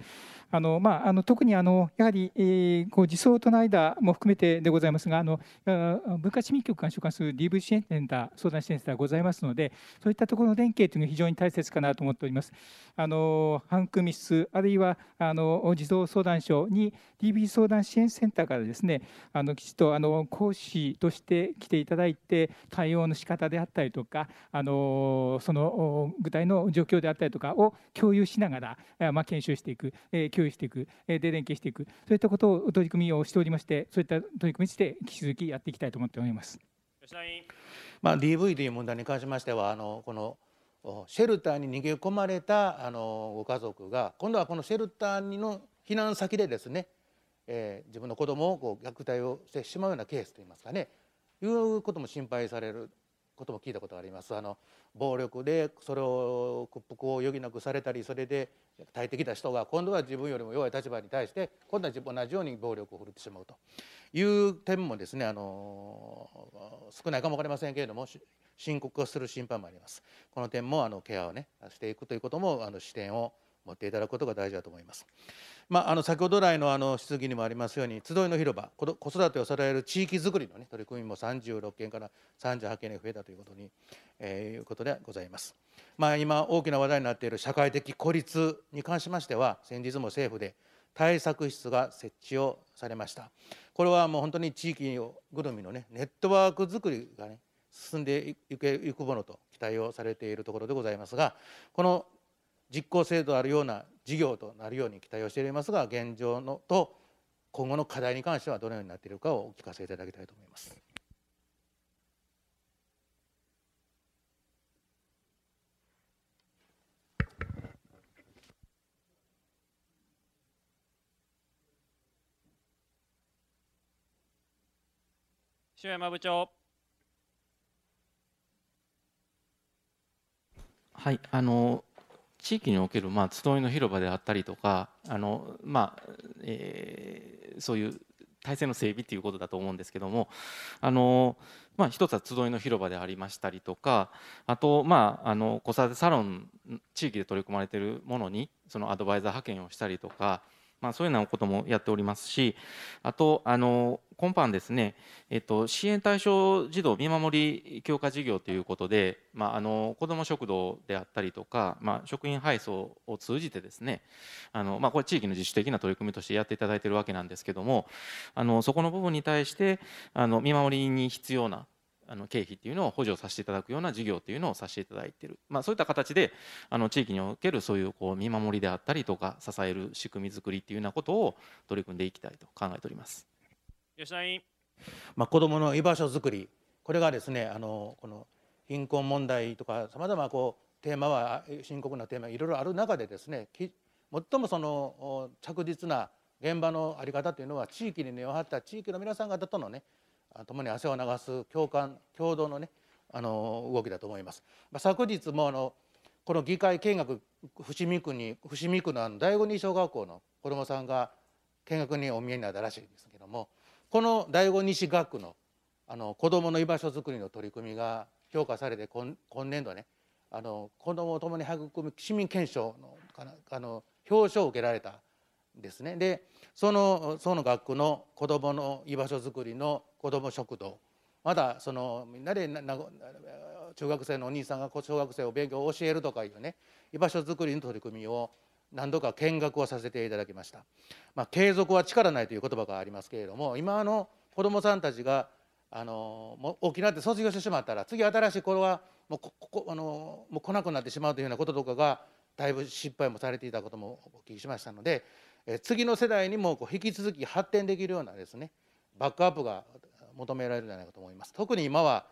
あのまあ、あの特にあのやはり、えー、こう児相との間も含めてでございますがあの文化市民局が所管する DV 支援センター相談支援センターございますのでそういったところの連携というのが非常に大切かなと思っております。あのハンクミスあるいはあの児童相談所に DV 相談支援センターからですねあのきちっとあの講師として来ていただいて対応の仕方であったりとかあのその具体の状況であったりとかを共有しながら、まあ、研修していく、え共有していく、えで連携していくそういったことを取り組みをしておりましてそういった取り組みにして引き続きやっていきたいと思っております。まあ、DV という問題に関しましてはあのこのシェルターに逃げ込まれたあのご家族が今度はこのシェルターの避難先でですね、えー、自分の子供をこう虐待をしてしまうようなケースといいますかねいうことも心配されることも聞いたことがありますあの暴力でそれを屈服を余儀なくされたりそれで耐えてきた人が今度は自分よりも弱い立場に対して今度は自分同じように暴力を振るってしまうという点もですねあの少ないかも分かりませんけれども深刻化する心配もあります。この点もあのケアをねしていくということもあの視点を持っていただくことが大事だと思います。まあ、あの先ほど来のあの質疑にもありますように集いの広場子育てを支える地域づくりの、ね、取り組みも36件から38件に増えたということに、えー、いうことでございます、まあ、今大きな話題になっている社会的孤立に関しましては先日も政府で対策室が設置をされましたこれはもう本当に地域ぐるみの、ね、ネットワークづくりが、ね、進んでいくいくものと期待をされているところでございますがこの実効性とあるような事業となるように期待をしておりますが現状のと今後の課題に関してはどのようになっているかをお聞かせいただきたいと思います。塩山部長。はい、あの地域におけるまあ集いの広場であったりとかあの、まあえー、そういう体制の整備ということだと思うんですけどもあの、まあ、一つは集いの広場でありましたりとかあと、まあ、あの子育てサロン地域で取り組まれているものにそのアドバイザー派遣をしたりとかまあ、そういうようなこともやっておりますし、あと、あの今般ですね、えっと、支援対象児童見守り強化事業ということで、まあ、あの子ども食堂であったりとか、まあ、職員配送を通じてですね、あのまあ、これ、地域の自主的な取り組みとしてやっていただいているわけなんですけども、あのそこの部分に対してあの見守りに必要なあの経費っていうのを補助させていただくような事業っていうのをさせていただいている、まあ、そういった形であの地域におけるそういうこう見守りであったりとか支える仕組み作りっていうようなことを取り組んでいきたいと考えております吉田委員、まあ、子どもの居場所づくりこれがですねあのこの貧困問題とかさまざまこうテーマは深刻なテーマいろいろある中でですね最もその着実な現場の在り方というのは地域に根を張った地域の皆さん方とのね共に汗を流す共感共同のねあの動きだと思います。まあ、昨日もあのこの議会見学伏見区に伏見区のあの第五二小学校の子どもさんが見学にお見えになったらしいんですけどもこの第五西学区のあの子どもの居場所づくりの取り組みが評価されて今今年度ねあの子どもを共に育む市民憲章のあの表彰を受けられたですねでそのその学区の子どもの居場所づくりの子ども食堂まだそのみんなで中学生のお兄さんが小学生を勉強を教えるとかいうね居場所づくりの取り組みを何度か見学をさせていただきました、まあ、継続は力ないという言葉がありますけれども今の子どもさんたちがあのもう沖縄で卒業してしまったら次新しい頃はもうここあのもう来なくなってしまうというようなこととかがだいぶ失敗もされていたこともお聞きしましたので次の世代にもこう引き続き発展できるようなですねバックアップが求められるんじゃないかと思います。特に今は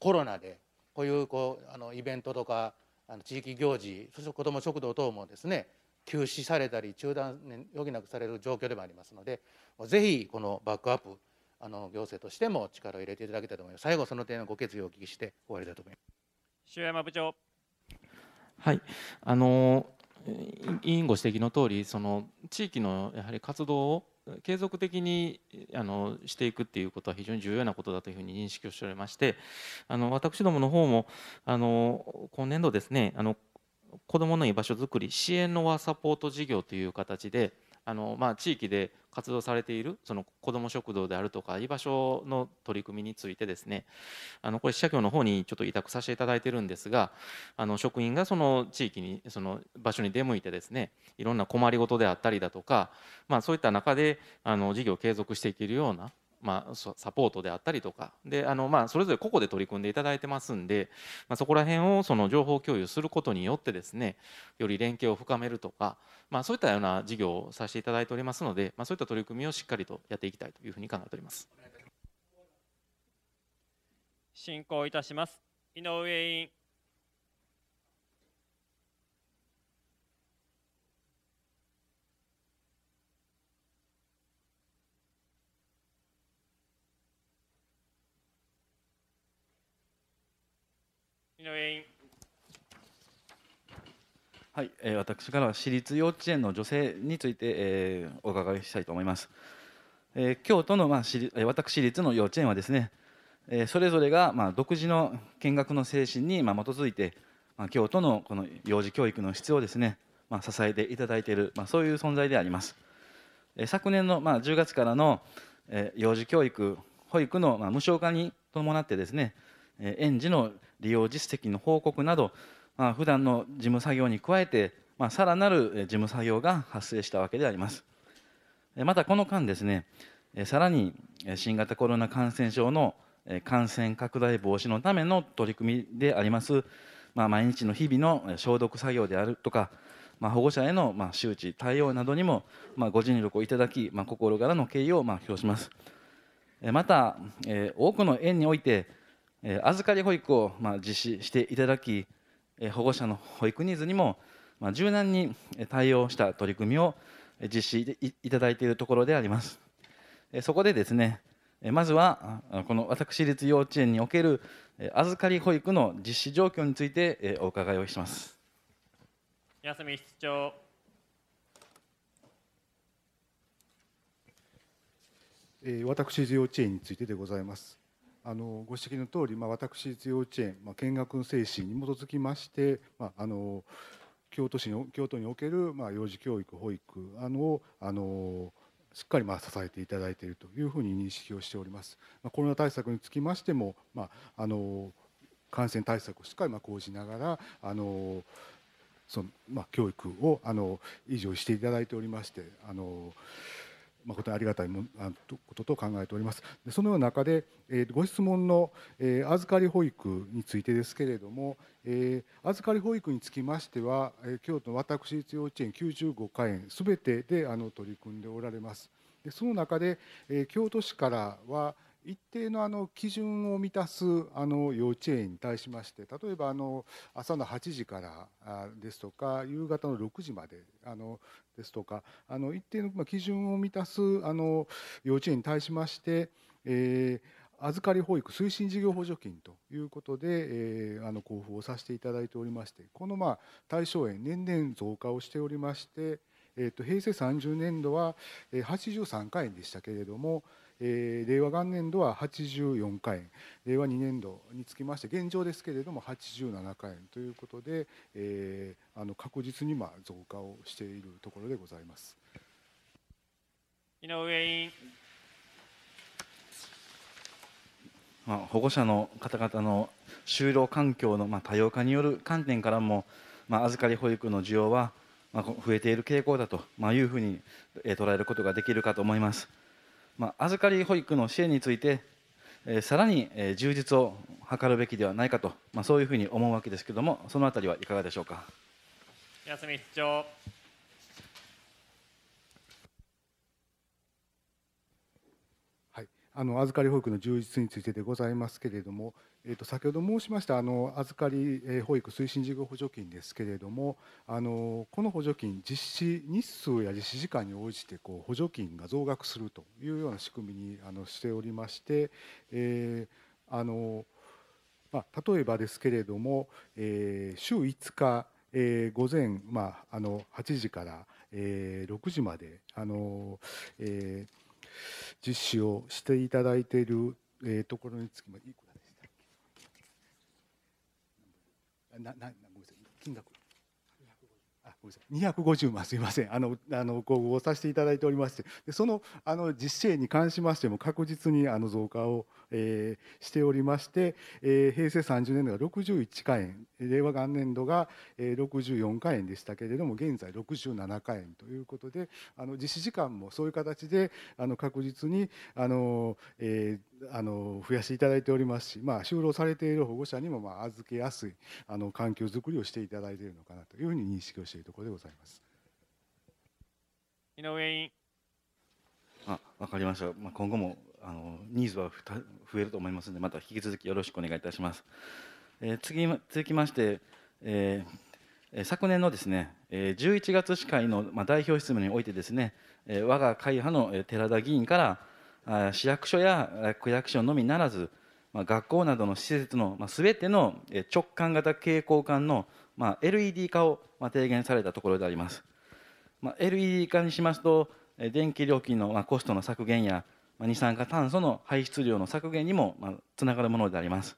コロナでこういうこうあのイベントとかあの地域行事そして子ども食堂等もですね休止されたり中断余儀なくされる状況でもありますのでぜひこのバックアップあの行政としても力を入れていただきたいと思います最後その点のご決意をお聞きして終わりだと思います塩山部長はいあの委員ご指摘の通りそり地域のやはり活動を継続的にあのしていくっていうことは非常に重要なことだというふうに認識をしておりましてあの私どもの方もあの今年度ですねあの子どもの居場所づくり支援の輪サポート事業という形であの、まあ、地域で活動されているその子ども食堂であるとか居場所の取り組みについてですねあのこれ社協の方にちょっと委託させていただいてるんですがあの職員がその地域にその場所に出向いてですねいろんな困りごとであったりだとか、まあ、そういった中であの事業を継続していけるようなまあ、サポートであったりとかであの、まあ、それぞれ個々で取り組んでいただいてますんで、まあ、そこら辺をその情報共有することによってですねより連携を深めるとか、まあ、そういったような事業をさせていただいておりますので、まあ、そういった取り組みをしっかりとやっていきたいというふうに考えております進行いたします井上委員はい、えー、私からは私立幼稚園の女性について、えー、お伺いしたいと思います。えー、京都の、まあ、私私立の幼稚園はですね、えー、それぞれが、まあ、独自の見学の精神に、まあ、基づいて、まあ、京都のこの幼児教育の質をですね、まあ、支えていただいている、まあ、そういう存在であります。えー、昨年の、まあ、10月からの、えー、幼児教育保育の、まあ、無償化に伴ってですね、園児の利用実績の報告など、まあ、普段の事務作業に加えて、まあ、さらなる事務作業が発生したわけであります。またこの間ですね、さらに新型コロナ感染症の感染拡大防止のための取り組みであります、まあ、毎日の日々の消毒作業であるとか、まあ、保護者へのまあ周知、対応などにもまあご尽力をいただき、まあ、心からの敬意をまあ表します。また、多くの園において、え預かり保育を、ま実施していただき、え保護者の保育ニーズにも、ま柔軟に対応した取り組みを実施いただいているところであります。えそこでですね、まずはこの私立幼稚園における預かり保育の実施状況についてお伺いをします。安見室長私立幼稚園についてでございます。あのご指摘の通り、まあ、私立幼稚園、まあ、見学の精神に基づきまして、まあ、あの京都市の京都における、まあ、幼児教育保育あのをあのしっかりまあ支えていただいているというふうに認識をしております。まあ、コロナ対策につきましても、まあ、あの感染対策をしっかりまあ講じながらあのその、まあ、教育をあの維持をしていただいておりましてあの。誠にありがたいもあことと考えております。そのような中で、えご質問の、え預かり保育についてですけれども、え預かり保育につきましては、え京都私立幼稚園95家園すべてであの取り組んでおられます。でその中で、え京都市からは、一定のあの基準を満たすあの幼稚園に対しまして例えばあの朝の8時からですとか夕方の6時まであのですとかあの一定の基準を満たすあの幼稚園に対しまして、えー、預かり保育推進事業補助金ということで、えー、あの交付をさせていただいておりましてこのまあ対象園年々増加をしておりまして、えー、と平成30年度は83回でしたけれどもえー、令和元年度は84回円令和2年度につきまして現状ですけれども87回円ということで、えー、あの確実にま増加をしているところでございます。井上委員まあ、保護者の方々の就労環境のま多様化による観点からも、まあ、預かり保育の需要はま増えている傾向だというふうに捉えることができるかと思います。まあ、預かり保育の支援について、えー、さらに、えー、充実を図るべきではないかと、まあ、そういうふうに思うわけですけれども、そのあたりはいかがでしょうか。安見市長はい、あの預かり保育の充実についてでございますけれども、えっと先ほど申しましたあの預かり保育推進事業補助金ですけれどもあのこの補助金実施日数や実施時間に応じてこう補助金が増額するというような仕組みにあのしておりまして、えー、あのまあ、例えばですけれども、えー、週5日、えー、午前、まあ、あの8時から、えー、6時まであの、えー、実施をしていただいている、えー、ところにつきましてななごめんなさい金額あごめん250万すみませんあのあのご応募させていただいておりましてでそのあの実勢に関しましても確実にあの増加をえー、しておりまして、えー、平成30年度が61回円令和元年度が、えー、64回円でしたけれども現在67回円ということであの実施時間もそういう形であの確実にあの、えー、あの増やしていただいておりますし、まあ、就労されている保護者にも、まあ、預けやすいあの環境づくりをしていただいているのかなというふうに認識をしているところでございます。井上委員あ分かりました、まあ、今後もあのニーズはふた増えると思いますのでまた引き続きよろしくお願いいたします。えー、次続きまして、えー、昨年のですねえ11月司会のまあ、代表質問においてですねえ我が会派の寺田議員からあ市役所や区役所のみならずまあ、学校などの施設のすべての直感型蛍光管のまあ、LED 化をまあ、提言されたところであります。まあ、LED 化にしますと電気料金のコストの削減や二酸化炭素の排出量の削減にもつながるものであります。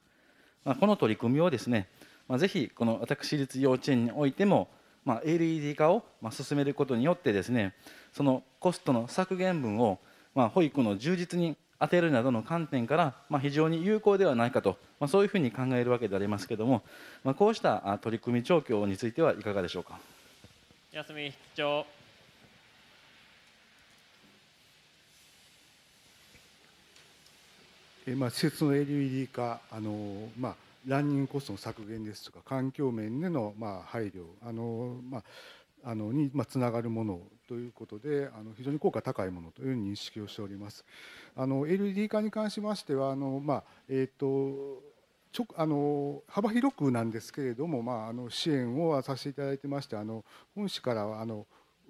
まあ、この取り組みをですね、まあ、ぜひこの私立幼稚園においても、まあ、LED 化をまあ進めることによってですねそのコストの削減分をまあ保育の充実に当てるなどの観点からまあ非常に有効ではないかと、まあ、そういうふうに考えるわけでありますけれども、まあ、こうした取り組み状況についてはいかがでしょうか。安見室長えまあ、施設の LED 化あの、まあ、ランニングコストの削減ですとか環境面での、まあ、配慮あの、まああのにつながるものということであの非常に効果高いものという認識をしております。LED 化に関しましてはあの、まあえーと、とちょあの幅広くなんですけれども、まあ、あの支援をさせていただいてましてあの本市からはあの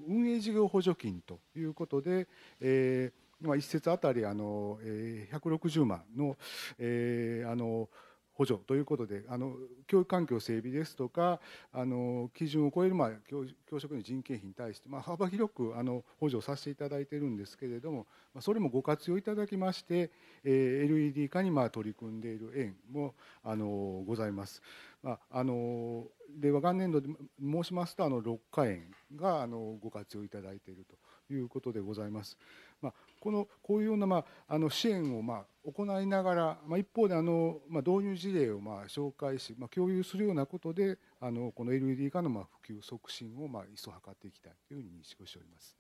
運営事業補助金ということで、えーまあ、1節あたりあの、えー、160万の,、えー、あの補助ということであの教育環境整備ですとかあの基準を超える、まあ、教教職員人件費に対して、まあ、幅広くあの補助させていただいているんですけれども、まあ、それもご活用いただきまして、えー、LED 化にまあ取り組んでいる園もあのございます。まあ、あの令和元年度で申しますとあの6回園があのご活用いただいているということでございます。このこういうような、まあ、あの支援を、まあ、行いながら、まあ、一方であの、まあ、導入事例を、まあ、紹介し、まあ、共有するようなことであのこの LED 化の、まあ、普及促進を、まあ、一層図っていきたいというふうに認識をしております。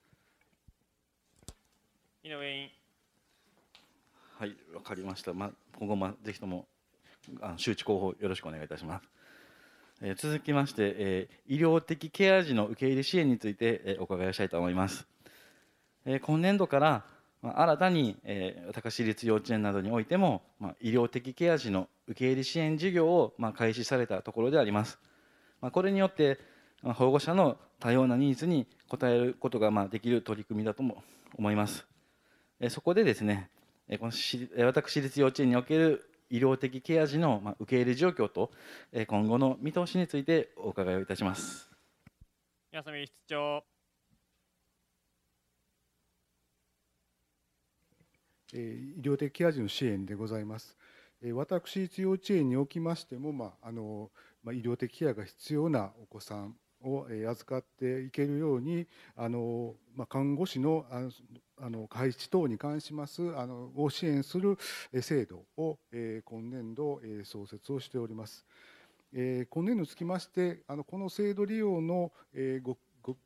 井上委員はい、わかりました。ま今後もぜひともあの周知広報よろしくお願いいたします。えー、続きまして、えー、医療的ケア児の受け入れ支援について、えー、お伺いしたいと思います。え今年度からまあ、新たに、えー、市立幼稚園などにおいても、まあ、医療的ケア児の受け入れ支援事業を、まあ、開始されたところであります。まあ、これによって、まあ、保護者の多様なニーズに応えることが、まあ、できる取り組みだとも思います。えそこでですね、えこの私立幼稚園における医療的ケア児の、まあ、受け入れ状況と、え今後の見通しについてお伺いをいたします。安見室長医療的ケア児の支援でございます。私立幼稚園におきましても、まああのまあ、医療的ケアが必要なお子さんを預かっていけるようにあの、まあ、看護師のあの開示等に関しますあのを支援する制度を、えー、今年度、えー、創設をしております。えー、今年度につきましてあのこの制度利用の、えー、ご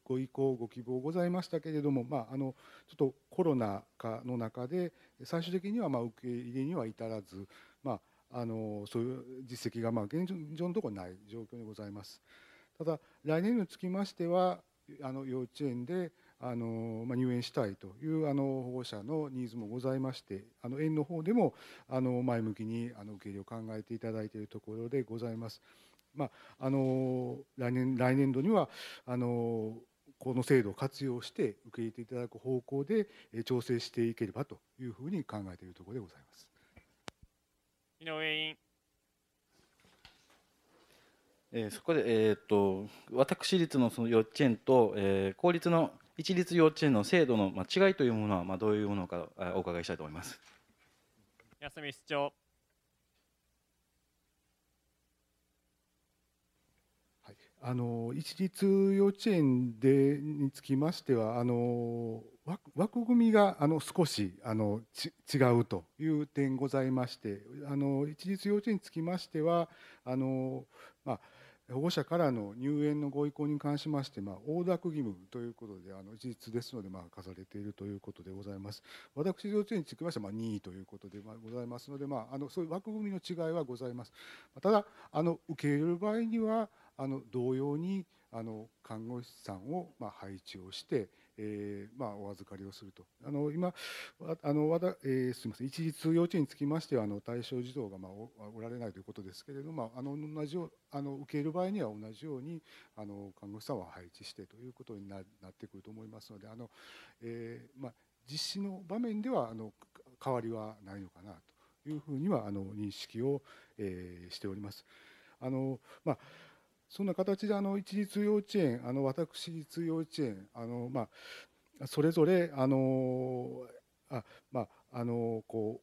ご意向ご希望ございましたけれども、まあ、あのちょっとコロナ禍の中で最終的にはま受け入れには至らず、まあ、あのそういう実績がま現状のところない状況にございます。ただ来年につきましてはあの幼稚園であの、ま入園したいというあの保護者のニーズもございましてあの園の方でもあの前向きにあの受け入れを考えていただいているところでございます。まああの来年来年度にはあのこの制度を活用して受け入れていただく方向で調整していければというふうに考えているところでございます井上委員。えー、そこで、えーと、と私立のその幼稚園と、えー、公立の一律幼稚園の制度の、まあ、違いというものは、まあ、どういうものかお伺いしたいと思います。安見市長あの一律幼稚園でにつきましてはあの枠組みがあの少しあの違うという点ございましてあの一律幼稚園につきましてはあの、まあ、保護者からの入園のご意向に関しまして、まあ、大諾義務ということであの事実ですので、まあ、課されているということでございます。私、幼稚園につきましては、まあ、任意ということで、ございますので、まあ、あのそういう枠組みの違いはございます。ただあの受け入れる場合にはあの同様にあの看護師さんをま配置をして、えー、まお預かりをするとあの今あのわだ、えー、すみません一時通幼稚園につきましてはあの対象児童がまおられないということですけれども、あ、の同じあの受ける場合には同じようにあの看護師さんは配置してということになってくると思いますのであの、えー、まあ、実施の場面ではあの変わりはないのかなというふうにはあの認識を、えしております。あのまあそんな形であの一律幼稚園あの私立幼稚園あの、まあ、それぞれあのあ、まあ、あのこ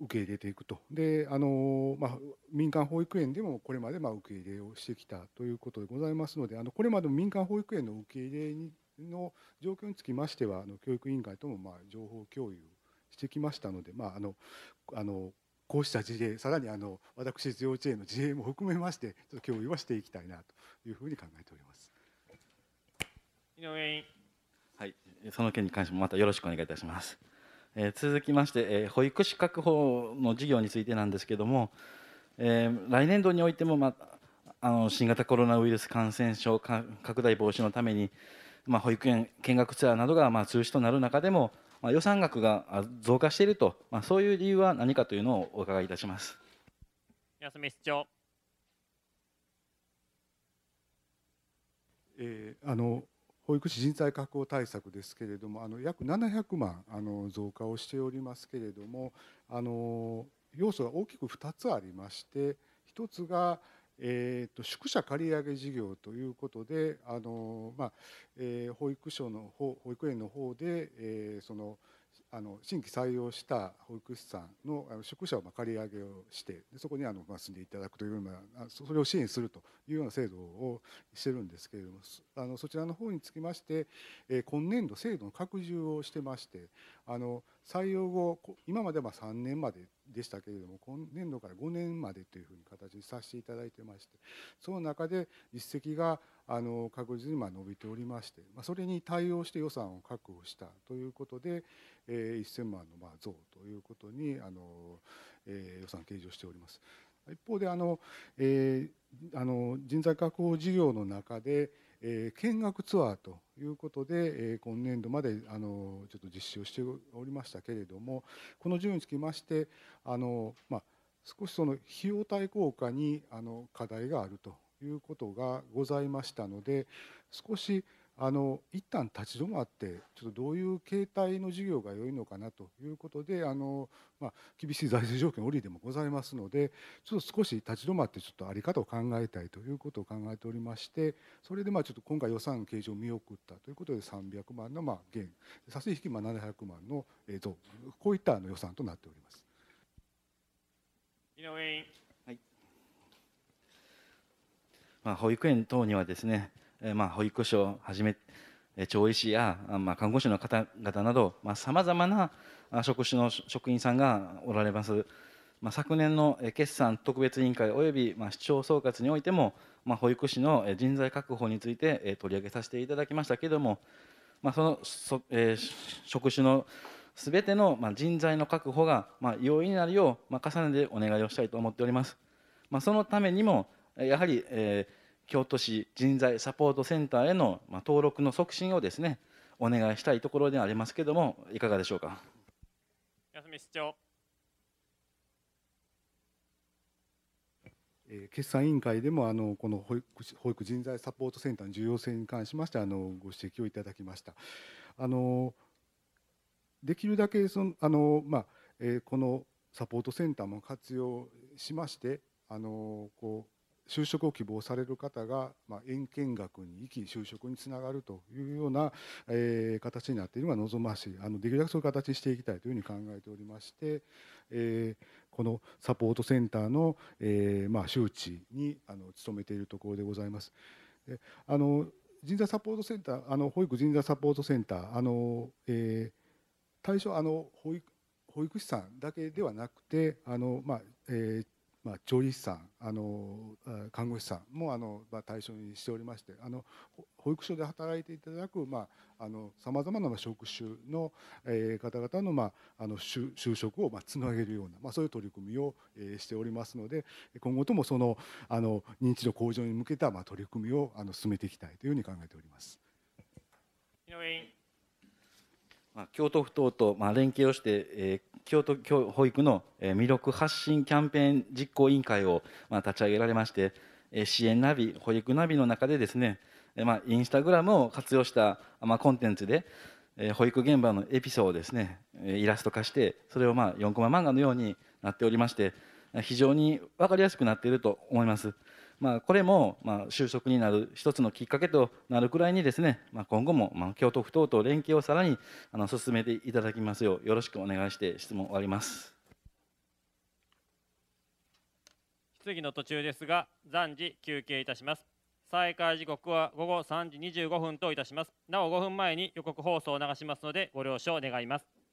う受け入れていくとであの、まあ、民間保育園でもこれまでまあ受け入れをしてきたということでございますのであのこれまでも民間保育園の受け入れにの状況につきましてはあの教育委員会ともまあ情報共有してきましたので、まあ、あのあのこうした事例さらにあの私幼稚園の事例も含めましてちょっと共有はしていきたいなというふうに考えております井上委員はいその件に関してもまたよろしくお願いいたします、えー、続きまして、えー、保育士確保の事業についてなんですけれども、えー、来年度においてもまたあの新型コロナウイルス感染症拡大防止のために、まあ、保育園見学ツアーなどがまあ中止となる中でもまあ、予算額が増加していると、まあ、そういう理由は何かというのをお伺いいたします。安見市長えー、あの保育士人材確保対策ですけれどもあの約700万あの増加をしておりますけれどもあの要素が大きく2つありまして1つがえーと、宿舎借り上げ事業ということであの、まあえー、保育所の保保育園の方で、えー、そのあの新規採用した保育士さんの宿舎を借り上げをしてそこにあの、まあ、住んでいただくというようなそれを支援するというような制度をしてるんですけれどもあのそちらの方につきまして、え今年度制度の拡充をしてましてあの採用後今までは3年まででしたけれども今年度から5年までというふうに形にさせていただいてましてその中で実績があの確実にま伸びておりまして、まそれに対応して予算を確保したということで、え1000万のま増ということにあの、え予算計上しております。一方であの、えー、あの人材確保事業の中で、えー、見学ツアーということで、えー、今年度まであのちょっと実施をしておりましたけれどもこの事業につきましてあの、まあ、少しその費用対効果にあの課題があるということがございましたので少しあの一旦立ち止まってちょっとどういう形態の事業が良いのかなということであの、まあ、厳しい財政状況の折でもございますのでちょっと少し立ち止まってちょっと在り方を考えたいということを考えておりましてそれでまあちょっと今回予算計上を見送ったということで300万のまあ減差し引き700万の増こういった予算となっております。井上委員、はいまあ、保育園等にはですねまあ、保育所をはじめ調理師や、まあ、看護師の方々などさまざ、まな職種の職員さんがおられます。まあ、昨年の決算特別委員会および、まあ、市長総括においても、まあ、保育士の人材確保について取り上げさせていただきましたけれども、まあ、そのそ、えー、職種のすべての人材の確保が容易になるよう重ねてお願いをしたいと思っております。まあ、そのためにもやはり、えー京都市人材サポートセンターへのまあ、登録の促進をですねお願いしたいところではありますけれどもいかがでしょうか。安見市長え決算委員会でもあのこの保育保育人材サポートセンターの重要性に関しましてあのご指摘をいただきました。あのできるだけそのあの、まあえー、このサポートセンターも活用しましてあのこう就職を希望される方が、まあ、遠見学に行き就職につながるというような、えー、形になっているのが望ましいあのできるだけそういう形にしていきたいというふうに考えておりまして、えー、このサポートセンターの、えーまあ、周知にあの努めているところでございます。であの人材サポートセンターあの保育人材サポートセンターあの、えー、対象あの保育保育士さんだけではなくてあの、まあえー、まあ、調理師さんあの看護師さんもあの、まあ、対象にしておりましてあの保育所で働いていただくさまざ、まな職種の、えー、方々の,、まあ、あの就職を、まあ、つなげるような、まあ、そういう取り組みを、えー、しておりますので今後ともそのあの認知度向上に向けた、まあ、取り組みをあの進めていきたいというふうに考えております。井上まあ、京都府等とまあ連携をして、えー、京都教保育の魅力発信キャンペーン実行委員会をまあ立ち上げられまして、えー、支援ナビ保育ナビの中でですね、まあ、インスタグラムを活用した、まあ、コンテンツで、えー、保育現場のエピソードをですねイラスト化してそれをまあ4コマ漫画のようになっておりまして非常に分かりやすくなっていると思います。まあ、これも、まあ、就職になる一つのきっかけとなるくらいにですね、まあ、今後も、まあ、京都府等と連携をさらにあの進めていただきますようよろしくお願いして質問終わります。質疑の途中ですが、暫時休憩いたします。再開時刻は午後3時25分といたします。なお5分前に予告放送を流しますので、ご了承願います。